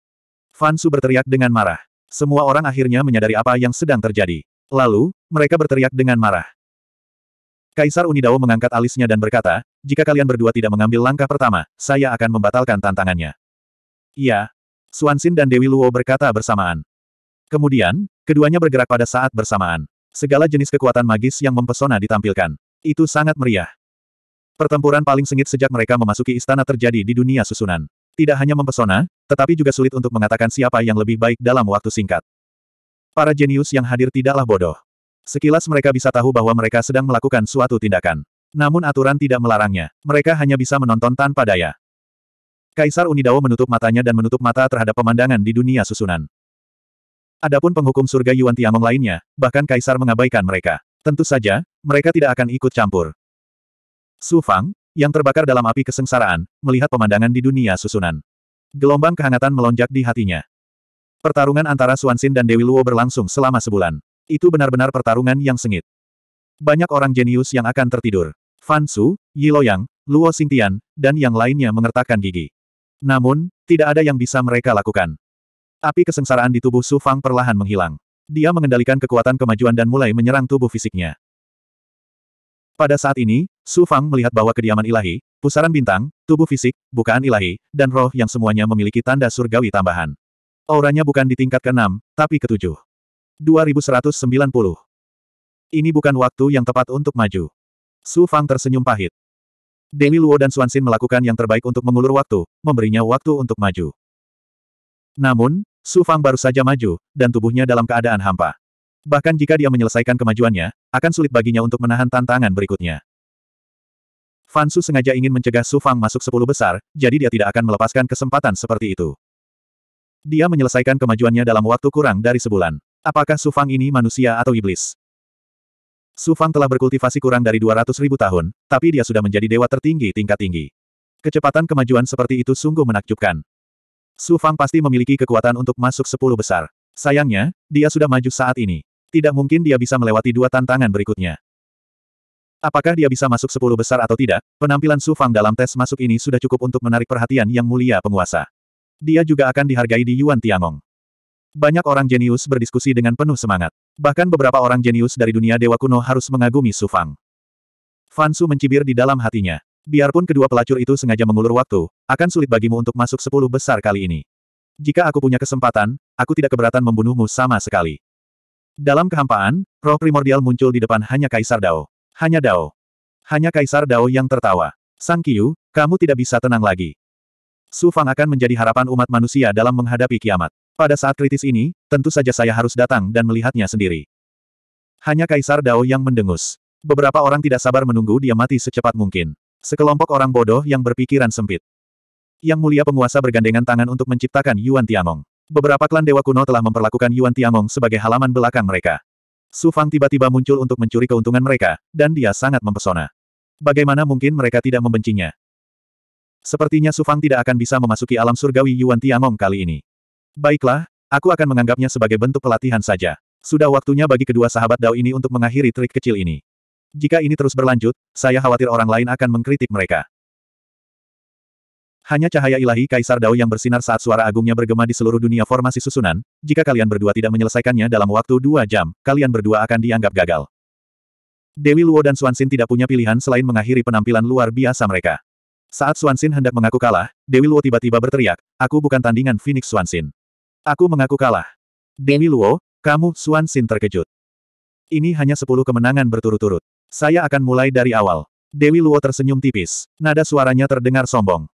Fansu berteriak dengan marah. Semua orang akhirnya menyadari apa yang sedang terjadi. Lalu, mereka berteriak dengan marah. Kaisar Unidao mengangkat alisnya dan berkata, jika kalian berdua tidak mengambil langkah pertama, saya akan membatalkan tantangannya. Iya. Suansin dan Dewi Luo berkata bersamaan. Kemudian, keduanya bergerak pada saat bersamaan. Segala jenis kekuatan magis yang mempesona ditampilkan. Itu sangat meriah. Pertempuran paling sengit sejak mereka memasuki istana terjadi di dunia susunan. Tidak hanya mempesona, tetapi juga sulit untuk mengatakan siapa yang lebih baik dalam waktu singkat. Para jenius yang hadir tidaklah bodoh. Sekilas mereka bisa tahu bahwa mereka sedang melakukan suatu tindakan. Namun aturan tidak melarangnya. Mereka hanya bisa menonton tanpa daya. Kaisar Unidao menutup matanya dan menutup mata terhadap pemandangan di dunia susunan. Adapun penghukum surga Yuan Tiangong lainnya, bahkan Kaisar mengabaikan mereka. Tentu saja, mereka tidak akan ikut campur. Su Fang, yang terbakar dalam api kesengsaraan, melihat pemandangan di dunia susunan. Gelombang kehangatan melonjak di hatinya. Pertarungan antara Suansin dan Dewi Luo berlangsung selama sebulan. Itu benar-benar pertarungan yang sengit. Banyak orang jenius yang akan tertidur. Fan Su, Yi Loyang, Luo Xingtian, dan yang lainnya mengertakkan gigi. Namun, tidak ada yang bisa mereka lakukan. Api kesengsaraan di tubuh Su Fang perlahan menghilang. Dia mengendalikan kekuatan kemajuan dan mulai menyerang tubuh fisiknya. Pada saat ini, Su Fang melihat bahwa kediaman ilahi, pusaran bintang, tubuh fisik, bukaan ilahi, dan roh yang semuanya memiliki tanda surgawi tambahan. Auranya bukan di tingkat ke-6, tapi ke-7. 2190. Ini bukan waktu yang tepat untuk maju. Su Fang tersenyum pahit. Demi Luo dan Suansin melakukan yang terbaik untuk mengulur waktu, memberinya waktu untuk maju. Namun, Su Fang baru saja maju, dan tubuhnya dalam keadaan hampa. Bahkan jika dia menyelesaikan kemajuannya, akan sulit baginya untuk menahan tantangan berikutnya. Fansu sengaja ingin mencegah Su Fang masuk sepuluh besar, jadi dia tidak akan melepaskan kesempatan seperti itu. Dia menyelesaikan kemajuannya dalam waktu kurang dari sebulan. Apakah Su Fang ini manusia atau iblis? Su Fang telah berkultivasi kurang dari 200 ribu tahun, tapi dia sudah menjadi dewa tertinggi tingkat tinggi. Kecepatan kemajuan seperti itu sungguh menakjubkan. Su Fang pasti memiliki kekuatan untuk masuk sepuluh besar. Sayangnya, dia sudah maju saat ini tidak mungkin dia bisa melewati dua tantangan berikutnya. Apakah dia bisa masuk sepuluh besar atau tidak, penampilan Su Fang dalam tes masuk ini sudah cukup untuk menarik perhatian yang mulia penguasa. Dia juga akan dihargai di Yuan Tiangong. Banyak orang jenius berdiskusi dengan penuh semangat. Bahkan beberapa orang jenius dari dunia dewa kuno harus mengagumi Su Fang. Fan Su mencibir di dalam hatinya. Biarpun kedua pelacur itu sengaja mengulur waktu, akan sulit bagimu untuk masuk sepuluh besar kali ini. Jika aku punya kesempatan, aku tidak keberatan membunuhmu sama sekali. Dalam kehampaan, roh primordial muncul di depan hanya Kaisar Dao. Hanya Dao. Hanya Kaisar Dao yang tertawa. Sang Kiyu, kamu tidak bisa tenang lagi. Su Fang akan menjadi harapan umat manusia dalam menghadapi kiamat. Pada saat kritis ini, tentu saja saya harus datang dan melihatnya sendiri. Hanya Kaisar Dao yang mendengus. Beberapa orang tidak sabar menunggu dia mati secepat mungkin. Sekelompok orang bodoh yang berpikiran sempit. Yang mulia penguasa bergandengan tangan untuk menciptakan Yuan Tiangong. Beberapa klan dewa kuno telah memperlakukan Yuan Tiangong sebagai halaman belakang mereka. Su Fang tiba-tiba muncul untuk mencuri keuntungan mereka, dan dia sangat mempesona. Bagaimana mungkin mereka tidak membencinya? Sepertinya Su Fang tidak akan bisa memasuki alam surgawi Yuan Tiangong kali ini. Baiklah, aku akan menganggapnya sebagai bentuk pelatihan saja. Sudah waktunya bagi kedua sahabat Dao ini untuk mengakhiri trik kecil ini. Jika ini terus berlanjut, saya khawatir orang lain akan mengkritik mereka. Hanya cahaya ilahi Kaisar Dao yang bersinar saat suara agungnya bergema di seluruh dunia formasi susunan, jika kalian berdua tidak menyelesaikannya dalam waktu dua jam, kalian berdua akan dianggap gagal. Dewi Luo dan Suansin tidak punya pilihan selain mengakhiri penampilan luar biasa mereka. Saat Suansin hendak mengaku kalah, Dewi Luo tiba-tiba berteriak, aku bukan tandingan Phoenix Suansin. Aku mengaku kalah. Dewi Luo, kamu, Suansin terkejut. Ini hanya sepuluh kemenangan berturut-turut. Saya akan mulai dari awal. Dewi Luo tersenyum tipis. Nada suaranya terdengar sombong.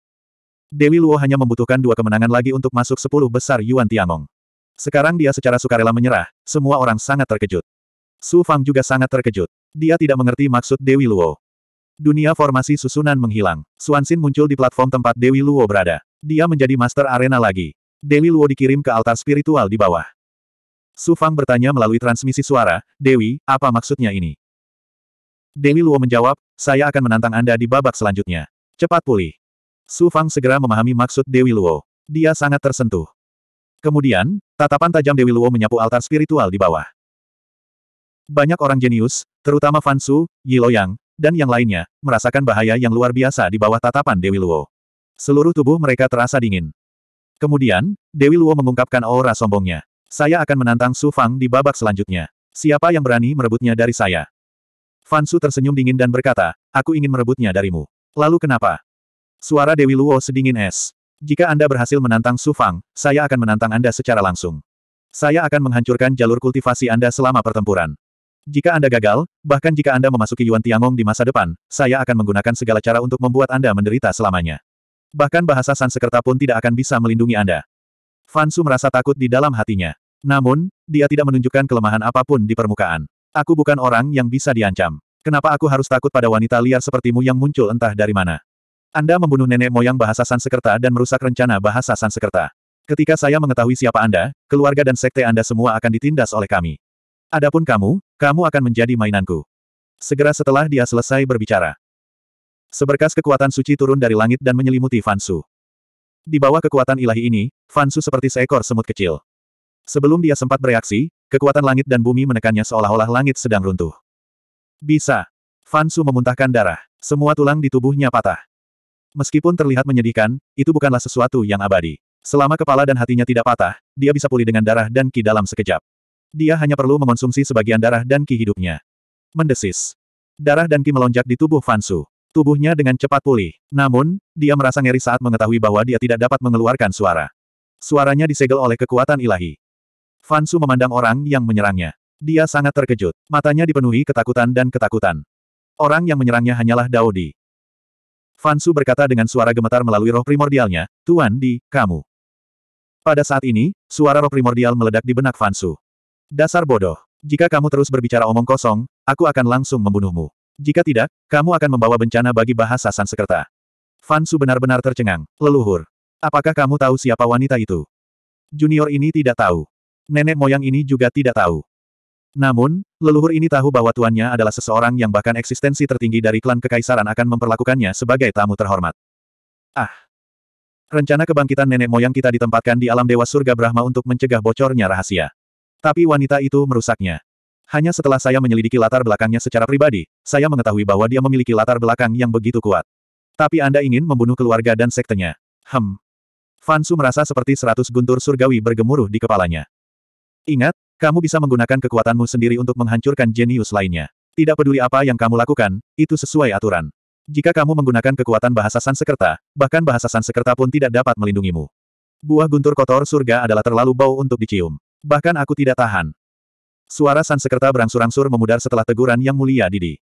Dewi Luo hanya membutuhkan dua kemenangan lagi untuk masuk sepuluh besar Yuan Tiangong. Sekarang dia secara sukarela menyerah, semua orang sangat terkejut. Su Fang juga sangat terkejut. Dia tidak mengerti maksud Dewi Luo. Dunia formasi susunan menghilang. Suansin muncul di platform tempat Dewi Luo berada. Dia menjadi master arena lagi. Dewi Luo dikirim ke altar spiritual di bawah. Su Fang bertanya melalui transmisi suara, Dewi, apa maksudnya ini? Dewi Luo menjawab, saya akan menantang Anda di babak selanjutnya. Cepat pulih. Su Fang segera memahami maksud Dewi Luo. Dia sangat tersentuh. Kemudian, tatapan tajam Dewi Luo menyapu altar spiritual di bawah. Banyak orang jenius, terutama Fan Su, Loyang, dan yang lainnya, merasakan bahaya yang luar biasa di bawah tatapan Dewi Luo. Seluruh tubuh mereka terasa dingin. Kemudian, Dewi Luo mengungkapkan aura sombongnya. Saya akan menantang Su Fang di babak selanjutnya. Siapa yang berani merebutnya dari saya? Fansu tersenyum dingin dan berkata, aku ingin merebutnya darimu. Lalu kenapa? Suara Dewi Luo sedingin es. Jika Anda berhasil menantang Su Fang, saya akan menantang Anda secara langsung. Saya akan menghancurkan jalur kultivasi Anda selama pertempuran. Jika Anda gagal, bahkan jika Anda memasuki Yuan Tiangong di masa depan, saya akan menggunakan segala cara untuk membuat Anda menderita selamanya. Bahkan bahasa Sansekerta pun tidak akan bisa melindungi Anda. Su merasa takut di dalam hatinya. Namun, dia tidak menunjukkan kelemahan apapun di permukaan. Aku bukan orang yang bisa diancam. Kenapa aku harus takut pada wanita liar sepertimu yang muncul entah dari mana? Anda membunuh nenek moyang bahasa Sansekerta dan merusak rencana bahasa Sansekerta. Ketika saya mengetahui siapa Anda, keluarga dan sekte Anda semua akan ditindas oleh kami. Adapun kamu, kamu akan menjadi mainanku. Segera setelah dia selesai berbicara. Seberkas kekuatan suci turun dari langit dan menyelimuti Fansu. Di bawah kekuatan ilahi ini, Fansu seperti seekor semut kecil. Sebelum dia sempat bereaksi, kekuatan langit dan bumi menekannya seolah-olah langit sedang runtuh. Bisa. Fansu memuntahkan darah. Semua tulang di tubuhnya patah. Meskipun terlihat menyedihkan, itu bukanlah sesuatu yang abadi. Selama kepala dan hatinya tidak patah, dia bisa pulih dengan darah dan ki dalam sekejap. Dia hanya perlu mengonsumsi sebagian darah dan ki hidupnya. Mendesis. Darah dan ki melonjak di tubuh Fansu. Tubuhnya dengan cepat pulih. Namun, dia merasa ngeri saat mengetahui bahwa dia tidak dapat mengeluarkan suara. Suaranya disegel oleh kekuatan ilahi. Fansu memandang orang yang menyerangnya. Dia sangat terkejut. Matanya dipenuhi ketakutan dan ketakutan. Orang yang menyerangnya hanyalah Daudi. Fansu berkata dengan suara gemetar melalui roh primordialnya, Tuan Di, kamu. Pada saat ini, suara roh primordial meledak di benak Fansu. Dasar bodoh. Jika kamu terus berbicara omong kosong, aku akan langsung membunuhmu. Jika tidak, kamu akan membawa bencana bagi bahasa Sansekerta. Fansu benar-benar tercengang. Leluhur. Apakah kamu tahu siapa wanita itu? Junior ini tidak tahu. Nenek moyang ini juga tidak tahu. Namun, leluhur ini tahu bahwa tuannya adalah seseorang yang bahkan eksistensi tertinggi dari klan kekaisaran akan memperlakukannya sebagai tamu terhormat. Ah! Rencana kebangkitan nenek moyang kita ditempatkan di alam dewa surga Brahma untuk mencegah bocornya rahasia. Tapi wanita itu merusaknya. Hanya setelah saya menyelidiki latar belakangnya secara pribadi, saya mengetahui bahwa dia memiliki latar belakang yang begitu kuat. Tapi Anda ingin membunuh keluarga dan sektenya. Hem. Fansu merasa seperti seratus guntur surgawi bergemuruh di kepalanya. Ingat, kamu bisa menggunakan kekuatanmu sendiri untuk menghancurkan jenius lainnya. Tidak peduli apa yang kamu lakukan, itu sesuai aturan. Jika kamu menggunakan kekuatan bahasa Sansekerta, bahkan bahasa Sansekerta pun tidak dapat melindungimu. Buah guntur kotor surga adalah terlalu bau untuk dicium. Bahkan aku tidak tahan. Suara Sansekerta berangsur-angsur memudar setelah teguran yang mulia Didi.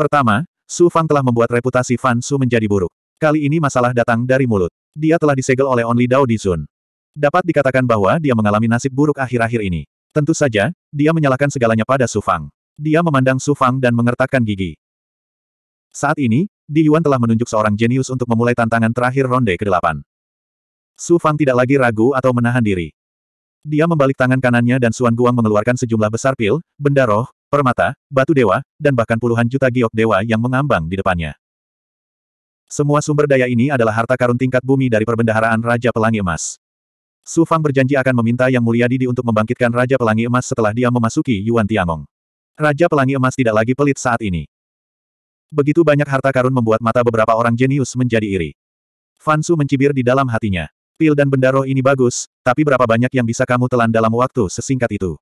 Pertama, Su Fang telah membuat reputasi Fan Su menjadi buruk. Kali ini masalah datang dari mulut. Dia telah disegel oleh Only Dao Sun. Dapat dikatakan bahwa dia mengalami nasib buruk akhir-akhir ini. Tentu saja, dia menyalahkan segalanya pada Su Fang. Dia memandang Su Fang dan mengertakkan gigi. Saat ini, Di Yuan telah menunjuk seorang jenius untuk memulai tantangan terakhir ronde ke-8. Su Fang tidak lagi ragu atau menahan diri. Dia membalik tangan kanannya dan Suan Guang mengeluarkan sejumlah besar pil, benda roh, permata, batu dewa, dan bahkan puluhan juta giok dewa yang mengambang di depannya. Semua sumber daya ini adalah harta karun tingkat bumi dari perbendaharaan Raja Pelangi Emas. Su Fang berjanji akan meminta Yang Mulia Didi untuk membangkitkan Raja Pelangi Emas setelah dia memasuki Yuan Tiangong. Raja Pelangi Emas tidak lagi pelit saat ini. Begitu banyak harta karun membuat mata beberapa orang jenius menjadi iri. Fan Su mencibir di dalam hatinya. Pil dan benda roh ini bagus, tapi berapa banyak yang bisa kamu telan dalam waktu sesingkat itu?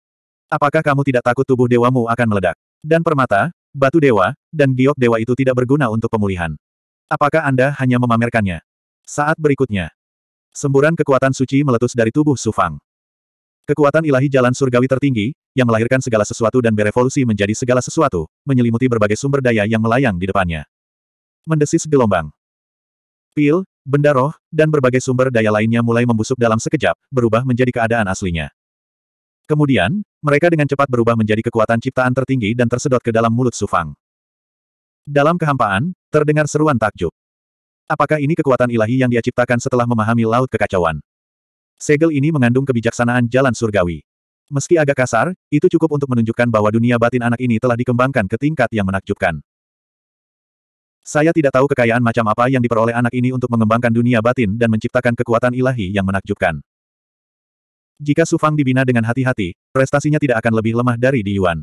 Apakah kamu tidak takut tubuh dewamu akan meledak? Dan permata, batu dewa, dan giok dewa itu tidak berguna untuk pemulihan. Apakah Anda hanya memamerkannya? Saat berikutnya, Semburan kekuatan suci meletus dari tubuh Sufang. Kekuatan ilahi jalan surgawi tertinggi, yang melahirkan segala sesuatu dan berevolusi menjadi segala sesuatu, menyelimuti berbagai sumber daya yang melayang di depannya. Mendesis gelombang. Pil, benda roh, dan berbagai sumber daya lainnya mulai membusuk dalam sekejap, berubah menjadi keadaan aslinya. Kemudian, mereka dengan cepat berubah menjadi kekuatan ciptaan tertinggi dan tersedot ke dalam mulut Sufang. Dalam kehampaan, terdengar seruan takjub. Apakah ini kekuatan ilahi yang dia ciptakan setelah memahami laut kekacauan? Segel ini mengandung kebijaksanaan jalan surgawi. Meski agak kasar, itu cukup untuk menunjukkan bahwa dunia batin anak ini telah dikembangkan ke tingkat yang menakjubkan. Saya tidak tahu kekayaan macam apa yang diperoleh anak ini untuk mengembangkan dunia batin dan menciptakan kekuatan ilahi yang menakjubkan. Jika Sufang dibina dengan hati-hati, prestasinya tidak akan lebih lemah dari Di Yuan.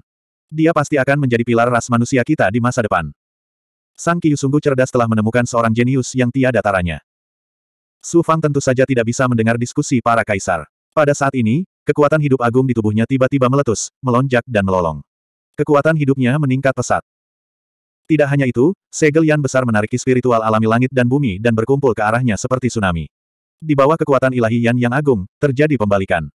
Dia pasti akan menjadi pilar ras manusia kita di masa depan. Sang Kiyu sungguh cerdas telah menemukan seorang jenius yang tiada taranya. Su Fang tentu saja tidak bisa mendengar diskusi para kaisar. Pada saat ini, kekuatan hidup agung di tubuhnya tiba-tiba meletus, melonjak dan melolong. Kekuatan hidupnya meningkat pesat. Tidak hanya itu, segel yang besar menarik spiritual alami langit dan bumi dan berkumpul ke arahnya seperti tsunami. Di bawah kekuatan ilahi Yan yang agung, terjadi pembalikan.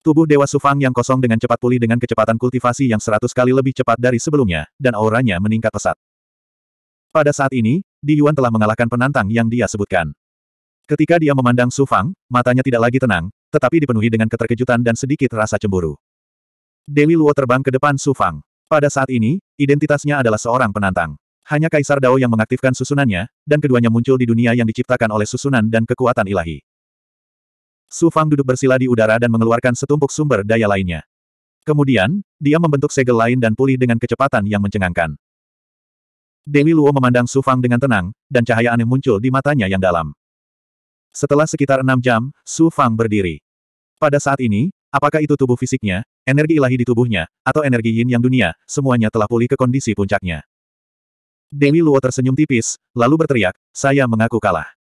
Tubuh Dewa Sufang yang kosong dengan cepat pulih dengan kecepatan kultivasi yang seratus kali lebih cepat dari sebelumnya, dan auranya meningkat pesat. Pada saat ini, Di Yuan telah mengalahkan penantang yang dia sebutkan. Ketika dia memandang Su Fang, matanya tidak lagi tenang, tetapi dipenuhi dengan keterkejutan dan sedikit rasa cemburu. Dewi Luo terbang ke depan Su Fang. Pada saat ini, identitasnya adalah seorang penantang. Hanya Kaisar Dao yang mengaktifkan susunannya, dan keduanya muncul di dunia yang diciptakan oleh susunan dan kekuatan ilahi. Su Fang duduk bersila di udara dan mengeluarkan setumpuk sumber daya lainnya. Kemudian, dia membentuk segel lain dan pulih dengan kecepatan yang mencengangkan. Dewi Luo memandang Su Fang dengan tenang, dan cahaya aneh muncul di matanya yang dalam. Setelah sekitar enam jam, Su Fang berdiri. Pada saat ini, apakah itu tubuh fisiknya, energi ilahi di tubuhnya, atau energi yin yang dunia, semuanya telah pulih ke kondisi puncaknya. Dewi Luo tersenyum tipis, lalu berteriak, saya mengaku kalah.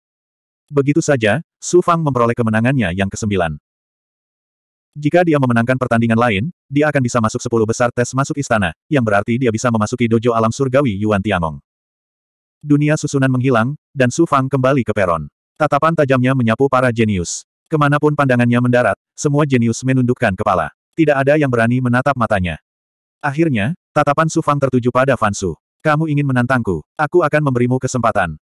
Begitu saja, Su Fang memperoleh kemenangannya yang kesembilan. Jika dia memenangkan pertandingan lain, dia akan bisa masuk 10 besar tes masuk istana, yang berarti dia bisa memasuki dojo alam surgawi Yuan Tiangong. Dunia susunan menghilang, dan Su Fang kembali ke peron. Tatapan tajamnya menyapu para jenius. Kemanapun pandangannya mendarat, semua jenius menundukkan kepala. Tidak ada yang berani menatap matanya. Akhirnya, tatapan Su Fang tertuju pada Fansu. Kamu ingin menantangku, aku akan memberimu kesempatan.